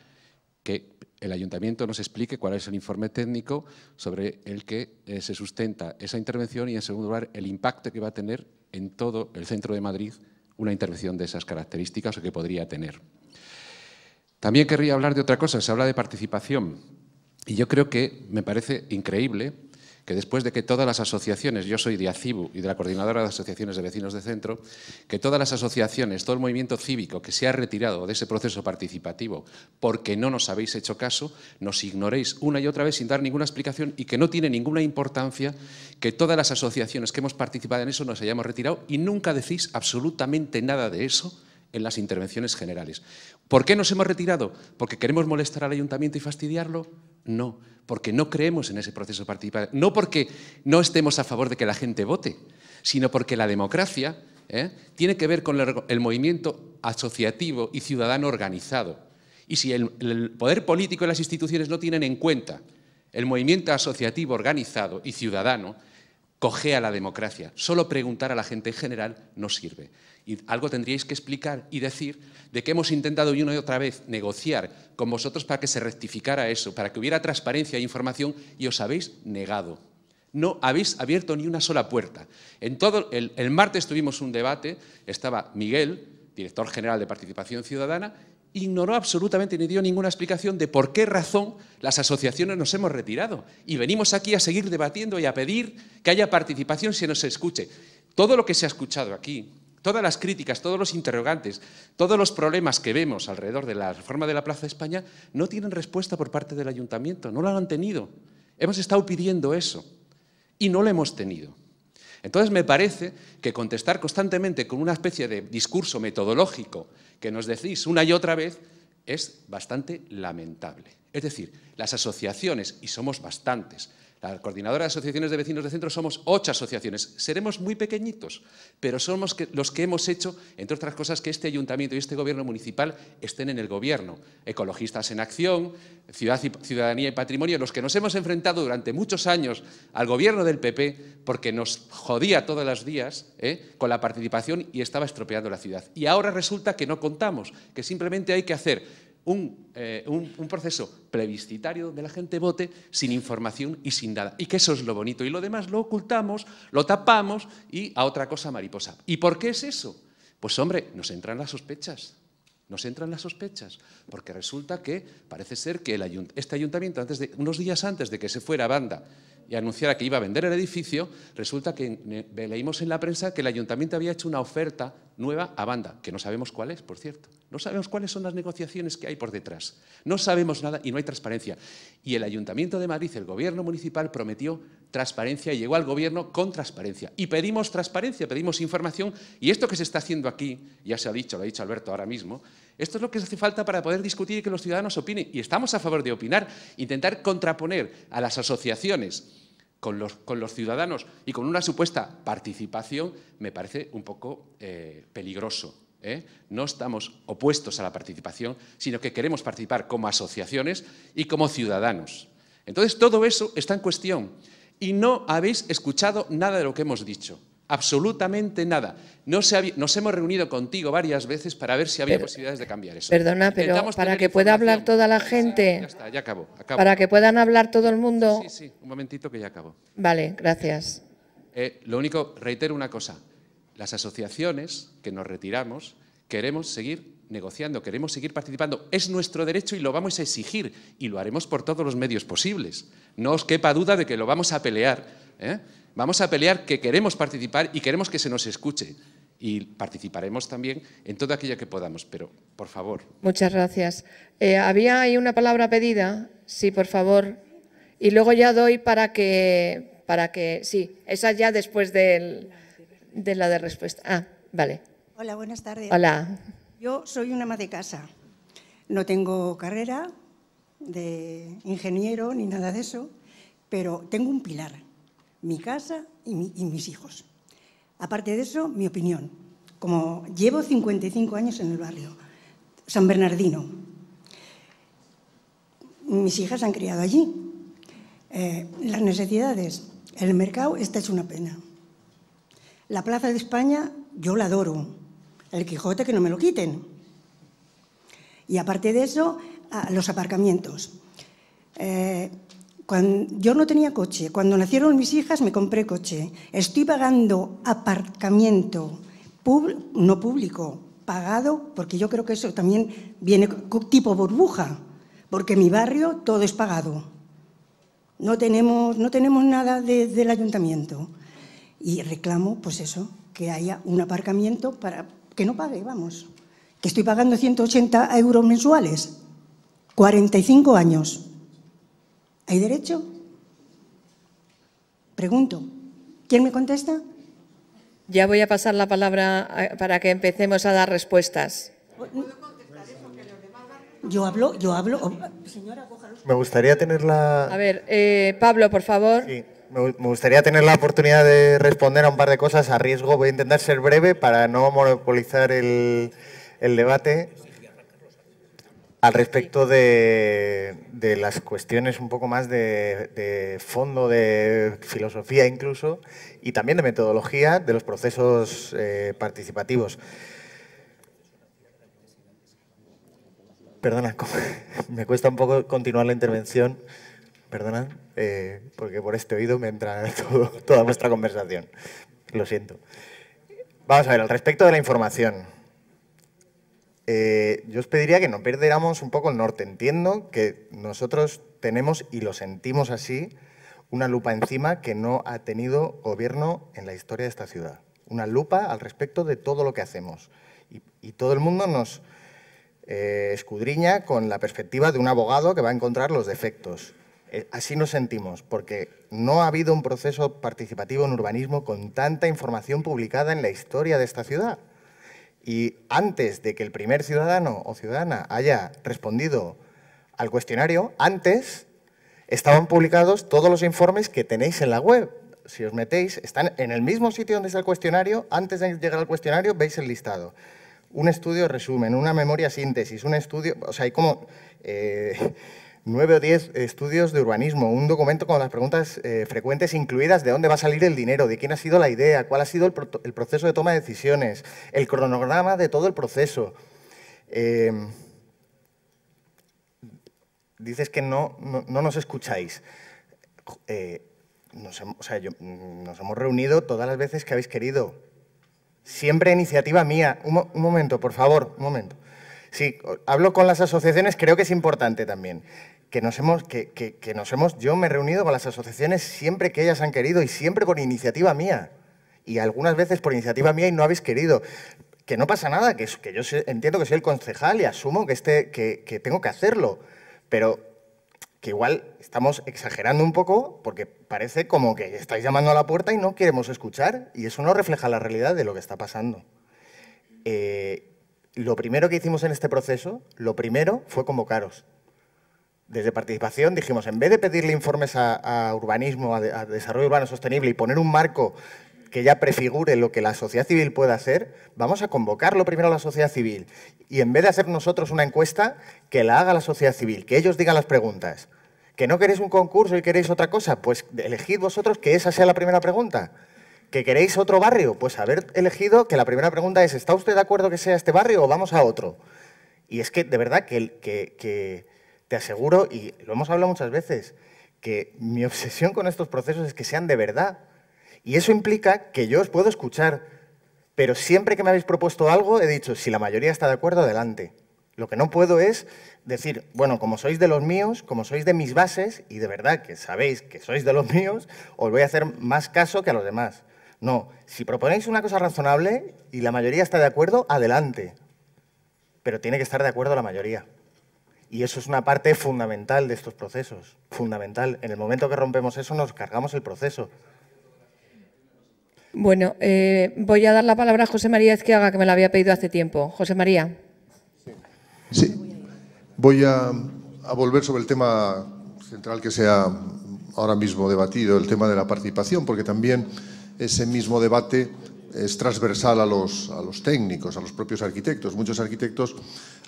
que el ayuntamiento nos explique cuál es el informe técnico sobre el que eh, se sustenta esa intervención y, en segundo lugar, el impacto que va a tener en todo el centro de Madrid una intervención de esas características o que podría tener. También querría hablar de otra cosa, se habla de participación. Y yo creo que me parece increíble que después de que todas las asociaciones, yo soy de ACIBU y de la Coordinadora de Asociaciones de Vecinos de Centro, que todas las asociaciones, todo el movimiento cívico que se ha retirado de ese proceso participativo porque no nos habéis hecho caso, nos ignoréis una y otra vez sin dar ninguna explicación y que no tiene ninguna importancia que todas las asociaciones que hemos participado en eso nos hayamos retirado y nunca decís absolutamente nada de eso en las intervenciones generales. ¿Por qué nos hemos retirado? ¿Porque queremos molestar al ayuntamiento y fastidiarlo? No, porque no creemos en ese proceso participativo. No porque no estemos a favor de que la gente vote, sino porque la democracia ¿eh? tiene que ver con el movimiento asociativo y ciudadano organizado. Y si el poder político y las instituciones no tienen en cuenta el movimiento asociativo organizado y ciudadano, a la democracia. Solo preguntar a la gente en general no sirve. Y algo tendríais que explicar y decir de que hemos intentado una y otra vez negociar con vosotros para que se rectificara eso, para que hubiera transparencia e información y os habéis negado. No habéis abierto ni una sola puerta. En todo el martes tuvimos un debate, estaba Miguel, director general de Participación Ciudadana, ignoró absolutamente ni dio ninguna explicación de por qué razón las asociaciones nos hemos retirado. Y venimos aquí a seguir debatiendo y a pedir que haya participación si nos escuche. Todo lo que se ha escuchado aquí, todas las críticas, todos los interrogantes, todos los problemas que vemos alrededor de la reforma de la Plaza de España, no tienen respuesta por parte del ayuntamiento, no la han tenido. Hemos estado pidiendo eso y no lo hemos tenido. Entonces me parece que contestar constantemente con una especie de discurso metodológico que nos decís una y otra vez es bastante lamentable. Es decir, las asociaciones, y somos bastantes, la coordinadora de asociaciones de vecinos de centro somos ocho asociaciones. Seremos muy pequeñitos, pero somos los que hemos hecho, entre otras cosas, que este ayuntamiento y este gobierno municipal estén en el gobierno. Ecologistas en acción, ciudad ciudadanía y patrimonio, los que nos hemos enfrentado durante muchos años al gobierno del PP porque nos jodía todos los días ¿eh? con la participación y estaba estropeando la ciudad. Y ahora resulta que no contamos, que simplemente hay que hacer eh, un, proceso plebiscitario de la gente vote sin información y sin nada. Y que eso es lo bonito. Y lo demás lo ocultamos, lo tapamos y a otra cosa mariposa. ¿Y por qué es eso? Pues hombre, nos entran las sospechas. Nos entran las sospechas, porque resulta que parece ser que este ayuntamiento, antes de, unos días antes de que se fuera a banda y anunciara que iba a vender el edificio, resulta que leímos en la prensa que el ayuntamiento había hecho una oferta nueva a banda, que no sabemos cuál es, por cierto. No sabemos cuáles son las negociaciones que hay por detrás. No sabemos nada y no hay transparencia. Y el ayuntamiento de Madrid, el gobierno municipal, prometió transparencia y llegó al gobierno con transparencia. Y pedimos transparencia, pedimos información y esto que se está haciendo aquí, ya se ha dicho, lo ha dicho Alberto ahora mismo, esto es lo que hace falta para poder discutir y que los ciudadanos opinen. Y estamos a favor de opinar, intentar contraponer a las asociaciones con los, ciudadanos y con una supuesta participación me parece un poco eh, peligroso. ¿eh? No estamos opuestos a la participación, sino que queremos participar como asociaciones y como ciudadanos. Entonces, todo eso está en cuestión y no habéis escuchado nada de lo que hemos dicho. Absolutamente nada. nos hemos reunido contigo varias veces para ver si había posibilidades de cambiar eso. Perdona, pero para que pueda hablar toda la gente. Para que puedan hablar todo el mundo. Sí, sí, un momentito que ya acabo. Vale, gracias. Eh, lo único, reitero una cosa. Las asociaciones que nos retiramos queremos seguir negociando, queremos seguir participando, es nuestro derecho y lo vamos a exigir y lo haremos por todos los medios posibles. No os quepa duda de que lo vamos a pelear. ¿eh? Vamos a pelear que queremos participar y queremos que se nos escuche. Y participaremos también en toda aquella que podamos, pero por favor. Muchas gracias. Eh, había ahí una palabra pedida, sí, por favor. Y luego ya doy para que, para que sí, esa ya después de la de respuesta. Ah, vale. Hola, buenas tardes. Hola. Yo soy una ama de casa. No tengo carrera de ingeniero ni nada de eso, pero tengo un pilar, mi casa y, mis hijos. Aparte de eso, mi opinión. Como llevo 55 años en el barrio, San Bernardino, mis hijas han criado allí. Eh, las necesidades, el mercado, esta es una pena. La Plaza de España, yo la adoro el Quijote que no me lo quiten. Y aparte de eso, los aparcamientos. Eh, cuando, yo no tenía coche. Cuando nacieron mis hijas me compré coche. Estoy pagando aparcamiento, no público, pagado, porque yo creo que eso también viene tipo burbuja, porque mi barrio todo es pagado. No tenemos, no tenemos nada del ayuntamiento. Y reclamo, pues eso, que haya un aparcamiento para, que no pague, vamos, que estoy pagando 180 euros mensuales, 45 años. ¿Hay derecho? Pregunto. ¿Quién me contesta? Ya voy a pasar la palabra para que empecemos a dar respuestas. Yo hablo, yo hablo. Señora, Me gustaría tener la… A ver, eh, Pablo, por favor. Sí me gustaría tener la oportunidad de responder a un par de cosas a riesgo. Voy a intentar ser breve para no monopolizar el, debate al respecto de, las cuestiones un poco más de, fondo, de filosofía incluso, y también de metodología de los procesos eh, participativos. Perdona, me cuesta un poco continuar la intervención. Perdona. Eh, porque por este oído me entra toda vuestra conversación. Lo siento. Vamos a ver, al respecto de la información. Eh, yo os pediría que no perdiéramos un poco el norte. Entiendo que nosotros tenemos, y lo sentimos así, una lupa encima que no ha tenido gobierno en la historia de esta ciudad. Una lupa al respecto de todo lo que hacemos. Y, todo el mundo nos eh, escudriña con la perspectiva de un abogado que va a encontrar los defectos. Eh, así nos sentimos, porque no ha habido un proceso participativo en urbanismo con tanta información publicada en la historia de esta ciudad. Y antes de que el primer ciudadano o ciudadana haya respondido al cuestionario, antes estaban publicados todos los informes que tenéis en la web. Si os metéis, están en el mismo sitio donde está el cuestionario, antes de llegar al cuestionario veis el listado. Un estudio resumen, una memoria síntesis, un estudio, o sea, hay como... Eh, nueve o diez estudios de urbanismo, un documento con las preguntas eh, frecuentes incluidas de dónde va a salir el dinero, de quién ha sido la idea, cuál ha sido el, proceso de toma de decisiones, el cronograma de todo el proceso. Eh, dices que no, no, nos escucháis. Eh, mm, nos, hemos reunido todas las veces que habéis querido. Siempre iniciativa mía. Un, un, momento, por favor, un momento. Sí, hablo con las asociaciones, creo que es importante también que nos hemos, que, nos hemos, yo me he reunido con las asociaciones siempre que ellas han querido y siempre con iniciativa mía. Y algunas veces por iniciativa mía y no habéis querido. Que no pasa nada, que, que yo entiendo que soy el concejal y asumo que, este, que tengo que hacerlo. Pero que igual estamos exagerando un poco porque parece como que estáis llamando a la puerta y no queremos escuchar y eso no refleja la realidad de lo que está pasando. Eh, lo primero que hicimos en este proceso, lo primero fue convocaros desde participación dijimos, en vez de pedirle informes a, urbanismo, a, desarrollo urbano sostenible y poner un marco que ya prefigure lo que la sociedad civil pueda hacer, vamos a convocarlo primero a la sociedad civil. Y en vez de hacer nosotros una encuesta, que la haga la sociedad civil, que ellos digan las preguntas. ¿Que no queréis un concurso y queréis otra cosa? Pues elegid vosotros que esa sea la primera pregunta. ¿Que queréis otro barrio? Pues haber elegido que la primera pregunta es, ¿está usted de acuerdo que sea este barrio o vamos a otro? Y es que, de verdad, que, que te aseguro, y lo hemos hablado muchas veces, que mi obsesión con estos procesos es que sean de verdad. Y eso implica que yo os puedo escuchar, pero siempre que me habéis propuesto algo he dicho, si la mayoría está de acuerdo, adelante. Lo que no puedo es decir, bueno, como sois de los míos, como sois de mis bases, y de verdad que sabéis que sois de los míos, os voy a hacer más caso que a los demás. No, si proponéis una cosa razonable y la mayoría está de acuerdo, adelante. Pero tiene que estar de acuerdo la mayoría. Y eso es una parte fundamental de estos procesos, fundamental. En el momento que rompemos eso nos cargamos el proceso. Bueno, eh, voy a dar la palabra a José María Ezquiaga, que me la había pedido hace tiempo. José María. Sí, voy a, a volver sobre el tema central que se ha ahora mismo debatido, el tema de la participación, porque también ese mismo debate es transversal a los, a los técnicos, a los propios arquitectos. Muchos arquitectos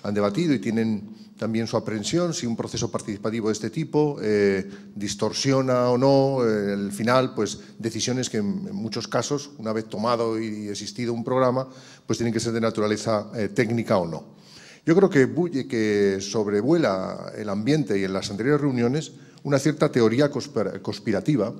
han debatido y tienen también su aprensión si un proceso participativo de este tipo eh, distorsiona o no, el eh, final, pues decisiones que en, muchos casos, una vez tomado y existido un programa, pues tienen que ser de naturaleza eh, técnica o no. Yo creo que, que sobrevuela el ambiente y en las anteriores reuniones una cierta teoría conspirativa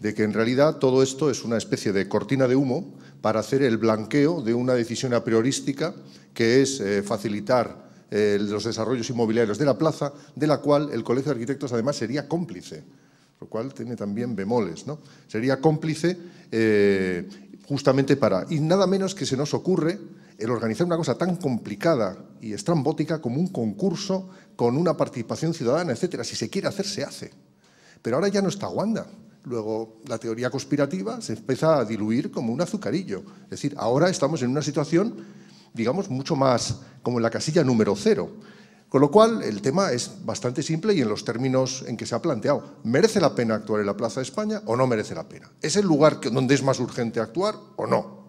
de que en realidad todo esto es una especie de cortina de humo para hacer el blanqueo de una decisión a priorística que es eh, facilitar eh, los desarrollos inmobiliarios de la plaza, de la cual el Colegio de Arquitectos además sería cómplice, lo cual tiene también bemoles. ¿no? Sería cómplice eh, justamente para... Y nada menos que se nos ocurre el organizar una cosa tan complicada y estrambótica como un concurso con una participación ciudadana, etcétera. Si se quiere hacer, se hace. Pero ahora ya no está Wanda. Luego, la teoría conspirativa se empieza a diluir como un azucarillo. Es decir, ahora estamos en una situación, digamos, mucho más como en la casilla número cero. Con lo cual, el tema es bastante simple y en los términos en que se ha planteado. ¿Merece la pena actuar en la Plaza de España o no merece la pena? ¿Es el lugar donde es más urgente actuar o no?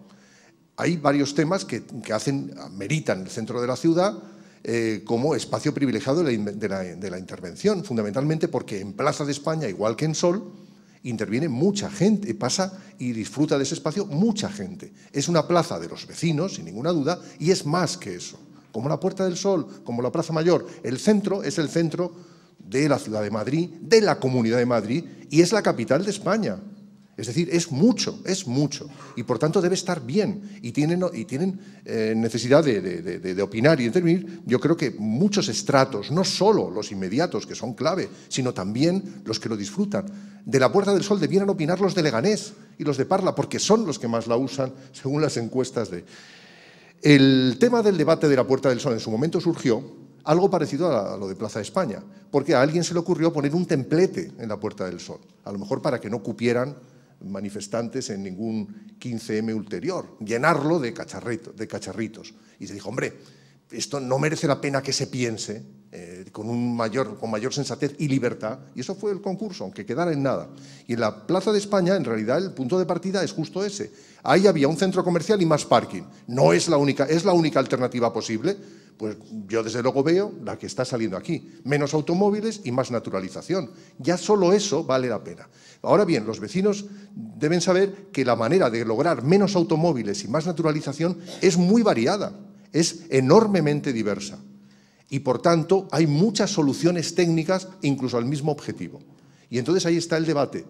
Hay varios temas que, que hacen, meritan el centro de la ciudad eh, como espacio privilegiado de la intervención, fundamentalmente porque en Plaza de España, igual que en Sol, interviene mucha gente, pasa y disfruta de ese espacio mucha gente. Es una plaza de los vecinos, sin ninguna duda, y es más que eso. Como la Puerta del Sol, como la Plaza Mayor, el centro es el centro de la ciudad de Madrid, de la Comunidad de Madrid, y es la capital de España. Es decir, es mucho, es mucho. Y por tanto debe estar bien. Y tienen, y tienen eh, necesidad de, de, opinar y intervenir, yo creo que muchos estratos, no solo los inmediatos, que son clave, sino también los que lo disfrutan. De la Puerta del Sol debieran opinar los de Leganés y los de Parla, porque son los que más la usan según las encuestas de... El tema del debate de la Puerta del Sol en su momento surgió algo parecido a lo de Plaza de España, porque a alguien se le ocurrió poner un templete en la Puerta del Sol, a lo mejor para que no cupieran manifestantes en ningún 15M ulterior, llenarlo de, cacharrito, de cacharritos. Y se dijo, hombre, esto no merece la pena que se piense eh, con, un mayor, con mayor sensatez y libertad. Y eso fue el concurso, aunque quedara en nada. Y en la Plaza de España, en realidad, el punto de partida es justo ese. Ahí había un centro comercial y más parking. No es la única, es la única alternativa posible pues yo desde luego veo la que está saliendo aquí. Menos automóviles y más naturalización. Ya solo eso vale la pena. Ahora bien, los vecinos deben saber que la manera de lograr menos automóviles y más naturalización es muy variada, es enormemente diversa. Y por tanto hay muchas soluciones técnicas incluso al mismo objetivo. Y entonces ahí está el debate.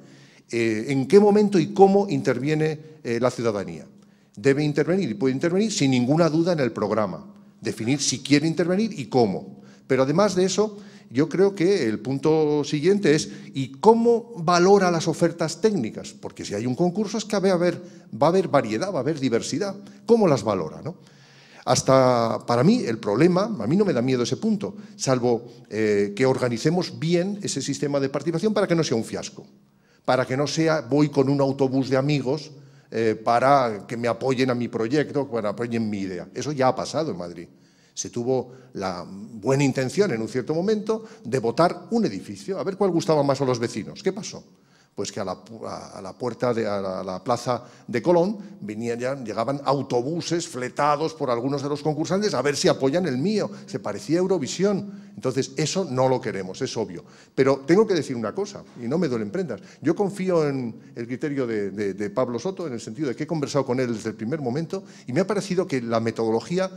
Eh, ¿En qué momento y cómo interviene eh, la ciudadanía? Debe intervenir y puede intervenir sin ninguna duda en el programa definir si quiere intervenir y cómo. Pero además de eso, yo creo que el punto siguiente es ¿y cómo valora las ofertas técnicas? Porque si hay un concurso es que va a haber, va a haber variedad, va a haber diversidad. ¿Cómo las valora? No? Hasta para mí el problema, a mí no me da miedo ese punto, salvo eh, que organicemos bien ese sistema de participación para que no sea un fiasco, para que no sea voy con un autobús de amigos eh, para que me apoyen a mi proyecto, para apoyen mi idea. Eso ya ha pasado en Madrid. Se tuvo la buena intención en un cierto momento de votar un edificio, a ver cuál gustaba más a los vecinos. ¿Qué pasó? pues que a la, puerta, de, la, plaza de Colón, venían, llegaban autobuses fletados por algunos de los concursantes a ver si apoyan el mío. Se parecía a Eurovisión. Entonces, eso no lo queremos, es obvio. Pero tengo que decir una cosa, y no me duelen prendas. Yo confío en el criterio de Pablo Soto, en el sentido de que he conversado con él desde el primer momento, y me ha parecido que la metodología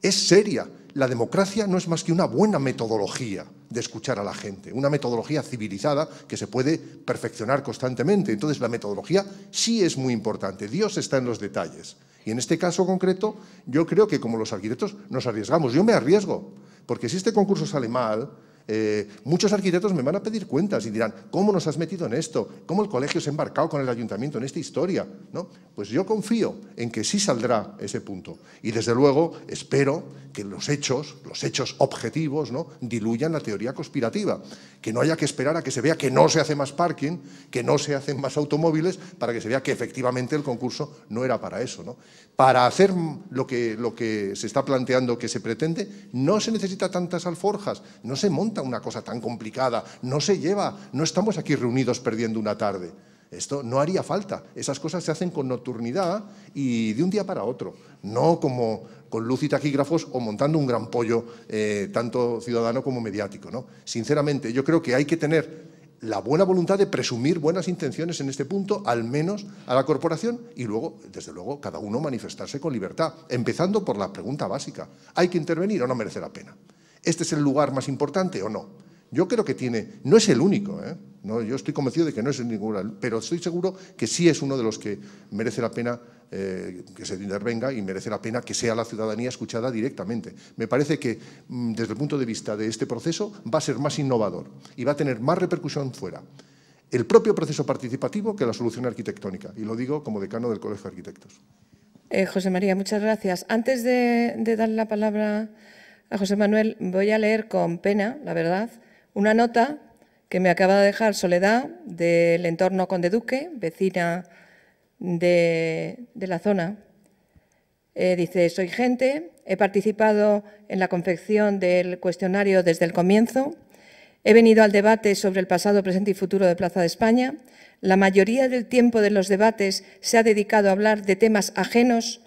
es seria la democracia no es más que una buena metodología de escuchar a la gente, una metodología civilizada que se puede perfeccionar constantemente. Entonces la metodología sí es muy importante, Dios está en los detalles. Y en este caso concreto, yo creo que como los arquitectos nos arriesgamos, yo me arriesgo, porque si este concurso sale mal, eh, muchos arquitectos me van a pedir cuentas y dirán, ¿cómo nos has metido en esto? ¿Cómo el colegio se ha embarcado con el ayuntamiento en esta historia? ¿No? Pues yo confío en que sí saldrá ese punto. Y desde luego espero que los hechos, los hechos objetivos, ¿no? diluyan la teoría conspirativa, que no haya que esperar a que se vea que no se hace más parking, que no se hacen más automóviles, para que se vea que efectivamente el concurso no era para eso. ¿no? Para hacer lo que, lo que se está planteando que se pretende, no se necesita tantas alforjas, no se monta una cosa tan complicada, no se lleva, no estamos aquí reunidos perdiendo una tarde. Esto no haría falta. Esas cosas se hacen con nocturnidad y de un día para otro no como con luz y taquígrafos o montando un gran pollo, eh, tanto ciudadano como mediático. ¿no? Sinceramente, yo creo que hay que tener la buena voluntad de presumir buenas intenciones en este punto, al menos a la corporación, y luego, desde luego, cada uno manifestarse con libertad, empezando por la pregunta básica. ¿Hay que intervenir o no merece la pena? ¿Este es el lugar más importante o no? Yo creo que tiene, no es el único, ¿eh? no, yo estoy convencido de que no es el único, pero estoy seguro que sí es uno de los que merece la pena eh, que se intervenga y merece la pena que sea la ciudadanía escuchada directamente. Me parece que mm, desde el punto de vista de este proceso va a ser más innovador y va a tener más repercusión fuera. El propio proceso participativo que la solución arquitectónica, y lo digo como decano del Colegio de Arquitectos. Eh, José María, muchas gracias. Antes de dar la palabra a José Manuel, voy a leer con pena, la verdad, una nota que me acaba de dejar Soledad del entorno Conde Duque, vecina de, la zona. Eh, dice, soy gente, he participado en la confección del cuestionario desde el comienzo, he venido al debate sobre el pasado, presente y futuro de Plaza de España. La mayoría del tiempo de los debates se ha dedicado a hablar de temas ajenos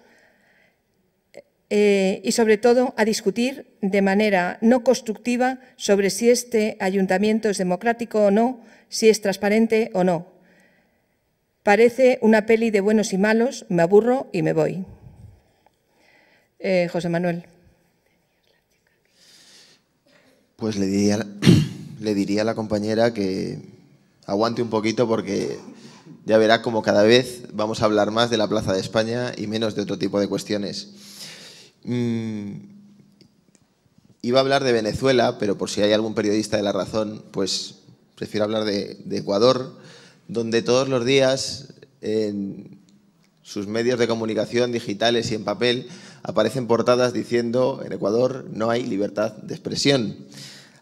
eh, y sobre todo a discutir de manera no constructiva sobre si este ayuntamiento es democrático o no, si es transparente o no. Parece una peli de buenos y malos, me aburro y me voy. Eh, José Manuel. Pues le diría, le diría a la compañera que aguante un poquito porque ya verá como cada vez vamos a hablar más de la Plaza de España y menos de otro tipo de cuestiones. Mm, iba a hablar de Venezuela, pero por si hay algún periodista de la razón, pues prefiero hablar de, Ecuador, donde todos los días en sus medios de comunicación digitales y en papel aparecen portadas diciendo en Ecuador no hay libertad de expresión.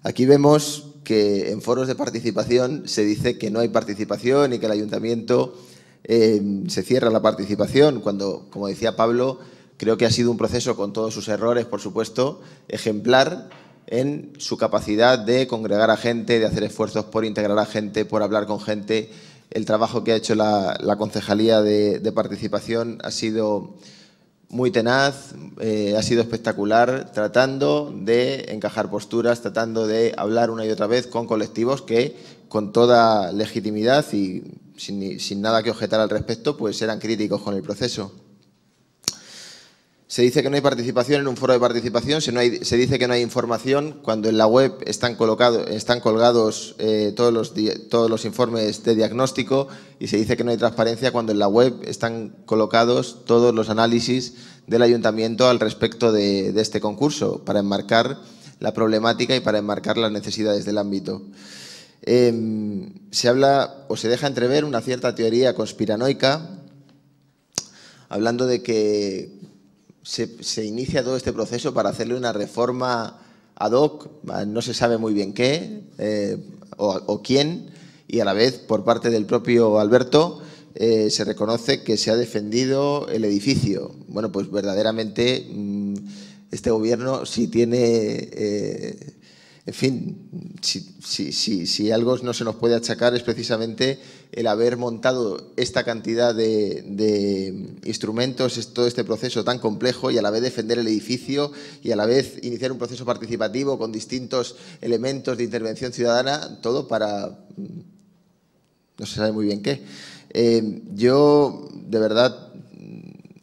Aquí vemos que en foros de participación se dice que no hay participación y que el ayuntamiento eh, se cierra la participación, cuando, como decía Pablo, Creo que ha sido un proceso, con todos sus errores, por supuesto, ejemplar en su capacidad de congregar a gente, de hacer esfuerzos por integrar a gente, por hablar con gente. El trabajo que ha hecho la, Concejalía de, Participación ha sido muy tenaz, eh, ha sido espectacular, tratando de encajar posturas, tratando de hablar una y otra vez con colectivos que, con toda legitimidad y sin, sin nada que objetar al respecto, pues eran críticos con el proceso. Se dice que no hay participación en un foro de participación, se dice que no hay información cuando en la web están, colgados eh, todos, los informes de diagnóstico y se dice que no hay transparencia cuando en la web están colocados todos los análisis del ayuntamiento al respecto de, este concurso para enmarcar la problemática y para enmarcar las necesidades del ámbito. Em, se habla o se deja entrever una cierta teoría conspiranoica hablando de que se, inicia todo este proceso para hacerle una reforma ad hoc, no se sabe muy bien qué eh, o, quién, y a la vez por parte del propio Alberto eh, se reconoce que se ha defendido el edificio. Bueno, pues verdaderamente mm, este gobierno sí tiene eh, en fin, si, algo no se nos puede achacar es precisamente el haber montado esta cantidad de, instrumentos, todo este proceso tan complejo y a la vez defender el edificio y a la vez iniciar un proceso participativo con distintos elementos de intervención ciudadana, todo para no se sabe muy bien qué. Eh, yo de verdad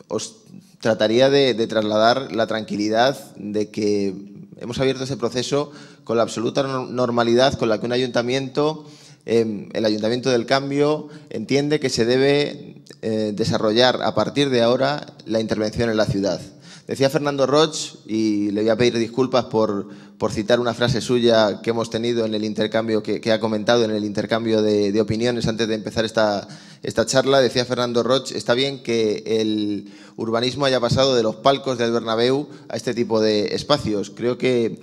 os trataría de, trasladar la tranquilidad de que hemos abierto ese proceso con la absoluta normalidad con la que un ayuntamiento, em, el Ayuntamiento del Cambio, entiende que se debe eh, desarrollar a partir de ahora la intervención en la ciudad. Decía Fernando Roch, y le voy a pedir disculpas por, por citar una frase suya que hemos tenido en el intercambio, que, ha comentado en el intercambio de, opiniones antes de empezar esta, esta charla, decía Fernando Roch, está bien que el urbanismo haya pasado de los palcos del Bernabéu a este tipo de espacios. Creo que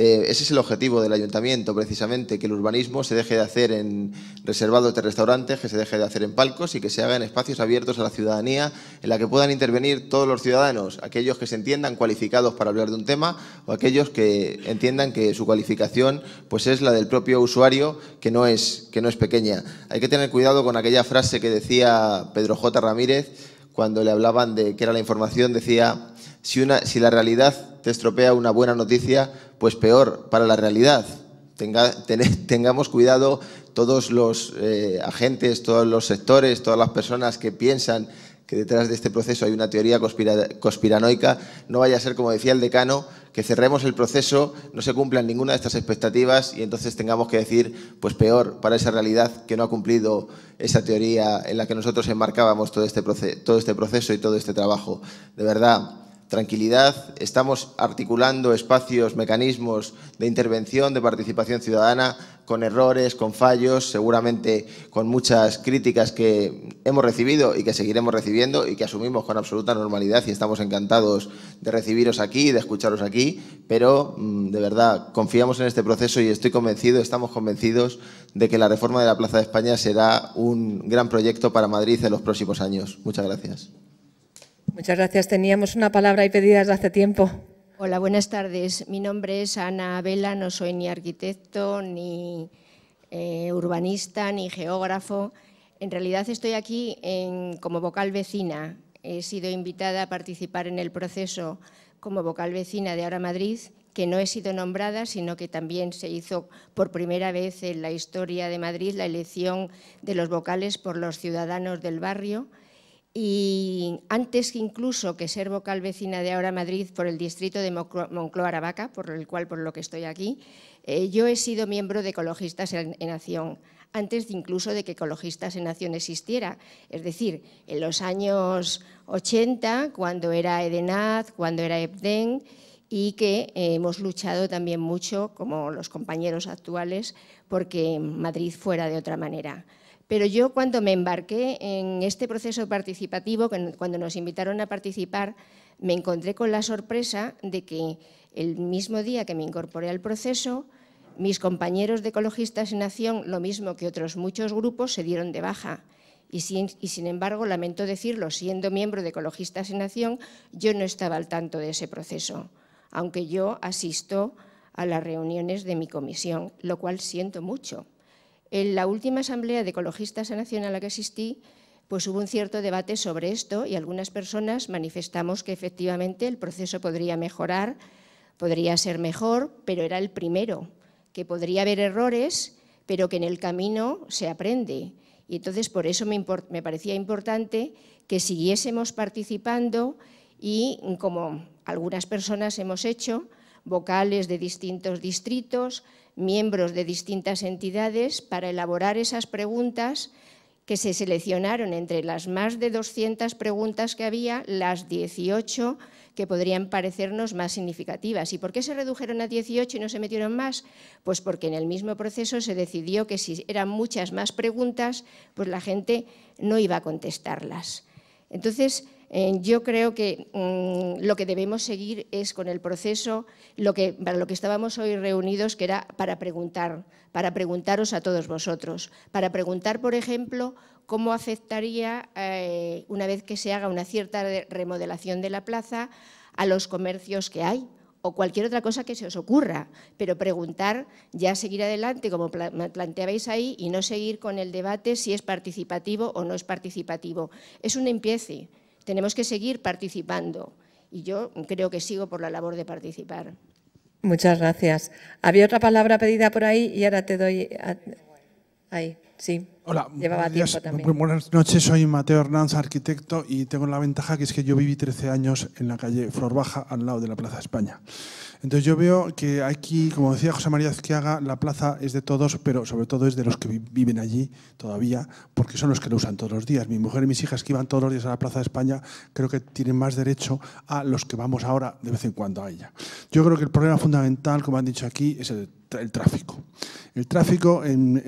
eh, ese es el objetivo del ayuntamiento, precisamente, que el urbanismo se deje de hacer en reservados de restaurantes, que se deje de hacer en palcos y que se haga en espacios abiertos a la ciudadanía, en la que puedan intervenir todos los ciudadanos, aquellos que se entiendan cualificados para hablar de un tema o aquellos que entiendan que su cualificación pues, es la del propio usuario, que no, es, que no es pequeña. Hay que tener cuidado con aquella frase que decía Pedro J. Ramírez cuando le hablaban de que era la información, decía si, la realidad te estropea una buena noticia, pues peor para la realidad. tengamos cuidado todos los eh, agentes, todos los sectores, todas las personas que piensan que detrás de este proceso hay una teoría conspiranoica. No vaya a ser, como decía el decano, que cerremos el proceso, no se cumplan ninguna de estas expectativas y entonces tengamos que decir, pues peor para esa realidad que no ha cumplido esa teoría en la que nosotros enmarcábamos todo este, proceso, todo este proceso y todo este trabajo. De verdad tranquilidad, estamos articulando espacios, mecanismos de intervención, de participación ciudadana, con errores, con fallos, seguramente con muchas críticas que hemos recibido y que seguiremos recibiendo y que asumimos con absoluta normalidad y estamos encantados de recibiros aquí, de escucharos aquí, pero mm, de verdad confiamos en este proceso y estoy convencido, estamos convencidos de que la reforma de la Plaza de España será un gran proyecto para Madrid en los próximos años. Muchas gracias. Muchas gracias. Teníamos una palabra y pedidas hace tiempo. Hola, buenas tardes. Mi nombre es Ana Vela, no soy ni arquitecto, ni eh, urbanista, ni geógrafo. En realidad estoy aquí como vocal vecina. He sido invitada a participar en el proceso como vocal vecina de Ahora Madrid, que no he sido nombrada, sino que también se hizo por primera vez en la historia de Madrid la elección de los vocales por los ciudadanos del barrio y antes incluso que ser vocal vecina de Ahora Madrid por el distrito de Moncloa-Aravaca, por el cual por lo que estoy aquí, eh, yo he sido miembro de Ecologistas en, Acción, antes incluso de que Ecologistas en Acción existiera. Es decir, en los años 80, cuando era EDENAZ, cuando era EPDEN, y que eh, hemos luchado también mucho, como los compañeros actuales, porque Madrid fuera de otra manera. Pero yo cuando me embarqué en este proceso participativo, cuando nos invitaron a participar, me encontré con la sorpresa de que el mismo día que me incorporé al proceso, mis compañeros de Ecologistas en Acción, lo mismo que otros muchos grupos, se dieron de baja. Y sin, embargo, lamento decirlo, siendo miembro de Ecologistas en Acción, yo no estaba al tanto de ese proceso, aunque yo asisto a las reuniones de mi comisión, lo cual siento mucho. En la última asamblea de ecologistas nacional a la que asistí, pues hubo un cierto debate sobre esto y algunas personas manifestamos que efectivamente el proceso podría mejorar, podría ser mejor, pero era el primero, que podría haber errores, pero que en el camino se aprende. Y entonces por eso me, me parecía importante que siguiésemos participando y como algunas personas hemos hecho, vocales de distintos distritos, miembros de distintas entidades para elaborar esas preguntas que se seleccionaron entre las más de 200 preguntas que había, las 18 que podrían parecernos más significativas. ¿Y por qué se redujeron a 18 y no se metieron más? Pues porque en el mismo proceso se decidió que si eran muchas más preguntas, pues la gente no iba a contestarlas. Entonces, eh, yo creo que mm, lo que debemos seguir es con el proceso, lo que, para lo que estábamos hoy reunidos, que era para preguntar, para preguntaros a todos vosotros, para preguntar, por ejemplo, cómo afectaría, eh, una vez que se haga una cierta remodelación de la plaza, a los comercios que hay, o cualquier otra cosa que se os ocurra, pero preguntar, ya seguir adelante como planteabais ahí y no seguir con el debate si es participativo o no es participativo. Es un empiece tenemos que seguir participando y yo creo que sigo por la labor de participar. Muchas gracias. Había otra palabra pedida por ahí y ahora te doy... Ahí, sí. Hola, Buenas noches, soy Mateo Hernández, arquitecto, y tengo la ventaja que es que yo viví 13 años en la calle Flor Baja, al lado de la Plaza España. Entonces yo veo que aquí, como decía José María Azquiaga, la plaza es de todos, pero sobre todo es de los que viven allí todavía, porque son los que lo usan todos los días. Mi mujer y mis hijas que iban todos los días a la Plaza de España, creo que tienen más derecho a los que vamos ahora de vez en cuando a ella. Yo creo que el problema fundamental, como han dicho aquí, es el tráfico. El tráfico en,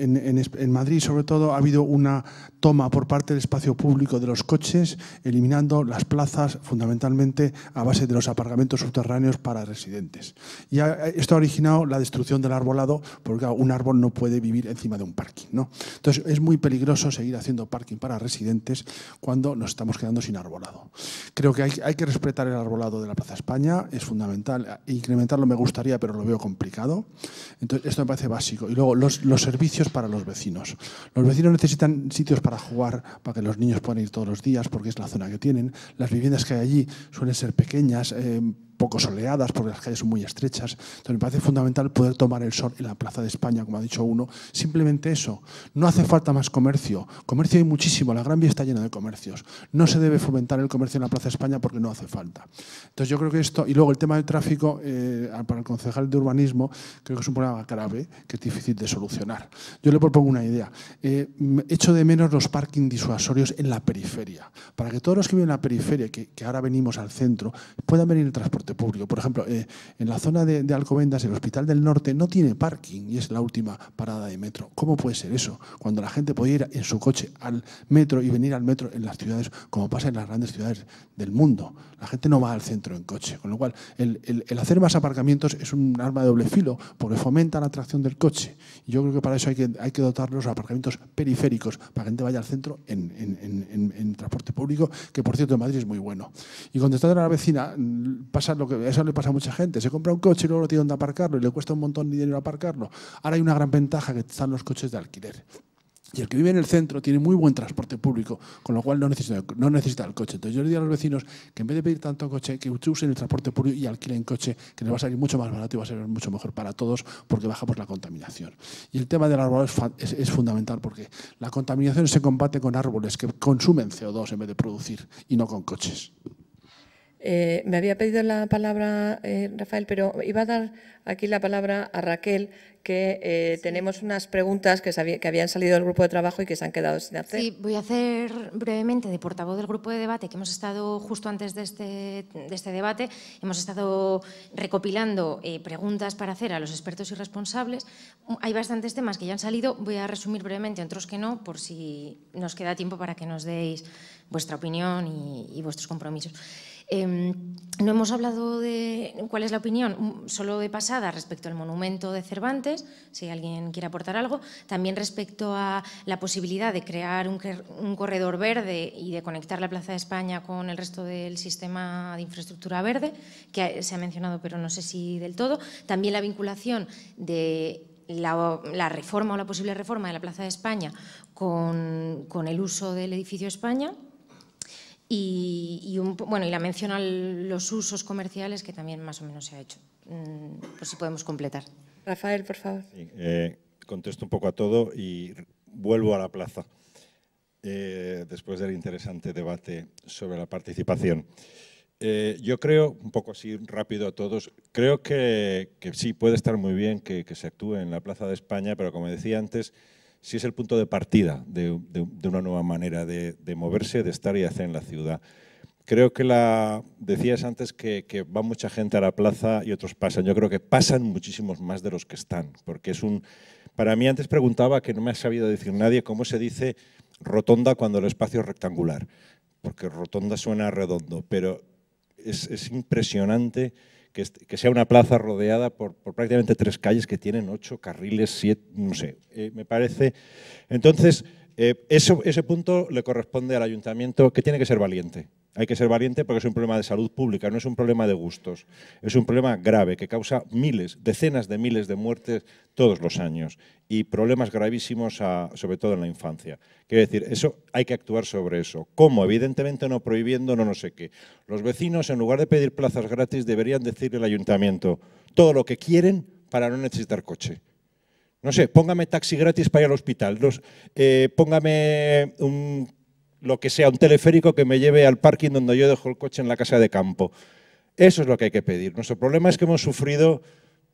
Madrid, sobre todo, ha habido una toma por parte del espacio público de los coches, eliminando las plazas fundamentalmente a base de los aparcamientos subterráneos para residentes. Y eh, esto ha originado la destrucción del arbolado, porque un árbol no puede vivir encima de un parking. ¿no? Entonces, es muy peligroso seguir haciendo parking para residentes cuando nos estamos quedando sin arbolado. Creo que hay, hay que respetar el arbolado de la Plaza España, es fundamental. Incrementarlo me gustaría, pero lo veo complicado. Entonces, esto me parece básico luego los, servicios para los vecinos. Los vecinos necesitan sitios para jugar, para que los niños puedan ir todos los días, porque es la zona que tienen. Las viviendas que hay allí suelen ser pequeñas. Eh, poco soleadas, porque las calles son muy estrechas. Entonces me parece fundamental poder tomar el sol en la Plaza de España, como ha dicho uno. Simplemente eso. No hace falta más comercio. Comercio hay muchísimo. La Gran Vía está llena de comercios. No se debe fomentar el comercio en la Plaza de España porque no hace falta. Entonces yo creo que esto... Y luego el tema del tráfico, eh, para el concejal de urbanismo, creo que es un problema grave que es difícil de solucionar. Yo le propongo una idea. Eh, mm, echo de menos los parking disuasorios en la periferia. Para que todos los que viven en la periferia, que, que ahora venimos al centro, puedan venir en transporte público. Por ejemplo, eh, en la zona de, Alcobendas, el Hospital del Norte no tiene parking y es la última parada de metro. ¿Cómo puede ser eso? Cuando la gente puede ir en su coche al metro y venir al metro en las ciudades, como pasa en las grandes ciudades del mundo. La gente no va al centro en coche. Con lo cual, el, el hacer más aparcamientos es un arma de doble filo, porque fomenta la atracción del coche yo creo que para eso hay que, hay que dotar los aparcamientos periféricos, para que la gente vaya al centro en, transporte público, que por cierto en Madrid es muy bueno. Y contestando a la vecina, mm, pasa lo que, eso le pasa a mucha gente. Se compra un coche y luego no tiene dónde aparcarlo y le cuesta un montón de dinero aparcarlo. Ahora hay una gran ventaja que están los coches de alquiler. Y el que vive en el centro tiene muy buen transporte público, con lo cual no necesita, el coche. Entonces yo le digo a los vecinos que en vez de pedir tanto coche, que usen el transporte público y alquilen coche, que les va a salir mucho más barato y va a ser mucho mejor para todos porque bajamos la contaminación. Y el tema del árbol es, fundamental porque la contaminación se combate con árboles que consumen CO2 en vez de producir y no con coches. Eh, me había pedido la palabra eh, Rafael, pero iba a dar aquí la palabra a Raquel, que eh, tenemos unas preguntas que, que, habían salido del grupo de trabajo y que se han quedado sin hacer. Sí, voy a hacer brevemente de portavoz del grupo de debate, que hemos estado justo antes de este, de este debate, hemos estado recopilando eh, preguntas para hacer a los expertos y responsables. Mm, hay bastantes temas que ya han salido, voy a resumir brevemente, otros que no, por si nos queda tiempo para que nos deis vuestra opinión y, y vuestros compromisos. Em, no hemos hablado de cuál es la opinión, mm, solo de pasada respecto al monumento de Cervantes, si alguien quiere aportar algo, también respecto a la posibilidad de crear un, corredor verde y de conectar la Plaza de España con el resto del sistema de infraestructura verde, que se ha mencionado pero no sé si del todo, también la vinculación de la, reforma o la posible reforma de la Plaza de España con, con el uso del edificio España y, bueno, y la mención a los usos comerciales que también más o menos se ha hecho, mm, por si podemos completar. Rafael, por favor. Sí, eh, contesto un poco a todo y vuelvo a la plaza. Eh, después del interesante debate sobre la participación. Eh, yo creo, un poco así rápido a todos, creo que, sí puede estar muy bien que, se actúe en la Plaza de España, pero como decía antes, si es el punto de partida de, una nueva manera de, moverse, de estar y hacer en la ciudad. Creo que la, decías antes que, va mucha gente a la plaza y otros pasan. Yo creo que pasan muchísimos más de los que están, porque es un... Para mí antes preguntaba, que no me ha sabido decir nadie, cómo se dice rotonda cuando el espacio es rectangular, porque rotonda suena redondo, pero es impresionante que, sea una plaza rodeada por, prácticamente tres calles que tienen ocho carriles, siete, no sé, eh, me parece. Entonces, eh, eso, ese punto le corresponde al ayuntamiento que tiene que ser valiente. Hay que ser valiente porque es un problema de salud pública, no es un problema de gustos. Es un problema grave que causa miles, decenas de miles de muertes todos los años y problemas gravísimos, sobre todo en la infancia. Quiero decir, eso hay que actuar sobre eso. ¿Cómo? Evidentemente no prohibiendo no no sé qué. Los vecinos, en lugar de pedir plazas gratis, deberían decirle al ayuntamiento todo lo que quieren para no necesitar coche. No sé, póngame taxi gratis para ir al hospital, eh, póngame un lo que sea, un teleférico que me lleve al parking donde yo dejo el coche en la casa de campo. Eso es lo que hay que pedir. Nuestro problema es que hemos sufrido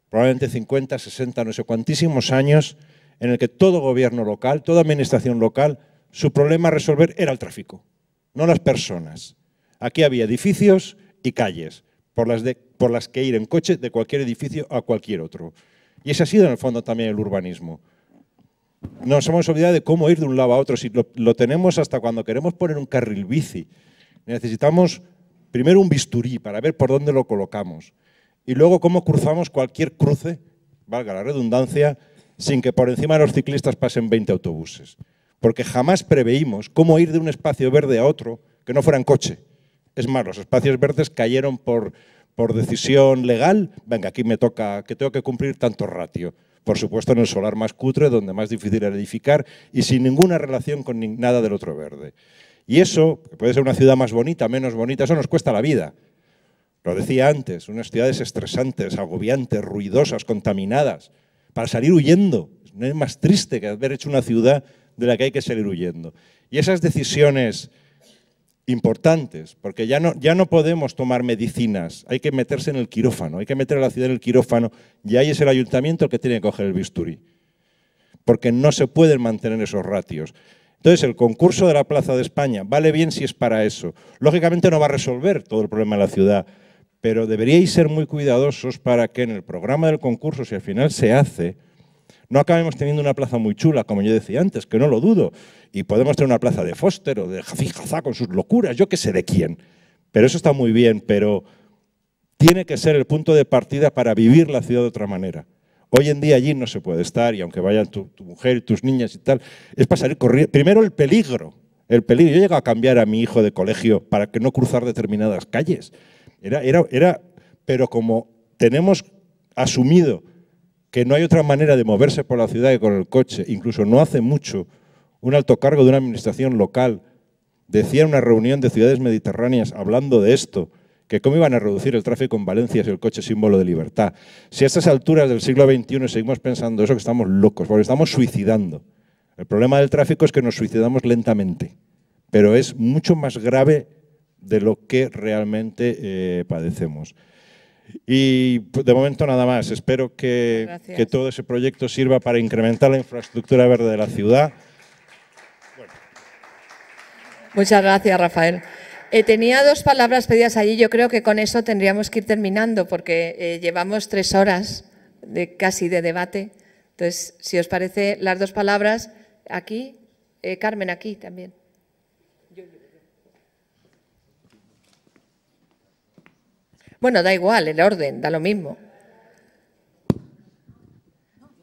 probablemente 50, 60, no sé cuantísimos años en el que todo gobierno local, toda administración local, su problema a resolver era el tráfico, no las personas. Aquí había edificios y calles por las, por las que ir en coche de cualquier edificio a cualquier otro. Y ese ha sido en el fondo también el urbanismo nos hemos olvidado de cómo ir de un lado a otro. Si lo, tenemos hasta cuando queremos poner un carril bici. Necesitamos primero un bisturí para ver por dónde lo colocamos y luego cómo cruzamos cualquier cruce, valga la redundancia, sin que por encima de los ciclistas pasen 20 autobuses. Porque jamás preveímos cómo ir de un espacio verde a otro que no fuera en coche. Es más, los espacios verdes cayeron por decisión legal. Venga, aquí me toca, que tengo que cumplir tanto ratio por supuesto en el solar más cutre, donde más difícil era edificar y sin ninguna relación con nada del otro verde. Y eso, que puede ser una ciudad más bonita, menos bonita, eso nos cuesta la vida. Lo decía antes, unas ciudades estresantes, agobiantes, ruidosas, contaminadas, para salir huyendo. No es más triste que haber hecho una ciudad de la que hay que salir huyendo. Y esas decisiones importantes, porque ya no, ya no podemos tomar medicinas, hay que meterse en el quirófano, hay que meter a la ciudad en el quirófano y ahí es el ayuntamiento el que tiene que coger el bisturí, porque no se pueden mantener esos ratios. Entonces, el concurso de la Plaza de España vale bien si es para eso. Lógicamente no va a resolver todo el problema de la ciudad, pero deberíais ser muy cuidadosos para que en el programa del concurso, si al final se hace, no acabemos teniendo una plaza muy chula, como yo decía antes, que no lo dudo, y podemos tener una plaza de Foster o de Jafi con sus locuras, yo qué sé de quién. Pero eso está muy bien, pero tiene que ser el punto de partida para vivir la ciudad de otra manera. Hoy en día allí no se puede estar y aunque vayan tu, mujer y tus niñas y tal, es para salir corriendo. Primero el peligro, el peligro. Yo llego a cambiar a mi hijo de colegio para que no cruzar determinadas calles. Era, era, pero como tenemos asumido que no hay otra manera de moverse por la ciudad que con el coche. Incluso no hace mucho, un alto cargo de una administración local decía en una reunión de ciudades mediterráneas hablando de esto, que cómo iban a reducir el tráfico en Valencia si el coche es símbolo de libertad. Si a estas alturas del siglo XXI seguimos pensando eso, que estamos locos, porque estamos suicidando. El problema del tráfico es que nos suicidamos lentamente, pero es mucho más grave de lo que realmente eh, padecemos. Y pues, de momento nada más. Espero que, todo ese proyecto sirva para incrementar la infraestructura verde de la ciudad. Muchas gracias, Rafael. Eh, tenía dos palabras pedidas allí. Yo creo que con eso tendríamos que ir terminando porque eh, llevamos tres horas de, casi de debate. Entonces, si os parece, las dos palabras aquí, eh, Carmen, aquí también. Bueno, da igual, el orden, da lo mismo.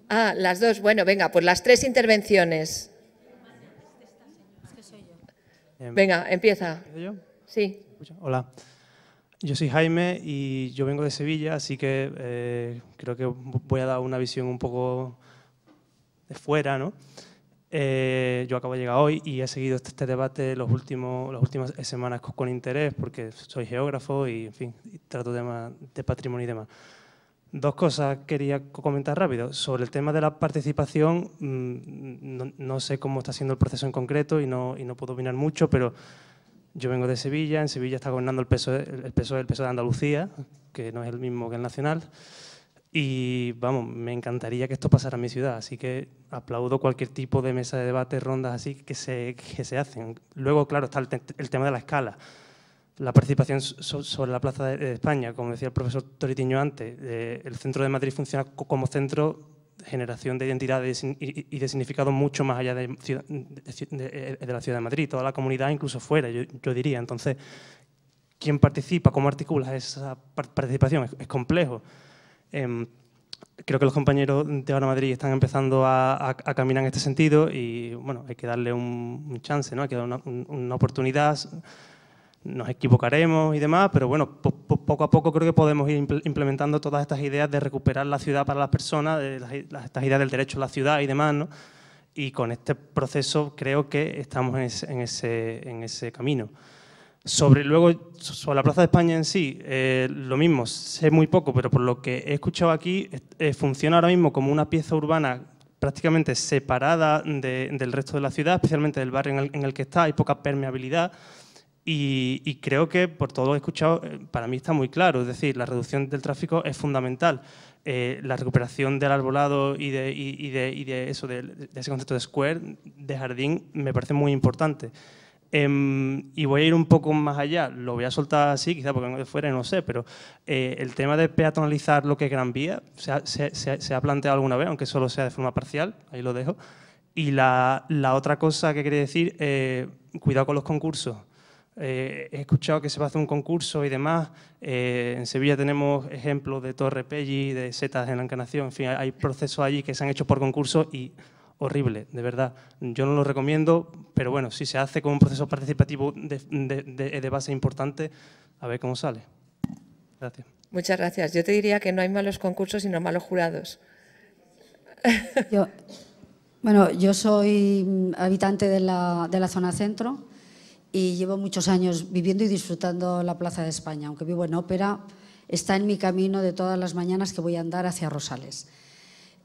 Ah, las dos. Bueno, venga, pues las tres intervenciones. Em, venga, empieza. Sí. Hola. Yo soy Jaime y yo vengo de Sevilla, así que eh, creo que voy a dar una visión un poco de fuera, ¿no? Eh, yo acabo de llegar hoy y he seguido este, este debate los últimos, las últimas eh, semanas con, interés porque soy geógrafo y, en fin, trato de patrimonio y demás. Dos cosas quería comentar rápido. Sobre el tema de la participación, mm, no, sé cómo está siendo el proceso en concreto y no, y no puedo opinar mucho, pero yo vengo de Sevilla, en Sevilla está gobernando el peso e, el PSOE, el PSOE de Andalucía, que no es el mismo que el nacional. Y vamos, me encantaría que esto pasara en mi ciudad, así que aplaudo cualquier tipo de mesa de debate, rondas así que se, que se hacen. Luego, claro, está el, tema de la escala. La participación sobre la Plaza de, España, como decía el profesor Toritiño antes, eh, el centro de Madrid funciona como centro de generación de identidades y, de significado mucho más allá eh, de, la ciudad de Madrid, toda la comunidad, incluso fuera, yo, diría. Entonces, ¿quién participa? ¿Cómo articula esa participación? es complejo. Em, creo que los compañeros de Ahora Madrid están empezando a, caminar en este sentido y bueno, hay que darle un, chance, ¿no? hay que dar una, oportunidad, nos equivocaremos y demás, pero bueno, poco a poco creo que podemos ir implementando todas estas ideas de recuperar la ciudad para las personas, de las, estas ideas del derecho a la ciudad y demás, ¿no? y con este proceso creo que estamos en ese camino. Sobre luego, sobre la Plaza de España en sí, eh, lo mismo, sé muy poco, pero por lo que he escuchado aquí, eh, funciona ahora mismo como una pieza urbana prácticamente separada del resto de la ciudad, especialmente del barrio en el, que está, hay poca permeabilidad. Y, creo que, por todo lo que he escuchado, eh, para mí está muy claro. Es decir, la reducción del tráfico es fundamental. la recuperación del arbolado y de, eso, de ese concepto de square, de jardín, me parece muy importante. Em, y voy a ir un poco más allá, lo voy a soltar así, quizá porque vengo de fuera y no sé, pero eh, el tema de peatonalizar lo que es Gran Vía se ha, planteado alguna vez, aunque solo sea de forma parcial, ahí lo dejo. Y la, otra cosa que quería decir, eh, cuidado con los concursos. Eh, he escuchado que se va a hacer un concurso y demás. en Sevilla tenemos ejemplos de Torre Pelli, de Setas en la Encarnación, en fin, hay procesos allí que se han hecho por concurso y horrible, de verdad. Yo no lo recomiendo, pero bueno, si se hace con un proceso participativo de, base importante, a ver cómo sale. Gracias. Muchas gracias. Yo te diría que no hay malos concursos, sino malos jurados. bueno, yo soy habitante de la zona centro y llevo muchos años viviendo y disfrutando la Plaza de España. Aunque vivo en ópera, está en mi camino de todas las mañanas que voy a andar hacia Rosales.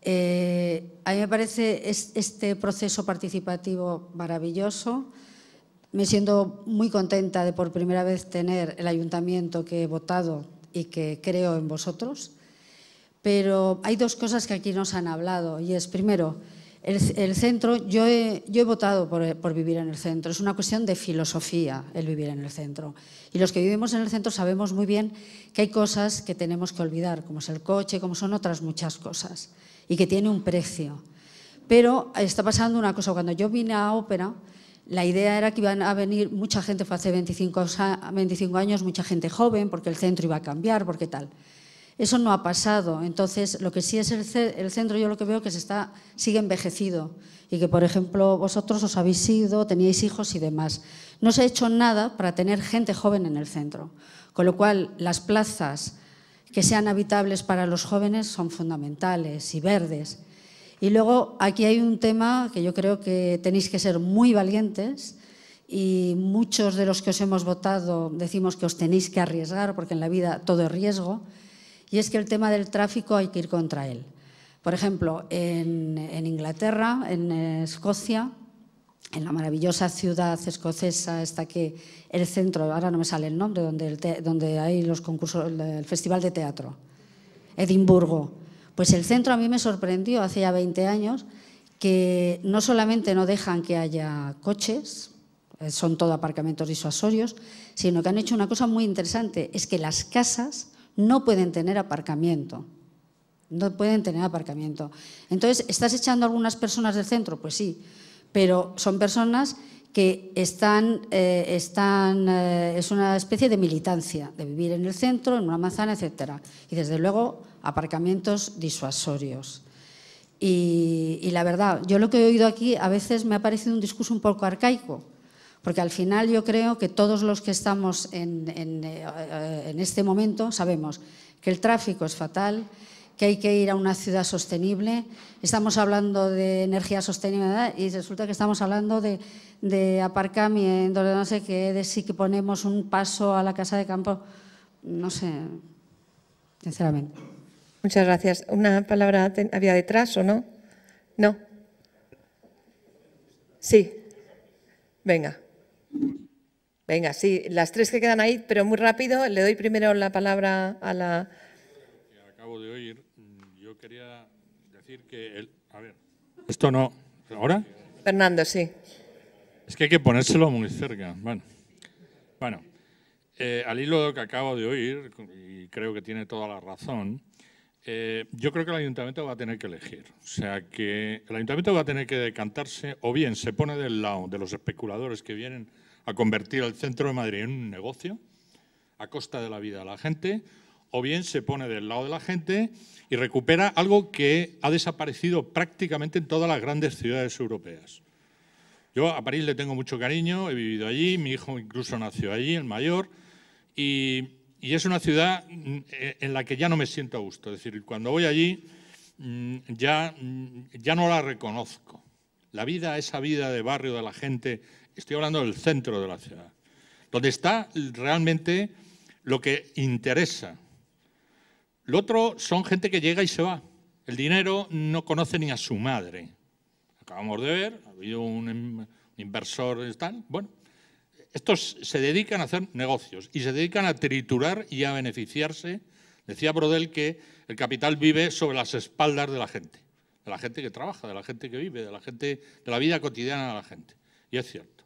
Eh, a mí me parece este proceso participativo maravilloso. Me siento muy contenta de por primera vez tener el ayuntamiento que he votado y que creo en vosotros. Pero hay dos cosas que aquí nos han hablado y es, primero, el, centro, yo he, votado por, por, vivir en el centro, es una cuestión de filosofía el vivir en el centro. Y los que vivimos en el centro sabemos muy bien que hay cosas que tenemos que olvidar, como es el coche, como son otras muchas cosas y que tiene un precio. Pero está pasando una cosa, cuando yo vine a ópera, la idea era que iban a venir mucha gente, fue hace 25, 25 años, mucha gente joven, porque el centro iba a cambiar, porque tal. Eso no ha pasado. Entonces, lo que sí es el, centro, yo lo que veo que se está, sigue envejecido y que, por ejemplo, vosotros os habéis ido, teníais hijos y demás. No se ha hecho nada para tener gente joven en el centro. Con lo cual, las plazas que sean habitables para los jóvenes son fundamentales y verdes. Y luego aquí hay un tema que yo creo que tenéis que ser muy valientes y muchos de los que os hemos votado decimos que os tenéis que arriesgar porque en la vida todo es riesgo y es que el tema del tráfico hay que ir contra él. Por ejemplo, en, Inglaterra, en Escocia, en la maravillosa ciudad escocesa, esta que el centro, ahora no me sale el nombre, donde, hay los concursos, el, Festival de Teatro, Edimburgo. Pues el centro a mí me sorprendió hace ya 20 años que no solamente no dejan que haya coches, eh, son todo aparcamientos disuasorios, sino que han hecho una cosa muy interesante, es que las casas no pueden tener aparcamiento no pueden tener aparcamiento. Entonces, ¿estás echando algunas personas del centro? Pues sí, pero son personas que están, eh, eh, es una especie de militancia, de vivir en el centro, en una manzana, etc. Y desde luego aparcamientos disuasorios. Y, la verdad, yo lo que he oído aquí a veces me ha parecido un discurso un poco arcaico, porque al final yo creo que todos los que estamos en eh, este momento sabemos que el tráfico es fatal, que hay que ir a una ciudad sostenible. Estamos hablando de energía sostenible y resulta que estamos hablando de, de no sé qué, de si que ponemos un paso a la casa de campo. No sé, sinceramente. Muchas gracias. ¿Una palabra había detrás o no? No. Sí. Venga. Venga, sí, las tres que quedan ahí, pero muy rápido. Le doy primero la palabra a la quería decir que a ver, esto no. ¿Ahora? Fernando, sí. Es que hay que ponérselo muy cerca. Bueno, eh, al hilo de lo que acabo de oír, y creo que tiene toda la razón, eh, yo creo que el ayuntamiento va a tener que elegir. O sea, que el ayuntamiento va a tener que decantarse o bien se pone del lado de los especuladores que vienen a convertir el centro de Madrid en un negocio a costa de la vida de la gente, o bien se pone del lado de la gente y recupera algo que ha desaparecido prácticamente en todas las grandes ciudades europeas. Yo a París le tengo mucho cariño, he vivido allí, mi hijo incluso nació allí, el mayor, y, es una ciudad mm, en la que ya no me siento a gusto. Es decir, cuando voy allí mm, ya, mm, ya no la reconozco. La vida, esa vida de barrio de la gente, estoy hablando del centro de la ciudad, donde está realmente lo que interesa lo otro son gente que llega y se va. El dinero no conoce ni a su madre. Acabamos de ver, ha habido un inversor tal. Bueno, estos se dedican a hacer negocios y se dedican a triturar y a beneficiarse. Decía Brodel que el capital vive sobre las espaldas de la gente, de la gente que trabaja, de la gente que vive, de la gente, de la vida cotidiana de la gente. Y es cierto.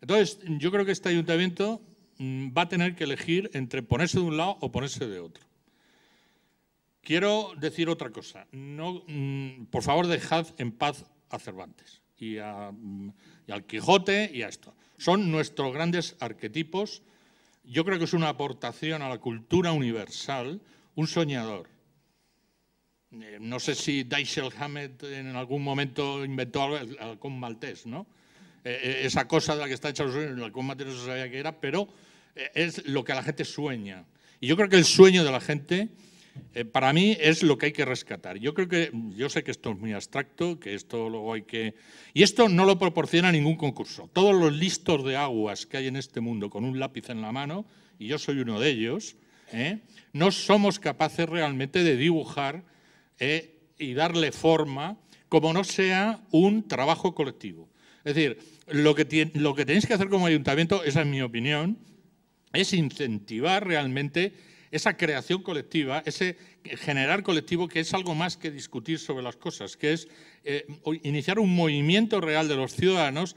Entonces, yo creo que este ayuntamiento mm, va a tener que elegir entre ponerse de un lado o ponerse de otro. Quiero decir otra cosa. Mm, por favor, dejad en paz a Cervantes mm, y, al Quijote y a esto. Son nuestros grandes arquetipos. Yo creo que es una aportación a la cultura universal, un soñador. Eh, no sé si Daisel Hammett en algún momento inventó algo, el halcón maltés, ¿no? Eh, eh, esa cosa de la que está hecha el halcón maltés no se sabía qué era, pero es lo que la gente sueña. Y yo creo que el sueño de la gente eh, para mí es lo que hay que rescatar. Yo creo que, yo sé que esto es muy abstracto, que esto luego hay que... Y esto no lo proporciona ningún concurso. Todos los listos de aguas que hay en este mundo con un lápiz en la mano, y yo soy uno de ellos, ¿eh? no somos capaces realmente de dibujar eh, y darle forma como no sea un trabajo colectivo. Es decir, lo que, lo que tenéis que hacer como ayuntamiento, esa es mi opinión, es incentivar realmente esa creación colectiva, ese generar colectivo que es algo más que discutir sobre las cosas, que es eh, iniciar un movimiento real de los ciudadanos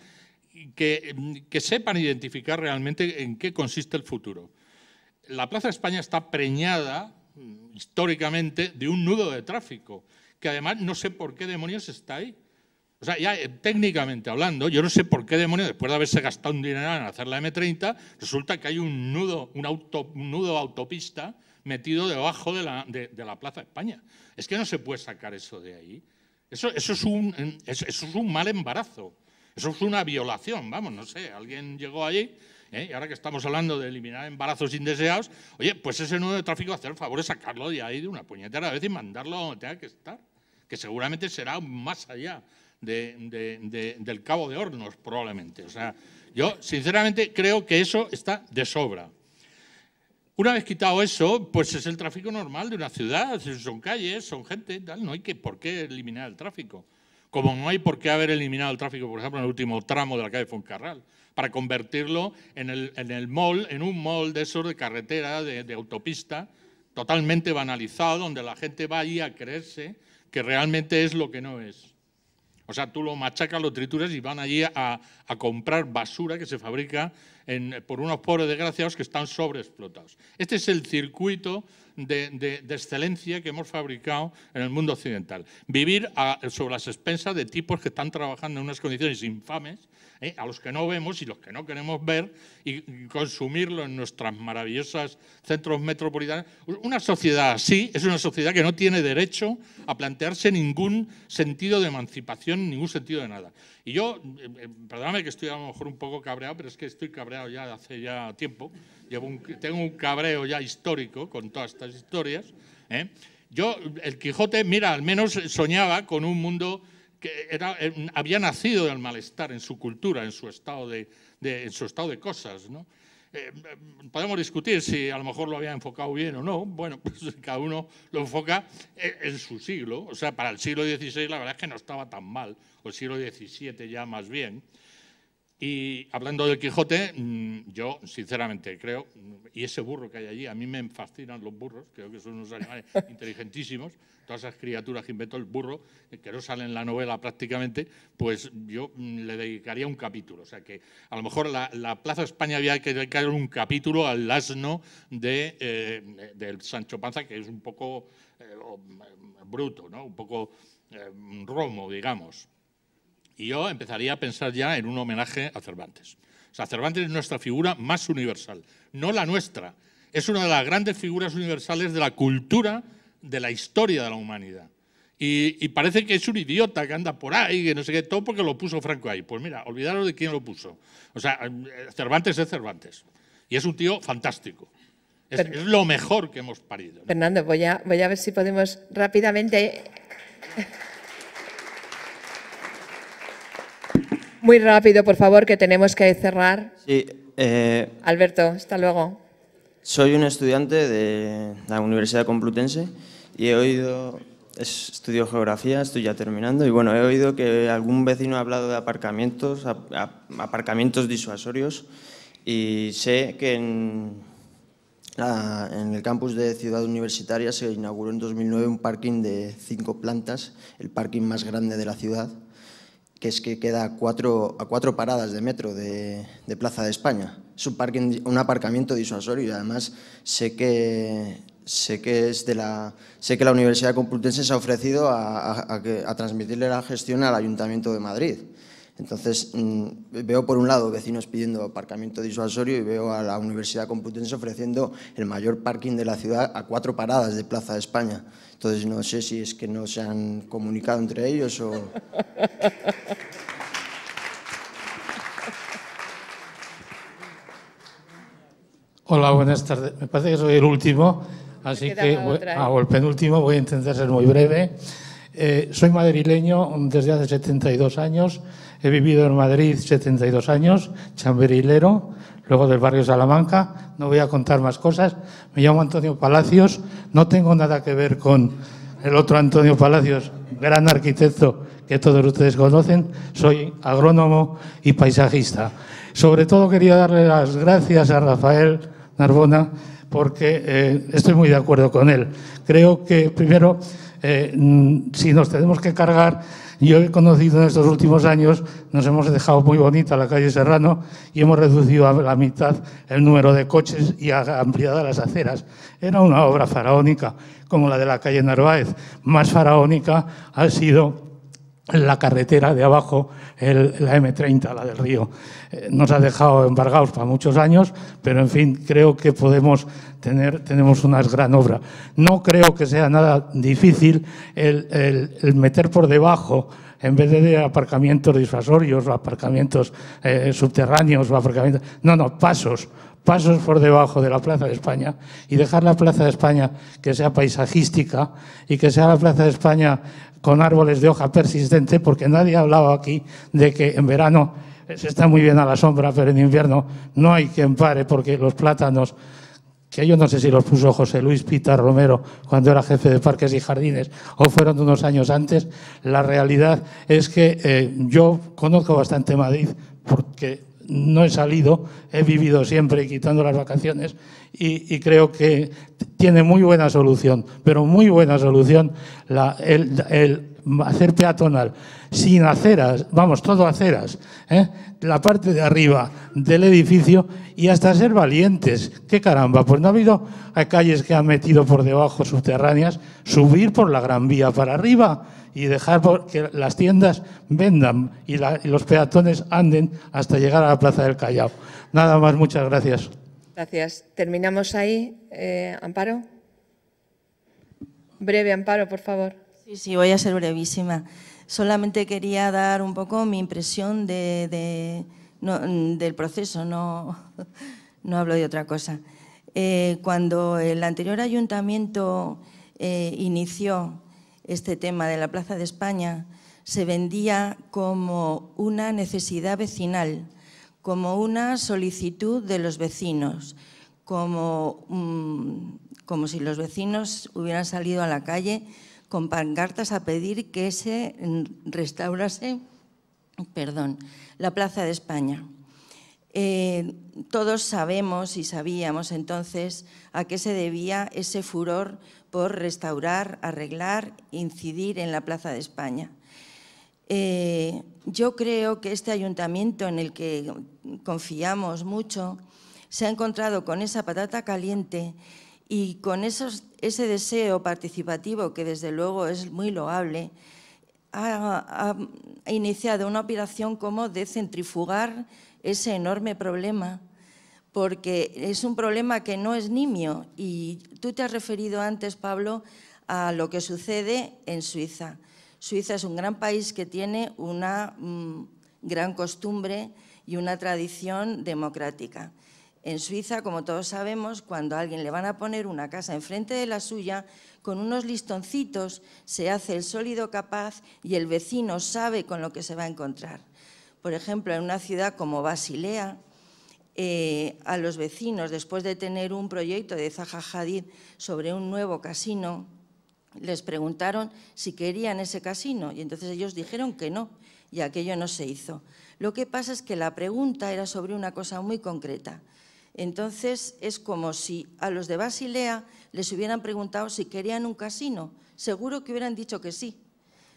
que, mm, que sepan identificar realmente en qué consiste el futuro. La Plaza de España está preñada mm, históricamente de un nudo de tráfico, que además no sé por qué demonios está ahí o sea, ya eh, técnicamente hablando, yo no sé por qué demonios, después de haberse gastado un dineral en hacer la M30, resulta que hay un nudo, un, auto, nudo autopista metido debajo de la, Plaza de Plaza España. Es que no se puede sacar eso de ahí. Eso, es un, es un mal embarazo. Eso es una violación. Vamos, no sé, alguien llegó allí ¿eh? y ahora que estamos hablando de eliminar embarazos indeseados, oye, pues ese nudo de tráfico, hacer el favor de sacarlo de ahí de una puñetera vez y mandarlo a donde tenga que estar, que seguramente será más allá del Cabo de Hornos, probablemente. O sea, yo sinceramente creo que eso está de sobra. Una vez quitado eso, pues es el tráfico normal de una ciudad, son calles, son gente, tal, no hay que, por qué eliminar el tráfico. Como no hay por qué haber eliminado el tráfico, por ejemplo, en el último tramo de la calle Foncarral, para convertirlo en el, en un mall de esos de carretera, de, de autopista, totalmente banalizado, donde la gente va ahí a creerse que realmente es lo que no es. O sea, tú lo machacas, lo trituras y van allí a, comprar basura que se fabrica por unos pobres desgraciados que están sobreexplotados. Este es el circuito de, excelencia que hemos fabricado en el mundo occidental. Vivir sobre las expensas de tipos que están trabajando en unas condiciones infames ¿eh? a los que no vemos y los que no queremos ver y consumirlo en nuestras maravillosas centros metropolitanos. Una sociedad así es una sociedad que no tiene derecho a plantearse ningún sentido de emancipación, ningún sentido de nada. Y yo, eh, eh, perdóname que estoy a lo mejor un poco cabreado, pero es que estoy cabreado ya hace ya tiempo. tengo un cabreo ya histórico con todas estas historias. Yo, el Quijote, mira, al menos soñaba con un mundo que eh, había nacido del malestar en su cultura, en su estado de, en su estado de cosas. ¿no? Eh, eh, podemos discutir si a lo mejor lo había enfocado bien o no. Bueno, pues cada uno lo enfoca en su siglo. O sea, para el siglo XVI la verdad es que no estaba tan mal, o el siglo XVII ya más bien. Y hablando del Quijote, mm, yo sinceramente creo, y ese burro que hay allí, a mí me fascinan los burros, creo que son unos animales inteligentísimos, todas esas criaturas que inventó el burro, que no salen en la novela prácticamente, pues yo mm, le dedicaría un capítulo. O sea que a lo mejor la, Plaza España había que dedicar un capítulo al asno de, eh, del Sancho Panza, que es un poco eh, mm, bruto, ¿no? un poco eh, romo, digamos. Y yo empezaría a pensar ya en un homenaje a Cervantes. O sea, Cervantes es nuestra figura más universal, no la nuestra. Es una de las grandes figuras universales de la cultura, de la historia de la humanidad. Y, parece que es un idiota que anda por ahí, que no sé qué, todo porque lo puso Franco ahí. Pues mira, olvidaros de quién lo puso. O sea, eh, Cervantes es Cervantes. Y es un tío fantástico. Es, lo mejor que hemos parido. Fernando, voy a, voy a ver si podemos rápidamente. Muy rápido, por favor, que tenemos que cerrar. Sí. Eh, Alberto, hasta luego. Soy un estudiante de la Universidad Complutense y he oído, estudio geografía, estoy ya terminando, y bueno, he oído que algún vecino ha hablado de aparcamientos, aparcamientos disuasorios, y sé que en, en el campus de Ciudad Universitaria se inauguró en 2009 un parking de cinco plantas, el parking más grande de la ciudad que es que queda a cuatro, paradas de metro de, Plaza de España. Es un, parking, un aparcamiento disuasorio y además sé que, sé, que es de la, sé que la Universidad Complutense se ha ofrecido a, transmitirle la gestión al Ayuntamiento de Madrid. Entonces, mm, veo por un lado vecinos pidiendo aparcamiento disuasorio y veo a la Universidad Complutense ofreciendo el mayor parking de la ciudad a cuatro paradas de Plaza de España. Entonces no sé si es que no se han comunicado entre ellos o... Hola, buenas tardes. Me parece que soy el último, así que, hago ¿eh? el penúltimo, voy a intentar ser muy breve. Eh, soy madrileño desde hace 72 años, he vivido en Madrid 72 años, chamberilero, luego del barrio Salamanca, no voy a contar más cosas. Me llamo Antonio Palacios, no tengo nada que ver con el otro Antonio Palacios, gran arquitecto que todos ustedes conocen, soy agrónomo y paisajista. Sobre todo quería darle las gracias a Rafael Narbona porque eh, estoy muy de acuerdo con él. Creo que primero, eh, mm, si nos tenemos que cargar yo he conocido en estos últimos años, nos hemos dejado muy bonita la calle Serrano y hemos reducido a la mitad el número de coches y ampliado las aceras. Era una obra faraónica, como la de la calle Narváez. Más faraónica ha sido la carretera de abajo, la M30, la del río. Eh, nos ha dejado embargados para muchos años, pero en fin, creo que podemos tener tenemos una gran obra. No creo que sea nada difícil el, meter por debajo, en vez de aparcamientos disuasorios o aparcamientos eh, subterráneos o aparcamientos... No, no, pasos pasos por debajo de la Plaza de España y dejar la Plaza de España que sea paisajística y que sea la Plaza de España con árboles de hoja persistente, porque nadie ha hablado aquí de que en verano eh, se está muy bien a la sombra, pero en invierno no hay quien pare, porque los plátanos, que yo no sé si los puso José Luis Pita Romero cuando era jefe de parques y jardines, o fueron unos años antes, la realidad es que eh, yo conozco bastante Madrid porque no he salido, he vivido siempre quitando las vacaciones y, creo que tiene muy buena solución, pero muy buena solución el, hacer peatonal sin aceras, vamos, todo aceras, ¿eh? la parte de arriba del edificio y hasta ser valientes. ¡Qué caramba! Pues no ha habido calles que han metido por debajo subterráneas, subir por la Gran Vía para arriba y dejar que las tiendas vendan y, los peatones anden hasta llegar a la Plaza del Callao. Nada más, muchas gracias. Gracias. Terminamos ahí. Eh, Amparo. Breve, Amparo, por favor. Sí, sí, voy a ser brevísima. Solamente quería dar un poco mi impresión de, del proceso, no, no hablo de otra cosa. Eh, cuando el anterior ayuntamiento eh, inició este tema de la Plaza de España se vendía como una necesidad vecinal, como una solicitud de los vecinos, como, mm, como si los vecinos hubieran salido a la calle con pancartas a pedir que se restaurase perdón, la Plaza de España. Eh, todos sabemos y sabíamos entonces a qué se debía ese furor restaurar, arreglar, incidir en la Plaza de España. Eh, yo creo que este ayuntamiento en el que confiamos mucho se ha encontrado con esa patata caliente y con ese deseo participativo, que desde luego es muy loable, ha, iniciado una operación como de centrifugar ese enorme problema porque es un problema que no es nimio. Y tú te has referido antes, Pablo, a lo que sucede en Suiza. Suiza es un gran país que tiene una mm, gran costumbre y una tradición democrática. En Suiza, como todos sabemos, cuando a alguien le van a poner una casa enfrente de la suya, con unos listoncitos se hace el sólido capaz y el vecino sabe con lo que se va a encontrar. Por ejemplo, en una ciudad como Basilea, eh, a los vecinos, después de tener un proyecto de Zaha Hadid sobre un nuevo casino, les preguntaron si querían ese casino y entonces ellos dijeron que no y aquello no se hizo. Lo que pasa es que la pregunta era sobre una cosa muy concreta. Entonces es como si a los de Basilea les hubieran preguntado si querían un casino. Seguro que hubieran dicho que sí.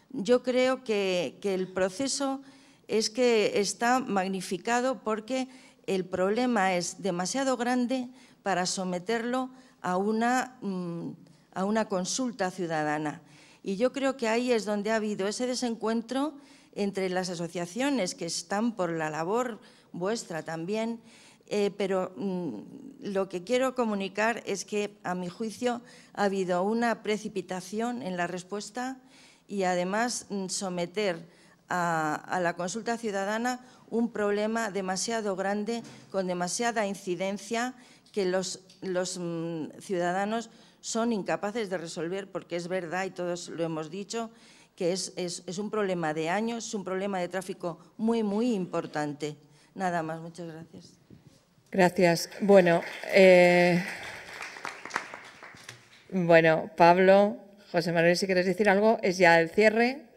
Yo creo que, que el proceso es que está magnificado porque el problema es demasiado grande para someterlo a una, mm, a una consulta ciudadana. Y yo creo que ahí es donde ha habido ese desencuentro entre las asociaciones que están por la labor vuestra también, eh, pero mm, lo que quiero comunicar es que, a mi juicio, ha habido una precipitación en la respuesta y, además, mm, someter a, a la consulta ciudadana un problema demasiado grande, con demasiada incidencia, que los, los mm, ciudadanos son incapaces de resolver, porque es verdad y todos lo hemos dicho, que es, es, un problema de años, es un problema de tráfico muy, muy importante. Nada más, muchas gracias. Gracias. Bueno, eh, bueno, Pablo, José Manuel, si quieres decir algo, es ya el cierre.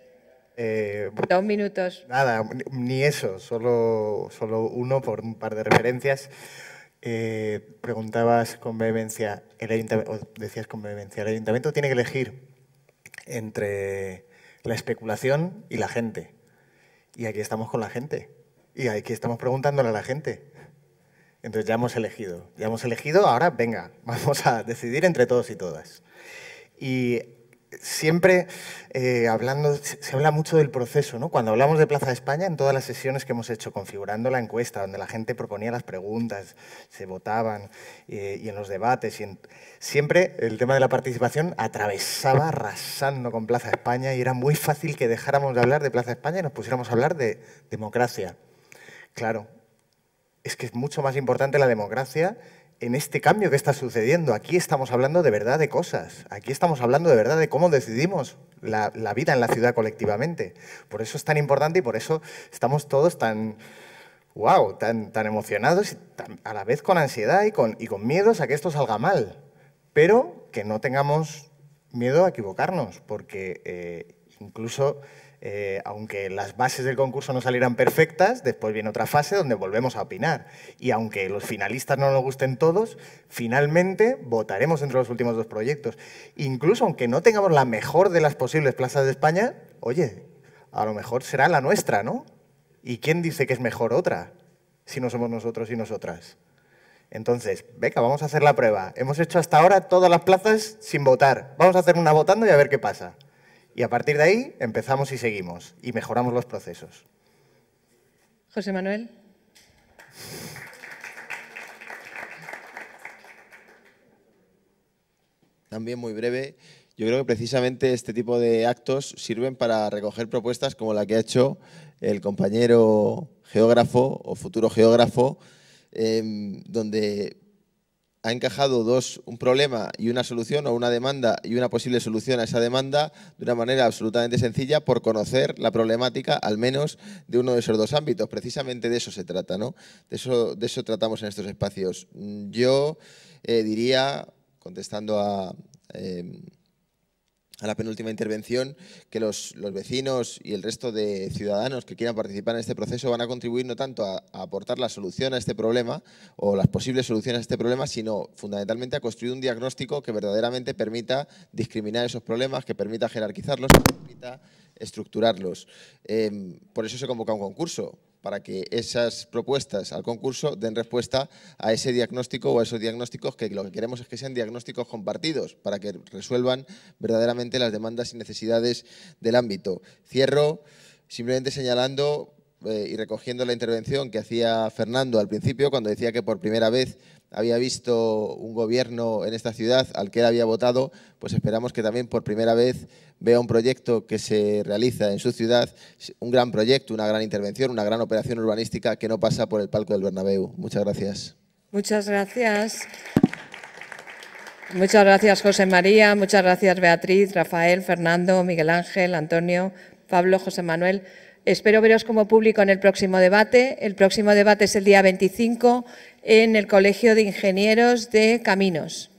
Eh, Dos minutos. Nada, ni eso, solo, solo uno por un par de referencias. Eh, preguntabas con vehemencia, el decías con vehemencia, el ayuntamiento tiene que elegir entre la especulación y la gente. Y aquí estamos con la gente. Y aquí estamos preguntándole a la gente. Entonces ya hemos elegido. Ya hemos elegido, ahora venga, vamos a decidir entre todos y todas. Y siempre eh, hablando, se, habla mucho del proceso, ¿no? Cuando hablamos de Plaza de España, en todas las sesiones que hemos hecho, configurando la encuesta, donde la gente proponía las preguntas, se votaban, eh, y en los debates, siempre el tema de la participación atravesaba arrasando con Plaza España y era muy fácil que dejáramos de hablar de Plaza España y nos pusiéramos a hablar de democracia. Claro, es que es mucho más importante la democracia en este cambio que está sucediendo. Aquí estamos hablando de verdad de cosas. Aquí estamos hablando de verdad de cómo decidimos la, vida en la ciudad colectivamente. Por eso es tan importante y por eso estamos todos tan, wow, tan, emocionados y a la vez con ansiedad y con, y miedos a que esto salga mal. Pero que no tengamos miedo a equivocarnos, porque eh, incluso eh, aunque las bases del concurso no salieran perfectas, después viene otra fase donde volvemos a opinar. Y aunque los finalistas no nos gusten todos, finalmente votaremos entre los últimos dos proyectos. Incluso aunque no tengamos la mejor de las posibles plazas de España, oye, a lo mejor será la nuestra, ¿no? ¿Y quién dice que es mejor otra? Si no somos nosotros y nosotras. Entonces, venga, vamos a hacer la prueba. Hemos hecho hasta ahora todas las plazas sin votar. Vamos a hacer una votando y a ver qué pasa. Y a partir de ahí empezamos y seguimos y mejoramos los procesos. José Manuel. También muy breve. Yo creo que precisamente este tipo de actos sirven para recoger propuestas como la que ha hecho el compañero geógrafo o futuro geógrafo, em, donde ha encajado dos, un problema y una solución, o una demanda y una posible solución a esa demanda de una manera absolutamente sencilla por conocer la problemática, al menos de uno de esos dos ámbitos. Precisamente de eso se trata, ¿no? De eso, de eso tratamos en estos espacios. Mm, yo eh, diría, contestando a... Eh, a la penúltima intervención, que los, vecinos y el resto de ciudadanos que quieran participar en este proceso van a contribuir no tanto a, aportar la solución a este problema o las posibles soluciones a este problema, sino fundamentalmente a construir un diagnóstico que verdaderamente permita discriminar esos problemas, que permita jerarquizarlos, que permita estructurarlos. Em, por eso se convoca un concurso para que esas propuestas al concurso den respuesta a ese diagnóstico o a esos diagnósticos que lo que queremos es que sean diagnósticos compartidos para que resuelvan verdaderamente las demandas y necesidades del ámbito. Cierro simplemente señalando eh, y recogiendo la intervención que hacía Fernando al principio cuando decía que por primera vez había visto un gobierno en esta ciudad al que él había votado, pues esperamos que también por primera vez vea un proyecto que se realiza en su ciudad, un gran proyecto, una gran intervención, una gran operación urbanística que no pasa por el palco del Bernabéu. Muchas gracias. Muchas gracias. Muchas gracias, José María. Muchas gracias, Beatriz, Rafael, Fernando, Miguel Ángel, Antonio, Pablo, José Manuel. Espero veros como público en el próximo debate. El próximo debate es el día 25 en el Colegio de Ingenieros de Caminos.